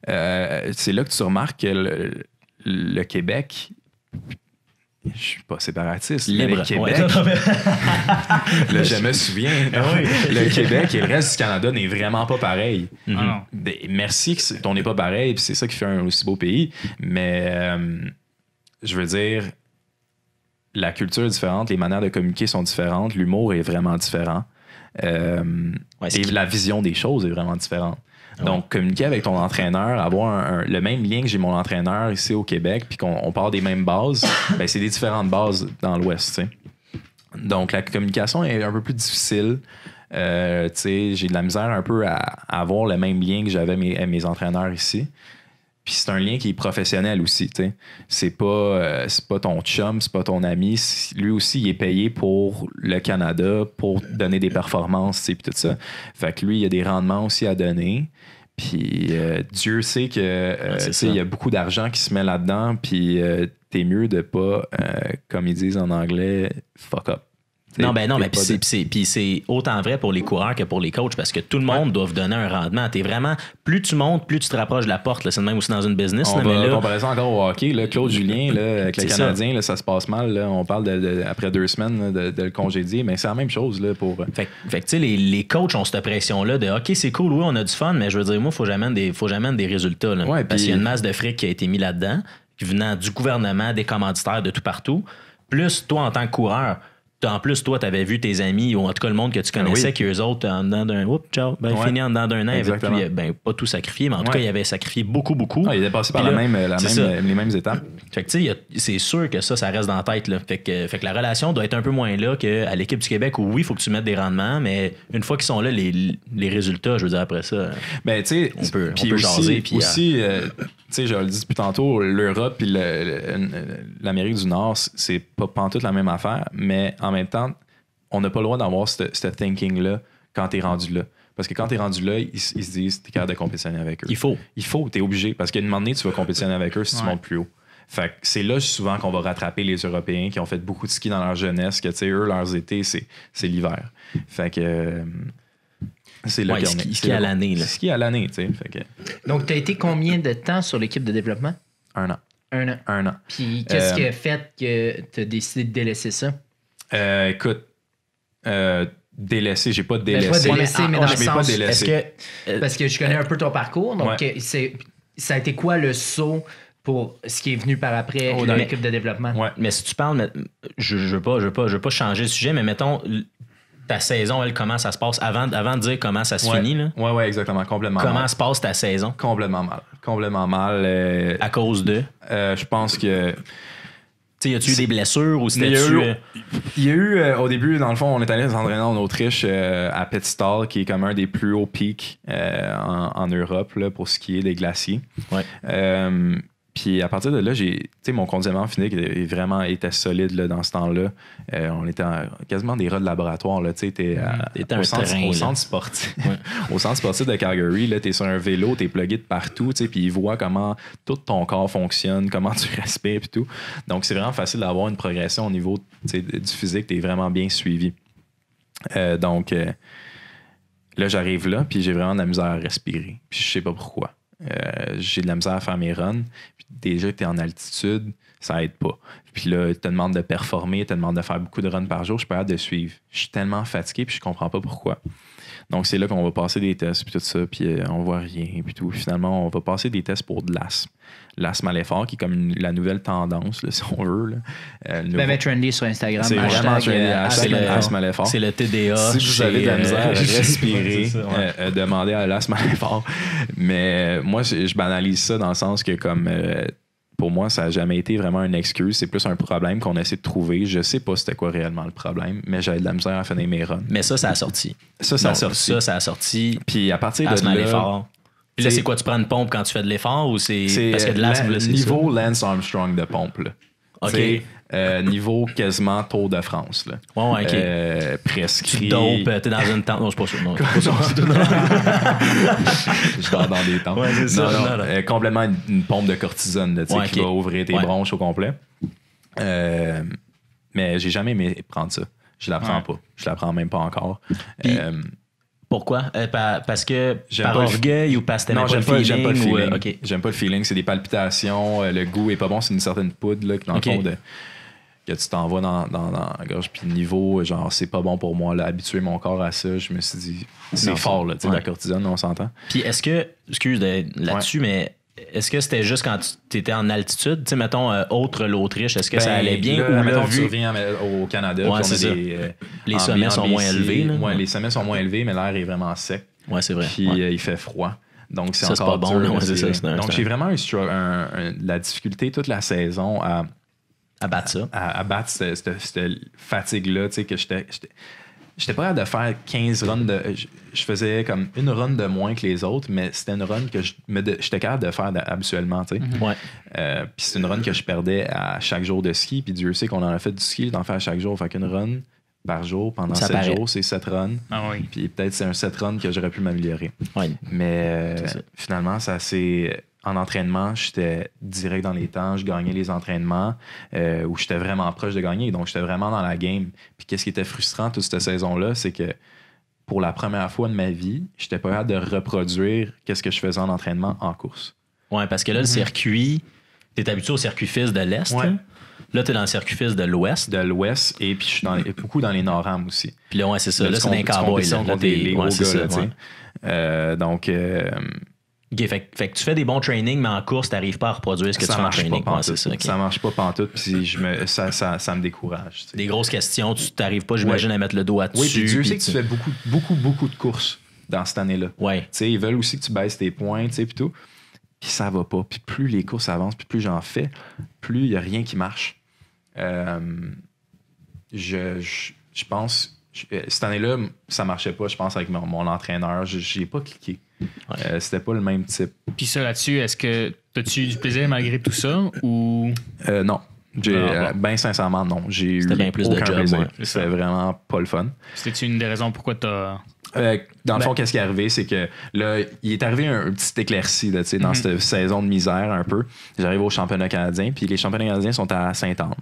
euh, c'est là que tu remarques que le, Québec, je suis pas séparatiste. mais Le Québec. je me souviens. Ah le Québec et le reste du Canada n'est vraiment pas pareil. Mm-hmm. Ah merci qu'on n'est pas pareil, c'est ça qui fait un aussi beau pays. Mais euh, je veux dire, la culture est différente, les manières de communiquer sont différentes, l'humour est vraiment différent. Euh, et la vision des choses est vraiment différente. Donc, communiquer avec ton entraîneur, avoir le même lien que j'ai mon entraîneur ici au Québec, puis qu'on part des mêmes bases, ben, c'est des différentes bases dans l'Ouest. Donc, la communication est un peu plus difficile. Euh, j'ai de la misère un peu à, avoir le même lien que j'avais mes, mes entraîneurs ici. Puis c'est un lien qui est professionnel aussi, tu C'est pas, euh, pas ton chum, c'est pas ton ami. Lui aussi, il est payé pour le Canada, pour donner des performances, tu puis tout ça. Fait que lui, il y a des rendements aussi à donner. Puis euh, Dieu sait que, euh, il y a beaucoup d'argent qui se met là-dedans. Puis t'es mieux de pas, comme ils disent en anglais, fuck up. Non, ben non, mais puis c'est autant vrai pour les coureurs que pour les coachs parce que tout le monde doit doit donner un rendement. es vraiment, plus tu montes, plus tu te rapproches de la porte. C'est même aussi dans une business. On encore au hockey. Claude Julien, avec le Canadien, ça. Là, ça se passe mal. On parle de, après deux semaines de, le congédier, mais c'est la même chose. Là, pour... Euh, fait, les, les coachs ont cette pression-là de OK, c'est cool, oui, on a du fun, mais je veux dire, moi, il faut jamais des, des résultats. Là, parce qu'il y a une masse de fric qui a été mis là-dedans, venant du gouvernement, des commanditaires de tout partout. Plus toi en tant que coureur, en plus, toi, tu avais vu tes amis, ou en tout cas le monde que tu ah connaissais, qui eux autres, en dedans d'un. Oups, ciao. Ben, fini en dedans d'un an, ils ben, pas tout sacrifié, mais en tout cas, ils avaient sacrifié beaucoup, beaucoup. Ah, ils étaient passés par même, euh, euh, les mêmes étapes. Fait que, tu sais, c'est sûr que ça, ça reste dans la tête. Fait, que, fait que la relation doit être un peu moins là qu'à l'équipe du Québec où, oui, il faut que tu mettes des rendements, mais une fois qu'ils sont là, les, résultats, je veux dire, après ça. Ben, tu sais, on peut, on peut aussi, Puis, euh, aussi, tu sais, je le dis depuis tantôt, l'Europe et l'Amérique du Nord, c'est pas tout la même affaire, mais en même temps, on n'a pas le droit d'avoir ce thinking-là quand t'es rendu là. Parce que quand t'es rendu là, ils, se disent, t'es capable de compétitionner avec eux. Il faut. Il faut, t'es obligé. Parce qu'à un moment donné, tu vas compétitionner avec eux si tu montes plus haut. Fait que c'est là souvent qu'on va rattraper les Européens qui ont fait beaucoup de ski dans leur jeunesse, que eux, leurs étés, c'est l'hiver. Fait que. Euh, c'est le ouais, ski, est à l'année. est à l'année, tu sais. Donc, tu as été combien de temps sur l'équipe de développement? Un an. Un an. Un an. Puis, qu'est-ce qui a euh, fait que tu as décidé de délaisser ça? Euh, écoute, euh, délaisser, je j'ai ben, pas délaissé. délaisser. Ah, ah, pas délaissé, mais, dans le sens, pas que, parce que je connais un peu ton parcours, donc ça a été quoi le saut pour ce qui est venu par après oh, dans l'équipe de développement. Ouais. Mais si tu parles, je ne veux, pas, je pas, je veux pas changer le sujet, mais mettons, ta saison, elle, comment ça se passe avant, avant de dire comment ça se finit. Là. oui, ouais, exactement. Complètement Comment se passe ta saison? Complètement mal. Complètement mal. Euh, à cause de? Euh, je pense que. Tu y a-tu eu des blessures ou c'était tu euh, Il y a eu, au début, dans le fond, on est allé s'entraîner en Autriche à Petstall, qui est comme un des plus hauts pics en, Europe pour ce qui est des glaciers. Ouais. Puis à partir de là, j'ai, mon conditionnement physique est vraiment était solide dans ce temps-là. Euh, on était quasiment des rats de laboratoire. Là, tu sais, mmh, au, centre, sportif, au centre sportif de Calgary, là, t'es sur un vélo, t'es plugué de partout, tu sais, puis ils voient comment tout ton corps fonctionne, comment tu respires, et tout. Donc c'est vraiment facile d'avoir une progression au niveau du physique. Tu es vraiment bien suivi. Euh, donc euh, là, j'arrive là, puis j'ai vraiment de la misère à respirer. Puis je sais pas pourquoi. Euh, j'ai de la misère à faire mes runs. déjà que tu es en altitude, ça aide pas. Puis là, tu te demandes de performer, tu te demandes de faire beaucoup de runs par jour. Je suis pas de suivre. Je suis tellement fatigué, puis je comprends pas pourquoi. Donc, c'est là qu'on va passer des tests, puis tout ça, puis euh, on voit rien, puis tout. Finalement, on va passer des tests pour de l'as l'asthme à l'effort, qui est comme la nouvelle tendance, si on veut. Là. Euh, ben, ben, trendy sur Instagram. C'est vraiment euh, C'est le TDA. Si vous avez de la euh, misère à respirer, demandez à l'asthme à Mais moi, je, banalise ça dans le sens que comme pour moi, ça n'a jamais été vraiment une excuse. C'est plus un problème qu'on essaie de trouver. Je sais pas c'était quoi réellement le problème, mais j'avais de la misère à finir mes runs. Mais ça, ça a sorti. Ça, ça a sorti. Ça, ça a sorti. Puis à partir de là, puis là, c'est quoi, tu prends une pompe quand tu fais de l'effort ou c'est parce que de l'asthme? Euh, c'est niveau Lance Armstrong de pompe. Là. OK. Euh, niveau quasiment Tour de France. Là. Ouais, ouais, ok. Euh, Tu dopes, euh, t'es dans une tente. Non, je suis pas sûr. Non, je dors dans des tentes. Non, non, complètement une, pompe de cortisone tu qui va ouvrir tes bronches au complet. mais j'ai jamais aimé prendre ça. Je la prends pas. Je la prends même pas encore. Pourquoi? Euh, parce que par pas orgueil ou parce que j'aime pas, le feeling. Euh, j'aime pas le feeling, c'est des palpitations, euh, le goût est pas bon, c'est une certaine poudre là, que dans le que tu t'envoies dans, dans, dans, la gorge puis niveau genre c'est pas bon pour moi là, habituer mon corps à ça, je me suis dit c'est fort là, la cortisone, on s'entend. Puis est-ce que excuse là-dessus mais est-ce que c'était juste quand tu étais en altitude? Tu sais, mettons, euh, autre l'Autriche, est-ce que ça ben, allait bien? ou vu... tu reviens euh, au Canada, euh, les sommets sont moins élevés. Là, les sommets sont moins élevés, mais l'air est vraiment sec. Oui, c'est vrai. Puis il fait froid. Donc, c'est encore pas bon. Donc, j'ai vraiment eu la difficulté toute la saison à, à battre ça. À, battre cette, cette fatigue-là, tu sais, que j'étais J'étais pas capable de faire 15 runs de. Je faisais comme une run de moins que les autres, mais c'était une run que j'étais capable de faire habituellement, tu sais. Mhm. Euh, puis c'est une run que je perdais à chaque jour de ski, puis Dieu sait qu'on en a fait du ski, d'en faire chaque jour. Fait qu'une run par jour pendant 7 jours, c'est 7 runs. Ah oui. Puis peut-être c'est un 7 runs que j'aurais pu m'améliorer. Mais finalement, ça s'est en entraînement, j'étais direct dans les temps, je gagnais les entraînements euh, où j'étais vraiment proche de gagner. Donc, j'étais vraiment dans la game. Puis, qu'est-ce qui était frustrant toute cette saison-là, c'est que pour la première fois de ma vie, j'étais pas capable de reproduire qu'est-ce que je faisais en entraînement en course. Ouais, parce que là, le mhm. circuit, tu es habitué au circuit fils de l'Est. Hein? Là, tu dans le circuit fils de l'Ouest. De l'Ouest, et puis je suis dans beaucoup dans les nord aussi. Puis là, ouais, c'est ça. Là, c'est un cowboy. Là, ouais, ça, donc, euh, fait, que tu fais des bons trainings, mais en course, tu n'arrives pas à reproduire ce que tu fais en training. ça, ça marche pas pantoute, puis je me, ça, me décourage. Des grosses questions, tu n'arrives pas, j'imagine, à mettre le doigt dessus. Oui, puis Dieu sait que tu fais beaucoup, beaucoup, beaucoup de courses dans cette année-là. ils veulent aussi que tu baisses tes points, tu sais, puis tout. Puis ça va pas. Puis plus les courses avancent, puis plus j'en fais, plus il n'y a rien qui marche. Euh, je, je pense euh, cette année-là, ça marchait pas, je pense, avec mon, entraîneur. J'ai pas cliqué. Euh, c'était pas le même type. Puis ça, là-dessus, est-ce que as-tu eu du plaisir malgré tout ça ou. Euh, non. J'ai, ah, ben sincèrement, non. J'ai eu plaisir. C'était vraiment pas le fun. C'était une des raisons pourquoi tu as. Dans le ben fond, qu'est-ce qui est arrivé, c'est que là, il est arrivé un, petit éclairci là, dans mm-hmm. cette saison de misère un peu. J'arrive au championnat canadien, puis les championnats canadiens sont à saint anne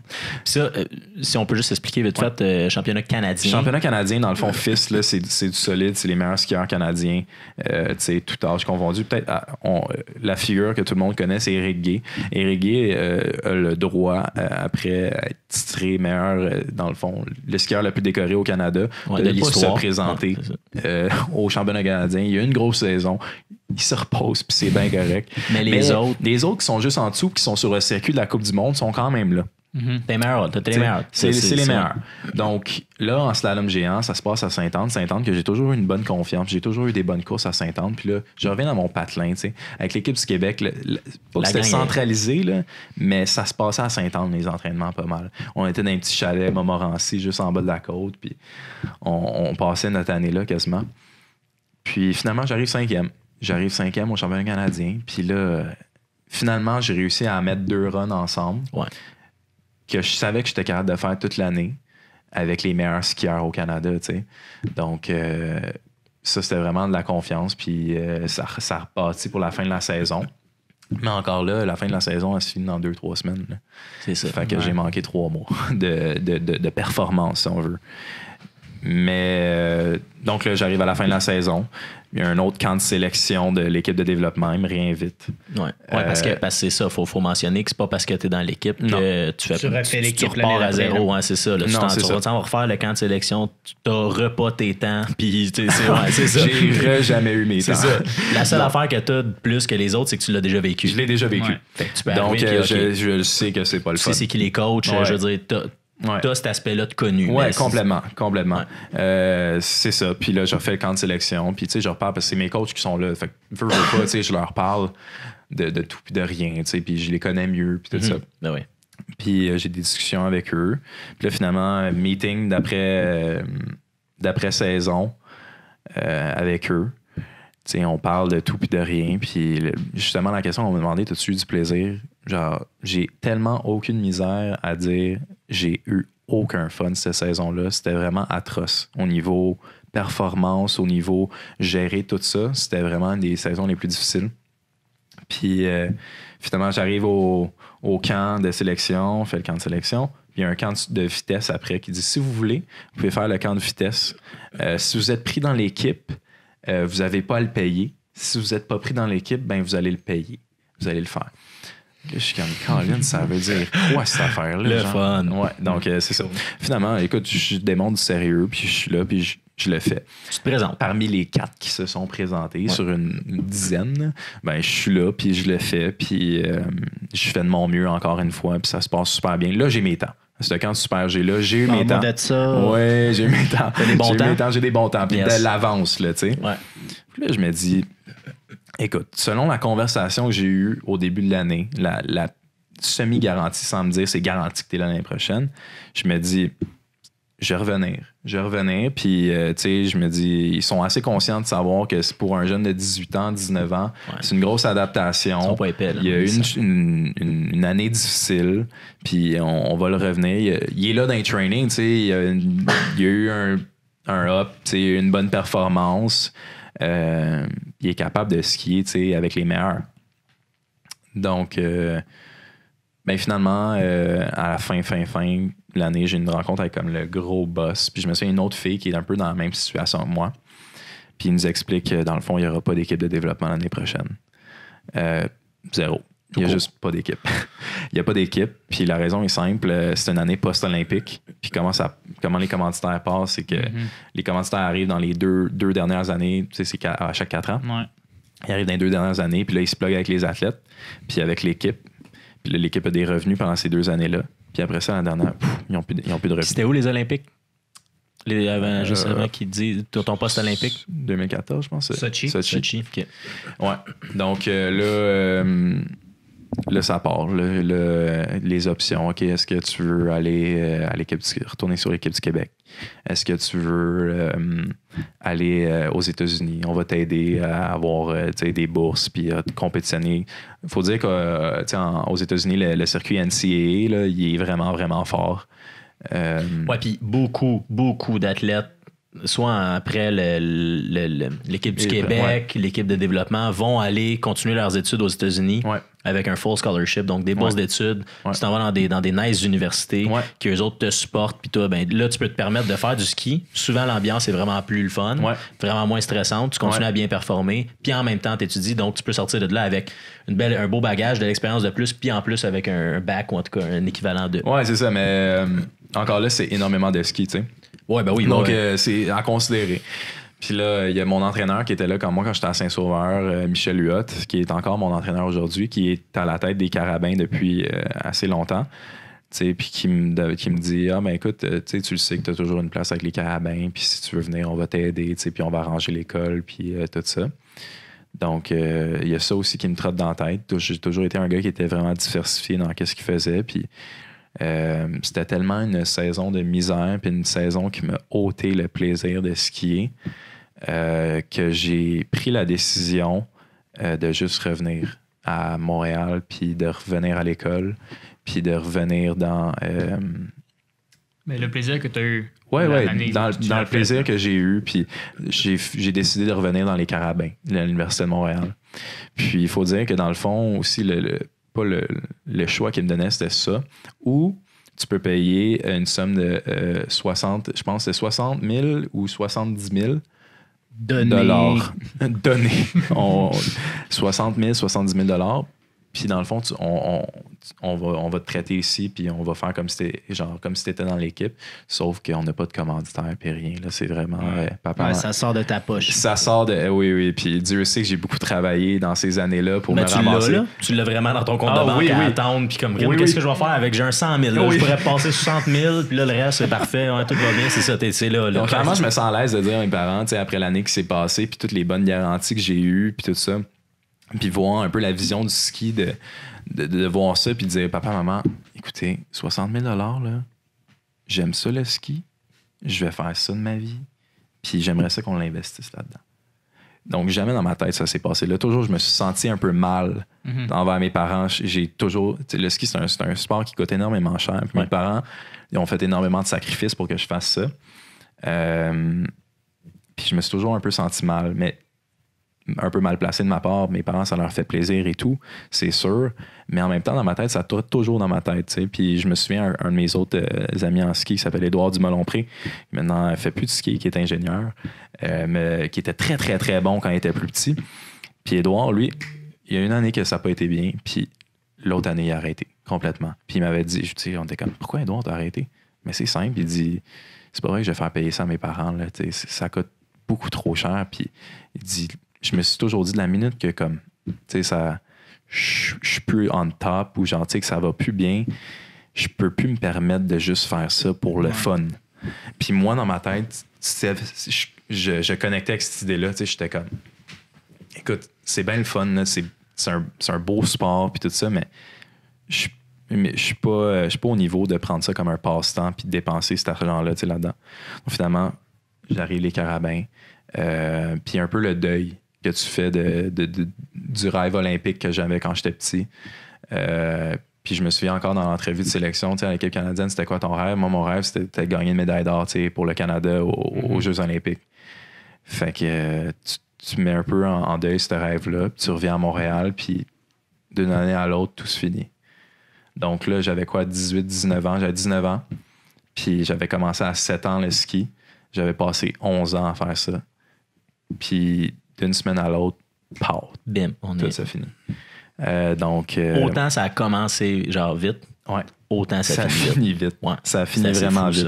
Ça, euh, si on peut juste expliquer vite fait, euh, championnat canadien. Championnat canadien, dans le fond, fils, c'est du solide, c'est les meilleurs skieurs canadiens, euh, tout âge confondu. Peut-être ah, euh, la figure que tout le monde connaît, c'est Eric Gay. Eric Gay a le droit, après être titré meilleur, dans le fond, le skieur le plus décoré au Canada, de l'histoire. se au championnat canadien. Il y a une grosse saison. Il se repose, puis c'est bien correct. Mais les autres. autres qui sont juste en dessous, qui sont sur le circuit de la Coupe du Monde, sont quand même là. Mm-hmm. T'es meilleur, t'es les meilleurs. C'est les meilleurs. Donc là, en slalom géant, ça se passe à Saint-Anne. Saint-Anne, que j'ai toujours eu une bonne confiance. J'ai toujours eu des bonnes courses à Saint-Anne. Puis là, je reviens dans mon patelin, tu sais. Avec l'équipe du Québec, c'était centralisé, là, mais ça se passait à Saint-Anne, les entraînements, pas mal. On était dans un petit chalet Montmorency, juste en bas de la côte. Puis on passait notre année là quasiment. Puis finalement, j'arrive cinquième. J'arrive cinquième au championnat canadien. Puis là, finalement, j'ai réussi à mettre deux runs ensemble. Que je savais que j'étais capable de faire toute l'année avec les meilleurs skieurs au Canada, tu Donc, euh, ça, c'était vraiment de la confiance. Puis euh, ça, ça repartit pour la fin de la saison. Mais encore là, la fin de la saison, elle se finit dans deux, trois semaines. C'est ça. Fait que j'ai manqué trois mois de, de, performance, si on veut. Mais euh, donc là, j'arrive à la fin de la saison. Il y a un autre camp de sélection de l'équipe de développement. Il me réinvite. Oui, ouais, euh, parce que c'est ça. Il faut, faut, mentionner que c'est pas parce que tu es dans l'équipe que tu, fais, refais l'équipe. repars à zéro. Hein, c'est ça. Là, non, tu vas refaire le camp de sélection. Tu n'auras pas tes temps. Puis c'est ouais, ça. J'ai jamais eu mes temps. Ça. La seule affaire que tu as plus que les autres, c'est que tu l'as déjà vécu. Je l'ai déjà vécu. Tu Donc, euh, je, je, sais que c'est pas le fun. Tu sais, c'est qui les coachs. Je veux dire, T'as cet aspect-là de connu. Oui, complètement, complètement. Euh, c'est ça. Puis là, je fais le camp de sélection. Puis tu sais, je repars parce que c'est mes coachs qui sont là. Fait veux, pas, tu sais, je leur parle de, de tout puis de rien, Puis je les connais mieux, puis tout ça. Mm-hmm. Ben puis euh, j'ai des discussions avec eux. Puis là, finalement, meeting d'après euh, d'après saison avec eux on parle de tout puis de rien. Puis justement, la question, on m'a demandé, tout de suite du plaisir. Genre, j'ai tellement aucune misère à dire j'ai eu aucun fun cette saison-là. C'était vraiment atroce au niveau performance, au niveau gérer tout ça. C'était vraiment une des saisons les plus difficiles. Puis euh, finalement, j'arrive au, camp de sélection, on fait le camp de sélection. Il y a un camp de vitesse après qui dit si vous voulez, vous pouvez faire le camp de vitesse. Euh, si vous êtes pris dans l'équipe, euh, vous n'avez pas à le payer. Si vous n'êtes pas pris dans l'équipe, ben vous allez le payer. Vous allez le faire. je suis comme Colin, ça veut dire quoi cette affaire-là? Le fun. Ouais, donc euh, c'est ça. Finalement, écoute, je démonte du sérieux, puis je suis là, puis je je le fais. Tu te présentes. Parmi les quatre qui se sont présentés sur une, dizaine, ben, je suis là, puis je le fais, puis euh, je fais de mon mieux encore une fois, puis ça se passe super bien. Là, j'ai mes temps. C'était quand super j'ai là, j'ai eu mes temps. Ouais, j'ai mes temps. des bons j'ai temps. temps, j'ai des bons temps, puis de l'avance là, tu sais. Puis là, je me dis, écoute, selon la conversation que j'ai eue au début de l'année, la, semi-garantie sans me dire c'est garantie que t'es l'année prochaine, je me dis, je vais revenir je revenais, puis euh, je me dis, ils sont assez conscients de savoir que pour un jeune de 18 ans, 19 ans, c'est une grosse adaptation. il y a eu une, année difficile, puis on, va le revenir. Il, est là dans le training, il, y a eu un, un up, une bonne performance. Euh, il est capable de skier, avec les meilleurs. Donc, mais euh, ben, finalement, à la fin, fin, fin, l'année, j'ai une rencontre avec comme le gros boss. Puis je me souviens une autre fille qui est un peu dans la même situation que moi. Puis il nous explique que dans le fond, il n'y aura pas d'équipe de développement l'année prochaine. Euh, zéro. Il n'y a juste pas d'équipe. il n'y a pas d'équipe. Puis la raison est simple, euh, c'est une année post-olympique. Puis comment, ça, comment les commanditaires passent, c'est que mhm. les commanditaires arrivent dans les deux, deux dernières années, tu sais, c'est à chaque quatre ans. Ils arrivent dans les deux dernières années, puis là, ils se pluguent avec les athlètes, puis avec l'équipe. Puis l'équipe a des revenus pendant ces deux années-là. Puis après ça, la dernière, ils n'ont plus, plus de revenus. C'était où les Olympiques? Les avant, euh, juste avant qui dit ton poste olympique? 2014, je pense. Sochi. Sochi. Ouais. Donc euh, là euh, ça Le, les options. est-ce que tu veux aller à euh, l'équipe retourner sur l'équipe du Québec? Est-ce que tu veux euh, aller euh, aux États-Unis? On va t'aider à avoir des bourses puis à te compétitionner. Il faut dire qu'aux États-Unis, le, circuit NCAA, là, il est vraiment, vraiment fort. Oui, puis beaucoup, beaucoup d'athlètes soit après l'équipe du ben, Québec, l'équipe de développement, vont aller continuer leurs études aux États-Unis avec un full scholarship, donc des bourses d'études. Tu t'en vas dans des, dans nice universités qui que les autres te supportent. Puis toi, ben, là, tu peux te permettre de faire du ski. Souvent, l'ambiance est vraiment plus le fun, vraiment moins stressante. Tu continues à bien performer. Puis en même temps, tu étudies. Donc, tu peux sortir de là avec une belle, un beau bagage, de l'expérience de plus. Puis en plus, avec un bac ou en tout cas un équivalent de. Ouais, c'est ça. Mais euh, encore là, c'est énormément de ski, tu sais. Ouais, ben oui. Donc, euh, c'est à considérer. Puis là, il y a mon entraîneur qui était là comme moi, quand j'étais à Saint-Sauveur, euh, Michel Huot, qui est encore mon entraîneur aujourd'hui, qui est à la tête des Carabins depuis euh, assez longtemps puis qui me, qui me dit Ah, ben écoute, euh, tu le sais que tu as toujours une place avec les carabins, puis si tu veux venir, on va t'aider, puis on va arranger l'école, puis tout ça. Donc, il y a ça aussi qui me trotte dans la tête. J'ai toujours été un gars qui était vraiment diversifié dans ce qu'il faisait, puis euh, c'était tellement une saison de misère, puis une saison qui m'a ôté le plaisir de skier, euh, que j'ai pris la décision euh, de juste revenir à Montréal, puis de revenir à l'école, puis de revenir dans. mais le plaisir que tu as eu. Oui, dans, le plaisir que j'ai eu. Puis j'ai décidé de revenir dans les carabins l'Université de Montréal. Puis il faut dire que dans le fond, aussi, le pas le, choix qu'il me donnait, c'était ça. Ou tu peux payer une somme de 60, euh, je pense, c'est 60 000 ou 70 000 dollars. Donner. 60 000, 70 000 dollars puis dans le fond, on, on, va, on va te traiter ici, puis on va faire comme si tu genre comme si étais dans l'équipe, sauf qu'on n'a pas de commanditaire et rien. Là, c'est vraiment ouais. Euh, ça sort de ta poche. Ça sort de euh, oui oui. Puis Dieu sait que j'ai beaucoup travaillé dans ces années-là pour me tu là? Tu l'as vraiment dans ton compte ah de banque à attendre puis comme rien. qu'est-ce que je vais faire avec j'ai un 100 000 je pourrais passer 60 000 puis là le reste c'est parfait, tout va bien, c'est ça. T'es, c'est là, Donc, clairement, je me sens à l'aise de dire à mes parents, après l'année qui s'est passée puis toutes les bonnes garanties que j'ai eues puis tout ça puis voir un peu la vision du ski, de, de, voir ça, puis dire Papa, maman, écoutez, 60 000 là, j'aime ça le ski, je vais faire ça de ma vie, puis j'aimerais ça qu'on l'investisse là-dedans. Donc, jamais dans ma tête, ça s'est passé. Là, toujours, je me suis senti un peu mal mhm. envers mes parents. J'ai toujours. Le ski, c'est un, sport qui coûte énormément cher. Puis Mes parents, ils ont fait énormément de sacrifices pour que je fasse ça. Euh, puis je me suis toujours un peu senti mal. Mais un peu mal placé de ma part, mes parents, ça leur fait plaisir et tout, c'est sûr. Mais en même temps, dans ma tête, ça tourne toujours dans ma tête. sais. Puis je me souviens, un, de mes autres euh, amis en ski qui s'appelle Édouard Dumolonpré, qui maintenant ne fait plus de ski, qui est ingénieur, euh, mais qui était très, très, très bon quand il était plus petit. Puis Édouard, lui, il y a une année que ça n'a pas été bien, puis l'autre année, il a arrêté complètement. Puis il m'avait dit, je dis, on était comme, pourquoi Édouard as arrêté? Mais c'est simple, il dit, c'est pas vrai que je vais faire payer ça à mes parents, ça coûte beaucoup trop cher. Puis il dit, je me suis toujours dit de la minute que comme, tu sais, ça, je suis plus on top ou genre, sais, que ça va plus bien, je peux plus me permettre de juste faire ça pour le fun. Puis moi, dans ma tête, je, je, connectais avec cette idée-là, tu sais, j'étais comme, écoute, c'est bien le fun, c'est un, beau sport, puis tout ça, mais je mais je suis pas je suis au niveau de prendre ça comme un passe-temps puis de dépenser cet argent là tu sais là-dedans donc finalement j'arrive les carabins euh, puis un peu le deuil que tu fais de, du rêve olympique que j'avais quand j'étais petit. Euh, puis je me souviens encore dans l'entrevue de sélection, à l'équipe canadienne, c'était quoi ton rêve? Moi, mon rêve, c'était de gagner une médaille d'or pour le Canada mm-hmm. aux, Jeux olympiques. Fait que tu, mets un peu en, en deuil ce rêve-là, puis tu reviens à Montréal, puis d'une année à l'autre, tout se finit. Donc là, j'avais quoi, 18, 19 ans? J'avais 19 ans, puis j'avais commencé à 7 ans le ski. J'avais passé 11 ans à faire ça. Puis d'une semaine à l'autre, paf, bim, on tout est. ça finit. Euh, donc, euh, autant ça a commencé genre vite, ouais. autant ça, ça finit, vite. Ouais. Ça a fini vraiment vite.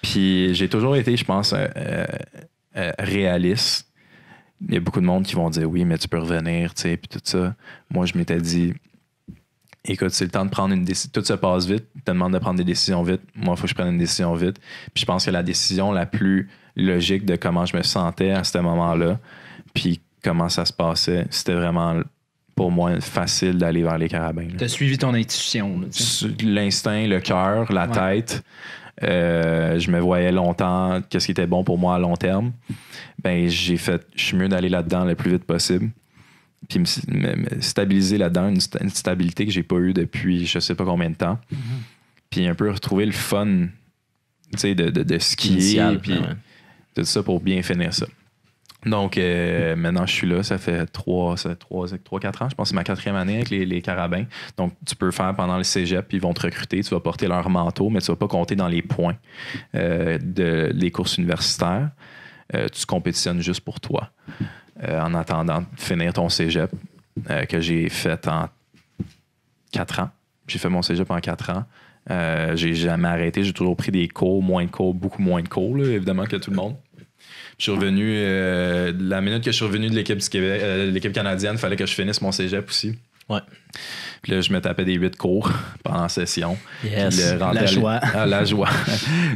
Puis j'ai toujours été, je pense, euh, réaliste. Il y a beaucoup de monde qui vont dire oui, mais tu peux revenir, tu sais, puis tout ça. Moi, je m'étais dit, écoute, c'est le temps de prendre une décision. Tout se passe vite, tu te demandes de prendre des décisions vite. Moi, il faut que je prenne une décision vite. Puis je pense que la décision la plus logique de comment je me sentais à ce moment-là, puis comment ça se passait, c'était vraiment pour moi facile d'aller vers les carabins. Tu as suivi ton intuition. L'instinct, le cœur, la tête. Euh, je me voyais longtemps, qu'est-ce qui était bon pour moi à long terme. Ben, j'ai fait, je suis mieux d'aller là-dedans le plus vite possible. Puis me, stabiliser là-dedans, une, stabilité que j'ai pas eue depuis je sais pas combien de temps. Mm-hmm. Puis un peu retrouver le fun, tu sais, de, de, skier. puis tout ça pour bien finir ça. Donc, euh, maintenant, je suis là. Ça fait 3-4 ans. Je pense que c'est ma quatrième année avec les, carabins. Donc, tu peux faire pendant le cégep, puis ils vont te recruter. Tu vas porter leur manteau, mais tu ne vas pas compter dans les points euh, de, des courses universitaires. Euh, tu compétitionnes juste pour toi en attendant de finir ton cégep que j'ai fait en 4 ans. J'ai fait mon cégep en 4 ans. j'ai jamais arrêté. J'ai toujours pris des cours, moins de cours, beaucoup moins de cours, évidemment, que tout le monde. Je suis revenu, euh, la minute que je suis revenu de l'équipe du Québec, euh, l'équipe canadienne, fallait que je finisse mon cégep aussi. Ouais. Puis là, je me tapais des huit cours pendant session. Yes. Ah, la joie. À la joie.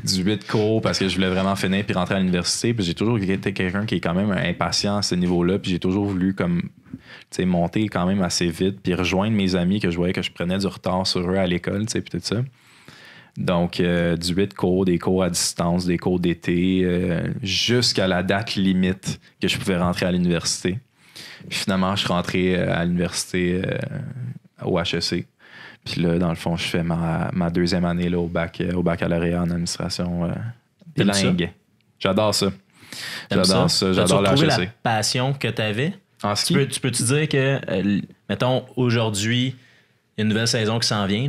du huit cours parce que je voulais vraiment finir puis rentrer à l'université. Puis j'ai toujours été quelqu'un qui est quand même impatient à ce niveau-là. Puis j'ai toujours voulu comme monter quand même assez vite puis rejoindre mes amis que je voyais que je prenais du retard sur eux à l'école, tu sais, puis tout ça. Donc, euh, du 8 cours, des cours à distance, des cours d'été, euh, jusqu'à la date limite que je pouvais rentrer à l'université. Puis finalement, je suis rentré euh, à l'université au HEC. Puis là, dans le fond, je fais ma, deuxième année là, au, bac, au baccalauréat en administration bilingue. J'adore ça. J'adore ça. J'adore la e la passion que tu avais. En Tu peux, tu te dire que, mettons, aujourd'hui, il y a une nouvelle saison qui s'en vient.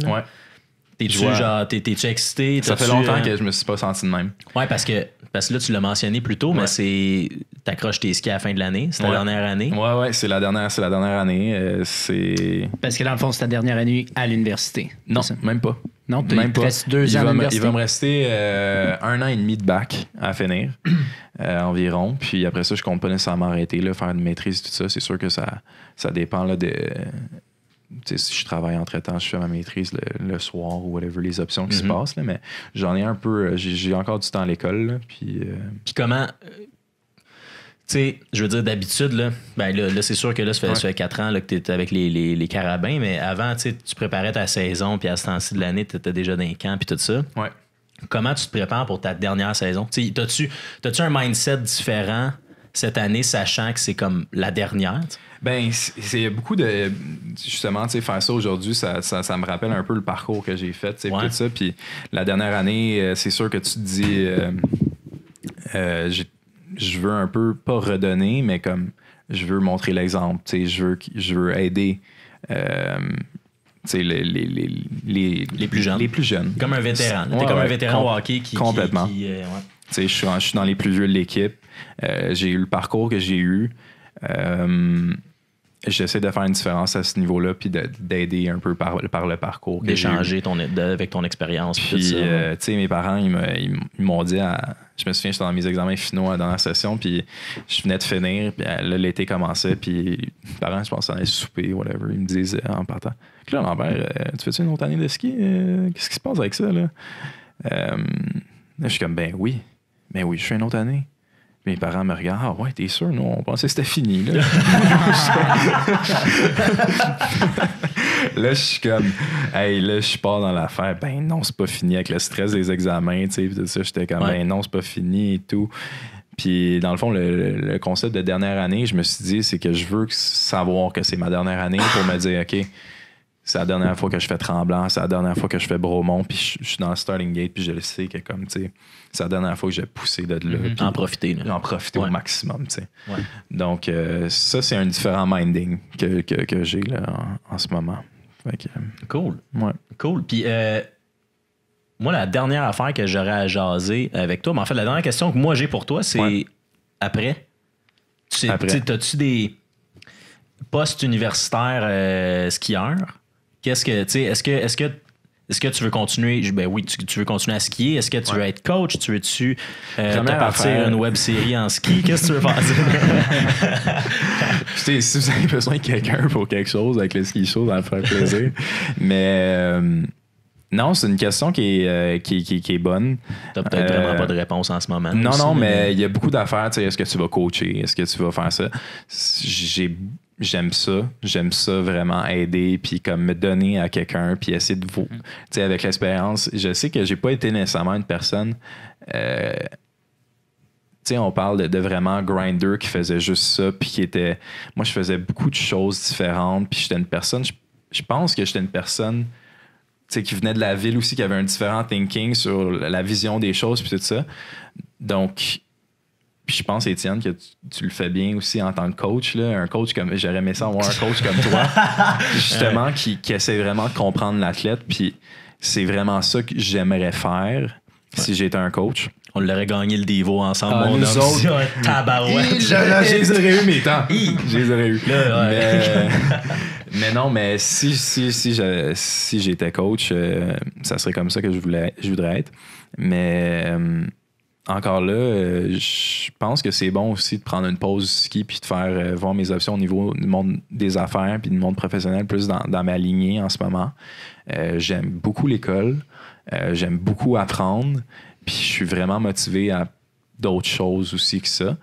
T'es-tu genre, t'es-tu excité? Ça fait longtemps euh, que je me suis pas senti de même. Ouais, parce que, parce que là, tu l'as mentionné plus tôt, mais c'est. T'accroches tes skis à la fin de l'année. C'est ta dernière année. Ouais, ouais, c'est la dernière, c'est la dernière année. Euh, c'est. Parce que dans le fond, c'est ta dernière année à l'université. Non, même pas. Non, tu même pas. deux il ans va me, Il me rester euh, un an et demi de bac à finir, environ. Puis après ça, je compte pas nécessairement arrêter, là, faire une maîtrise, tout ça. C'est sûr que ça, ça dépend de, si je travaille entre temps, je fais ma maîtrise le, soir ou whatever, les options qui se mhm. passent. mais j'en ai un peu. Euh, j'ai encore du temps à l'école. Euh, puis, comment. Euh, tu sais, je veux dire, d'habitude, là, ben c'est sûr que là, ça fait, 4 ans que tu es avec les, carabins, mais avant, tu préparais ta saison, puis à ce temps-ci de l'année, tu étais déjà dans les camps, puis tout ça. Ouais. Comment tu te prépares pour ta dernière saison? as tu as-tu un mindset différent cette année, sachant que c'est comme la dernière? Ben, c'est beaucoup de. Justement, tu sais, faire ça aujourd'hui, ça, me rappelle un peu le parcours que j'ai fait, tu sais, tout ça. Puis la dernière année, euh, c'est sûr que tu te dis, euh, euh, je veux un peu, pas redonner, mais comme, je veux montrer l'exemple, tu sais, je veux, je veux aider. Euh, les, les, plus jeunes. Les plus jeunes. Comme un vétéran. comme un vétéran hockey qui. Complètement. Qui, je, suis, je suis dans les plus vieux de l'équipe. j'ai eu le parcours que j'ai eu. Euh, j'essaie de faire une différence à ce niveau-là, puis d'aider un peu par, par le parcours. D'échanger ton, avec ton expérience. Puis, euh, tu sais, mes parents, ils m'ont dit, je me souviens, j'étais dans mes examens finaux dans la session, puis je venais de finir, puis euh, là, l'été commençait, puis mes parents, je pense, en allaient souper, whatever. Ils me disaient euh, en partant, là, tu fais-tu une autre année de ski? Qu'est-ce qui se passe avec ça, là? je suis comme, ben oui, ben oui, je fais une autre année. Mes parents me regardent, ah ouais, t'es sûr? Non, on pensait que c'était fini. Là. là, je suis comme, hey, là, je suis pas dans l'affaire. Ben non, c'est pas fini avec le stress des examens, tu sais. tout ça, j'étais comme, ben non, c'est pas fini et tout. Puis dans le fond, le, concept de dernière année, je me suis dit, c'est que je veux savoir que c'est ma dernière année pour me dire, OK, c'est la dernière fois que je fais Tremblant, c'est la dernière fois que je fais Bromont, puis je, suis dans Sterling Gate, puis je le sais que comme, tu sais, c'est la dernière fois que j'ai poussé de là. Mhm. en profiter. En profiter au maximum, tu sais. Donc, euh, ça, c'est un différent minding que, j'ai là en, ce moment. cool. Ouais. Cool. Puis, euh, moi, la dernière affaire que j'aurais à jaser avec toi, mais en fait, la dernière question que moi j'ai pour toi, c'est après. Tu sais, as-tu des postes universitaires euh, skieurs? Qu'est-ce que, tu est-ce que, est-ce que est-ce que tu veux continuer? Ben oui, tu, veux continuer à skier. Est-ce que tu veux être coach? Tu veux-tu euh, partir une web série en ski? Qu'est-ce que tu veux faire? si vous avez besoin de quelqu'un pour quelque chose avec le ski show, ça va faire plaisir. Mais euh, non, c'est une question qui est, euh, qui, qui, est bonne. Tu peut-être euh, vraiment pas de réponse en ce moment. Non, non, mais il y a beaucoup d'affaires. Est-ce que tu vas coacher? Est-ce que tu vas faire ça? J'ai j'aime ça, j'aime ça vraiment aider, puis comme me donner à quelqu'un, puis essayer de vous. Mm. Tu sais, avec l'expérience, je sais que j'ai pas été nécessairement une personne. Euh, tu sais, on parle de, vraiment grinder qui faisait juste ça, puis qui était. Moi, je faisais beaucoup de choses différentes, puis j'étais une personne. Je, pense que j'étais une personne qui venait de la ville aussi, qui avait un différent thinking sur la vision des choses, puis tout ça. Donc, puis je pense, Étienne, que tu, le fais bien aussi en tant que coach. Là, un coach comme. J'aurais aimé ça avoir un coach comme toi, justement, qui, essaie vraiment de comprendre l'athlète. Puis c'est vraiment ça que j'aimerais faire si j'étais un coach. On l'aurait gagné le dévot ensemble, Autres, eu mes temps. je eu. mais, non, mais si, si, si, si j'étais coach, euh, ça serait comme ça que je, voulais, je voudrais être. Mais. Euh, encore là, euh, je pense que c'est bon aussi de prendre une pause du ski puis de faire euh, voir mes options au niveau du monde des affaires puis du monde professionnel, plus dans, ma lignée en ce moment. Euh, j'aime beaucoup l'école, j'aime beaucoup apprendre, puis je suis vraiment motivé à d'autres choses aussi que ça.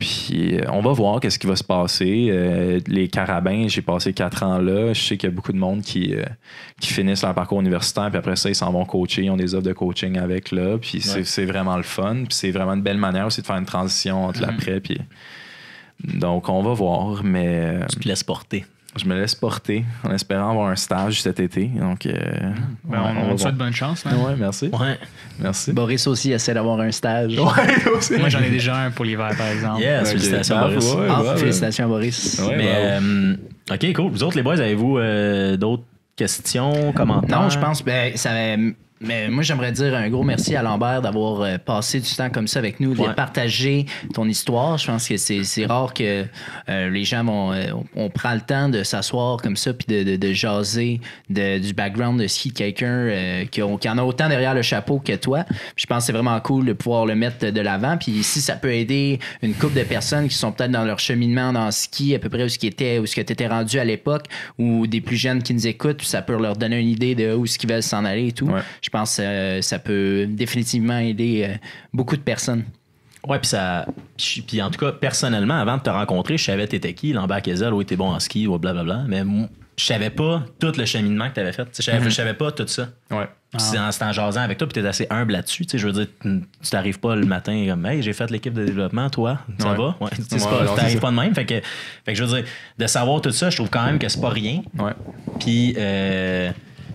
Puis euh, on va voir qu'est-ce qui va se passer. Euh, les carabins, j'ai passé quatre ans là. Je sais qu'il y a beaucoup de monde qui, euh, qui finissent leur parcours universitaire, puis après ça, ils s'en vont coacher, ils ont des offres de coaching avec là. Puis c'est vraiment le fun. Puis c'est vraiment une belle manière aussi de faire une transition entre mhm. l'après. Puis... Donc on va voir, mais. Tu te laisses porter. Je me laisse porter en espérant avoir un stage cet été. Donc, euh, ben, on, souhaite bonne chance. Hein. Ouais, merci. merci. Boris aussi essaie d'avoir un stage. Ouais, aussi. Moi, j'en ai déjà un pour l'hiver, par exemple. félicitations, à Boris. félicitations, Boris. Euh, OK, cool. Vous autres, les boys, avez-vous euh, d'autres questions, commentaires? Non, je pense que ben, ça mais moi, j'aimerais dire un gros merci à Lambert d'avoir euh, passé du temps comme ça avec nous, de partager ton histoire. Je pense que c'est rare que euh, les gens vont. Euh, on prend le temps de s'asseoir comme ça puis de, de, jaser de, du background de ski de quelqu'un qui, qui, en a autant derrière le chapeau que toi. je pense que c'est vraiment cool de pouvoir le mettre de l'avant. Puis ici, ça peut aider une couple de personnes qui sont peut-être dans leur cheminement dans le ski, à peu près où ce qui était, ce que tu étais rendu à l'époque, ou des plus jeunes qui nous écoutent, ça peut leur donner une idée de où ce qu'ils veulent s'en aller et tout je pense que euh, ça peut définitivement aider euh, beaucoup de personnes. Ouais, puis ça. Puis en tout cas, personnellement, avant de te rencontrer, je savais t'étais qui, Lambert ou où t'es bon en ski, ou blablabla. Mais je savais pas tout le cheminement que t'avais fait. Je savais, mhm. savais pas tout ça. Ouais. Ah. C'est en, jasant avec toi, puis t'es assez humble là-dessus. Je veux dire, tu t'arrives pas le matin comme Hey, j'ai fait l'équipe de développement, toi, ça va? Ouais. Tu t'arrives pas de même. Fait que, je veux dire, de savoir tout ça, je trouve quand même que c'est pas rien. Ouais. Puis. Euh,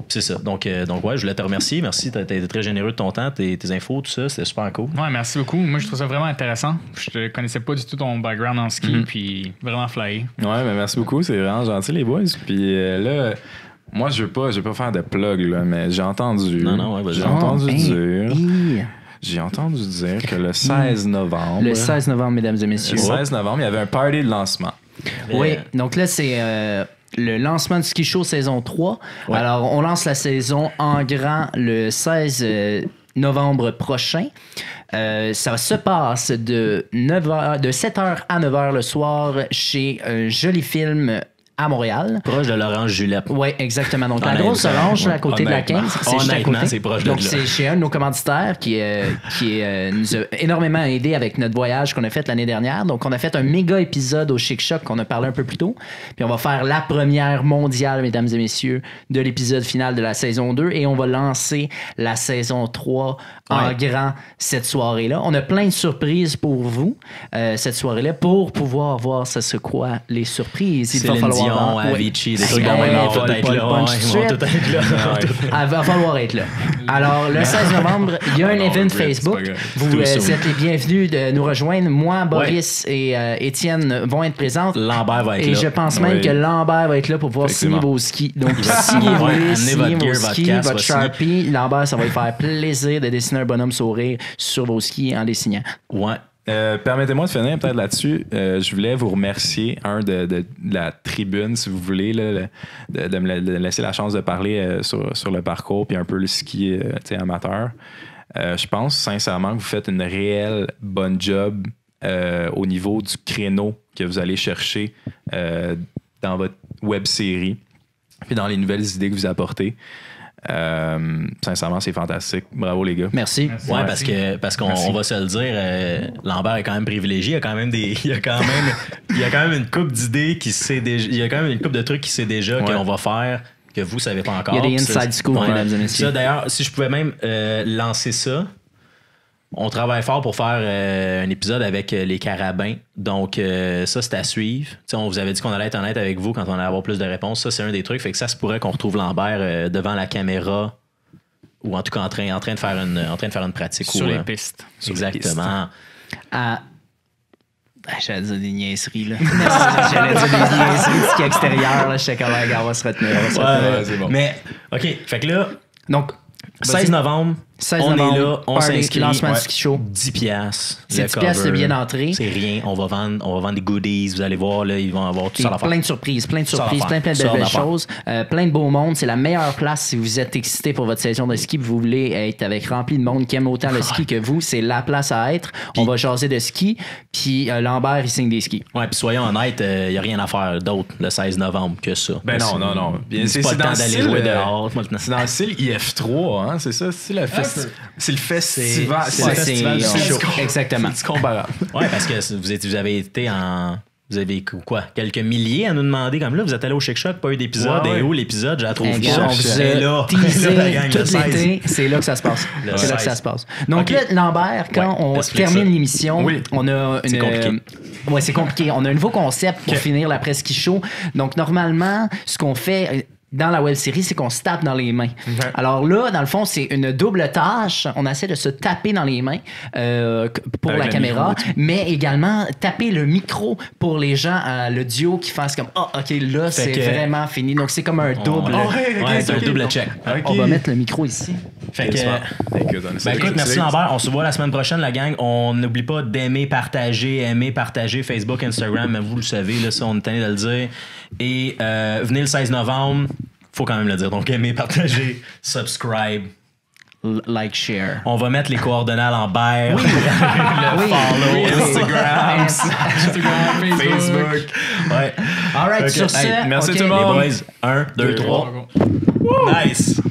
c'est ça. Donc, euh, donc, ouais, je voulais te remercier. Merci, tu été très généreux de ton temps, tes, tes infos, tout ça. C'était super cool. Ouais, merci beaucoup. Moi, je trouve ça vraiment intéressant. Je ne connaissais pas du tout ton background en ski, mhm. puis vraiment flyé. Ouais, mais merci beaucoup. C'est vraiment gentil, les boys. Puis euh, là, moi, je ne veux, pas, je veux pas faire de plug, là, mais j'ai entendu. Non, non, ouais, J'ai entendu dire. J'ai entendu dire que le 16 hmm. novembre. Le 16 novembre, mesdames et messieurs. Le 16 novembre, il y avait un party de lancement. Oui, donc là, c'est euh, le lancement de Ski Show saison 3. Alors, on lance la saison en grand le 16 euh, novembre prochain. Euh, ça se passe de, 9h, de 7h à 9h le soir chez un joli film à Montréal. Proche de l'Orange Julep. Oui, exactement. Donc, la grosse orange à côté de la 15, c'est juste à côté. c'est proche de Donc, c'est chez un de nos commanditaires qui, euh, qui euh, nous a énormément aidé avec notre voyage qu'on a fait l'année dernière. Donc, on a fait un méga épisode au Chic Choc qu'on a parlé un peu plus tôt. Puis, on va faire la première mondiale, mesdames et messieurs, de l'épisode final de la saison 2 et on va lancer la saison 3 en grand cette soirée-là. On a plein de surprises pour vous cette soirée-là pour pouvoir voir ça se quoi les surprises. Il va falloir Avicii, Il va falloir être là. Alors, le 16 novembre, il y a un oh, event Facebook. Vous, euh, êtes les bienvenus de nous rejoindre. Moi, Boris et euh, Étienne vont être présents. Lambert va être et là. Et je pense même que Lambert va être là pour pouvoir signer vos skis. Donc, si vous signez vos skis, votre Sharpie. Lambert, ça va lui faire plaisir de dessiner un bonhomme sourire sur vos skis en dessinant. Ouais. Euh, permettez-moi de finir peut-être là-dessus. Euh, je voulais vous remercier, un, de, la tribune, si vous voulez, de, me laisser la chance de parler euh, sur, le parcours, puis un peu le ski amateur. je pense sincèrement que vous faites une réelle bonne job au niveau du créneau que vous allez chercher dans votre web série, puis dans les nouvelles idées que vous apportez. Euh, sincèrement, c'est fantastique. Bravo, les gars. Merci. Ouais, parce que parce qu'on va se le dire, euh, Lambert est quand même privilégié. Il y a quand même des, il y a quand même, il y a quand même une coupe d'idées qui sait déjà, il y a quand même une coupe de trucs qui sait déjà qu'on va faire que vous savez pas encore. Il y a des inside scoops, mesdames et messieurs. D'ailleurs, si je pouvais même euh, lancer ça, on travaille fort pour faire euh, un épisode avec euh, les carabins. Donc, euh, ça, c'est à suivre. on vous avait dit qu'on allait être honnête avec vous quand on allait avoir plus de réponses. Ça, c'est un des trucs. Fait que ça se pourrait qu'on retrouve Lambert devant la caméra ou en tout cas en train, en train, de, faire une, en train de faire une pratique. Sur les pistes. Exactement. Ah, j'allais dire des niaiseries, là. j'allais dire des niaiseries ah, va se retenir. Mais, OK. Fait que là. Donc, 16 novembre, 16 on est là, on s'inscrit, lancement show. 10 piastres. C'est 10 piastres d'entrée. C'est rien, on va vendre, on va vendre des goodies, vous allez voir là, ils vont avoir tout ça à Plein de surprises, plein de surprises, plein, plein de belles, choses, euh, plein de beaux monde, c'est la meilleure place si vous êtes excité pour votre saison de ski, vous voulez être avec rempli de monde qui aime autant le ski que vous, c'est la place à être. on va jaser de ski, puis euh, Lambert il signe des skis. Ouais, puis soyons honnêtes, il euh, n'y a rien à faire d'autre le 16 novembre que ça. Ben non, non, non. C'est pas le temps d'aller jouer dehors. C'est dans le style IF3, hein, c'est ça, c'est la fête ah, c'est le fait C'est Exactement. C'est Oui, parce que vous, avez été en. Vous avez quoi? Quelques milliers à nous demander comme là. Vous êtes allé au Shake Shock, pas eu d'épisode. Et où l'épisode? J'ai trouvé ça. On là. C'est là que ça se passe. C'est là que ça se passe. Donc là, Lambert, quand on termine l'émission, on a une... C'est euh, Ouais, c'est compliqué. On a un nouveau concept pour finir la presse qui show. Donc normalement, ce qu'on fait euh, dans la web série, c'est qu'on se tape dans les mains. Alors là, dans le fond, c'est une double tâche. On essaie de se taper dans les mains euh, pour la caméra, mais également taper le micro pour les gens à euh, l'audio qui fassent comme Ah, OK, là, c'est vraiment fini. Donc c'est comme un double. c'est un double check. On va mettre le micro ici. Ben, merci Lambert. On se voit la semaine prochaine, la gang. On n'oublie pas d'aimer, partager, aimer, partager Facebook, Instagram. vous le savez, là, ça, on est tanné de le dire. Et euh, venez le 16 novembre, faut quand même le dire. Donc, aimez, partagez, subscribe. Like, share. On va mettre les coordonnées en vert Oui. follow, Instagram, Facebook. Ouais. All sur Merci tout le monde. Les boys, 1, 2, 3. Nice.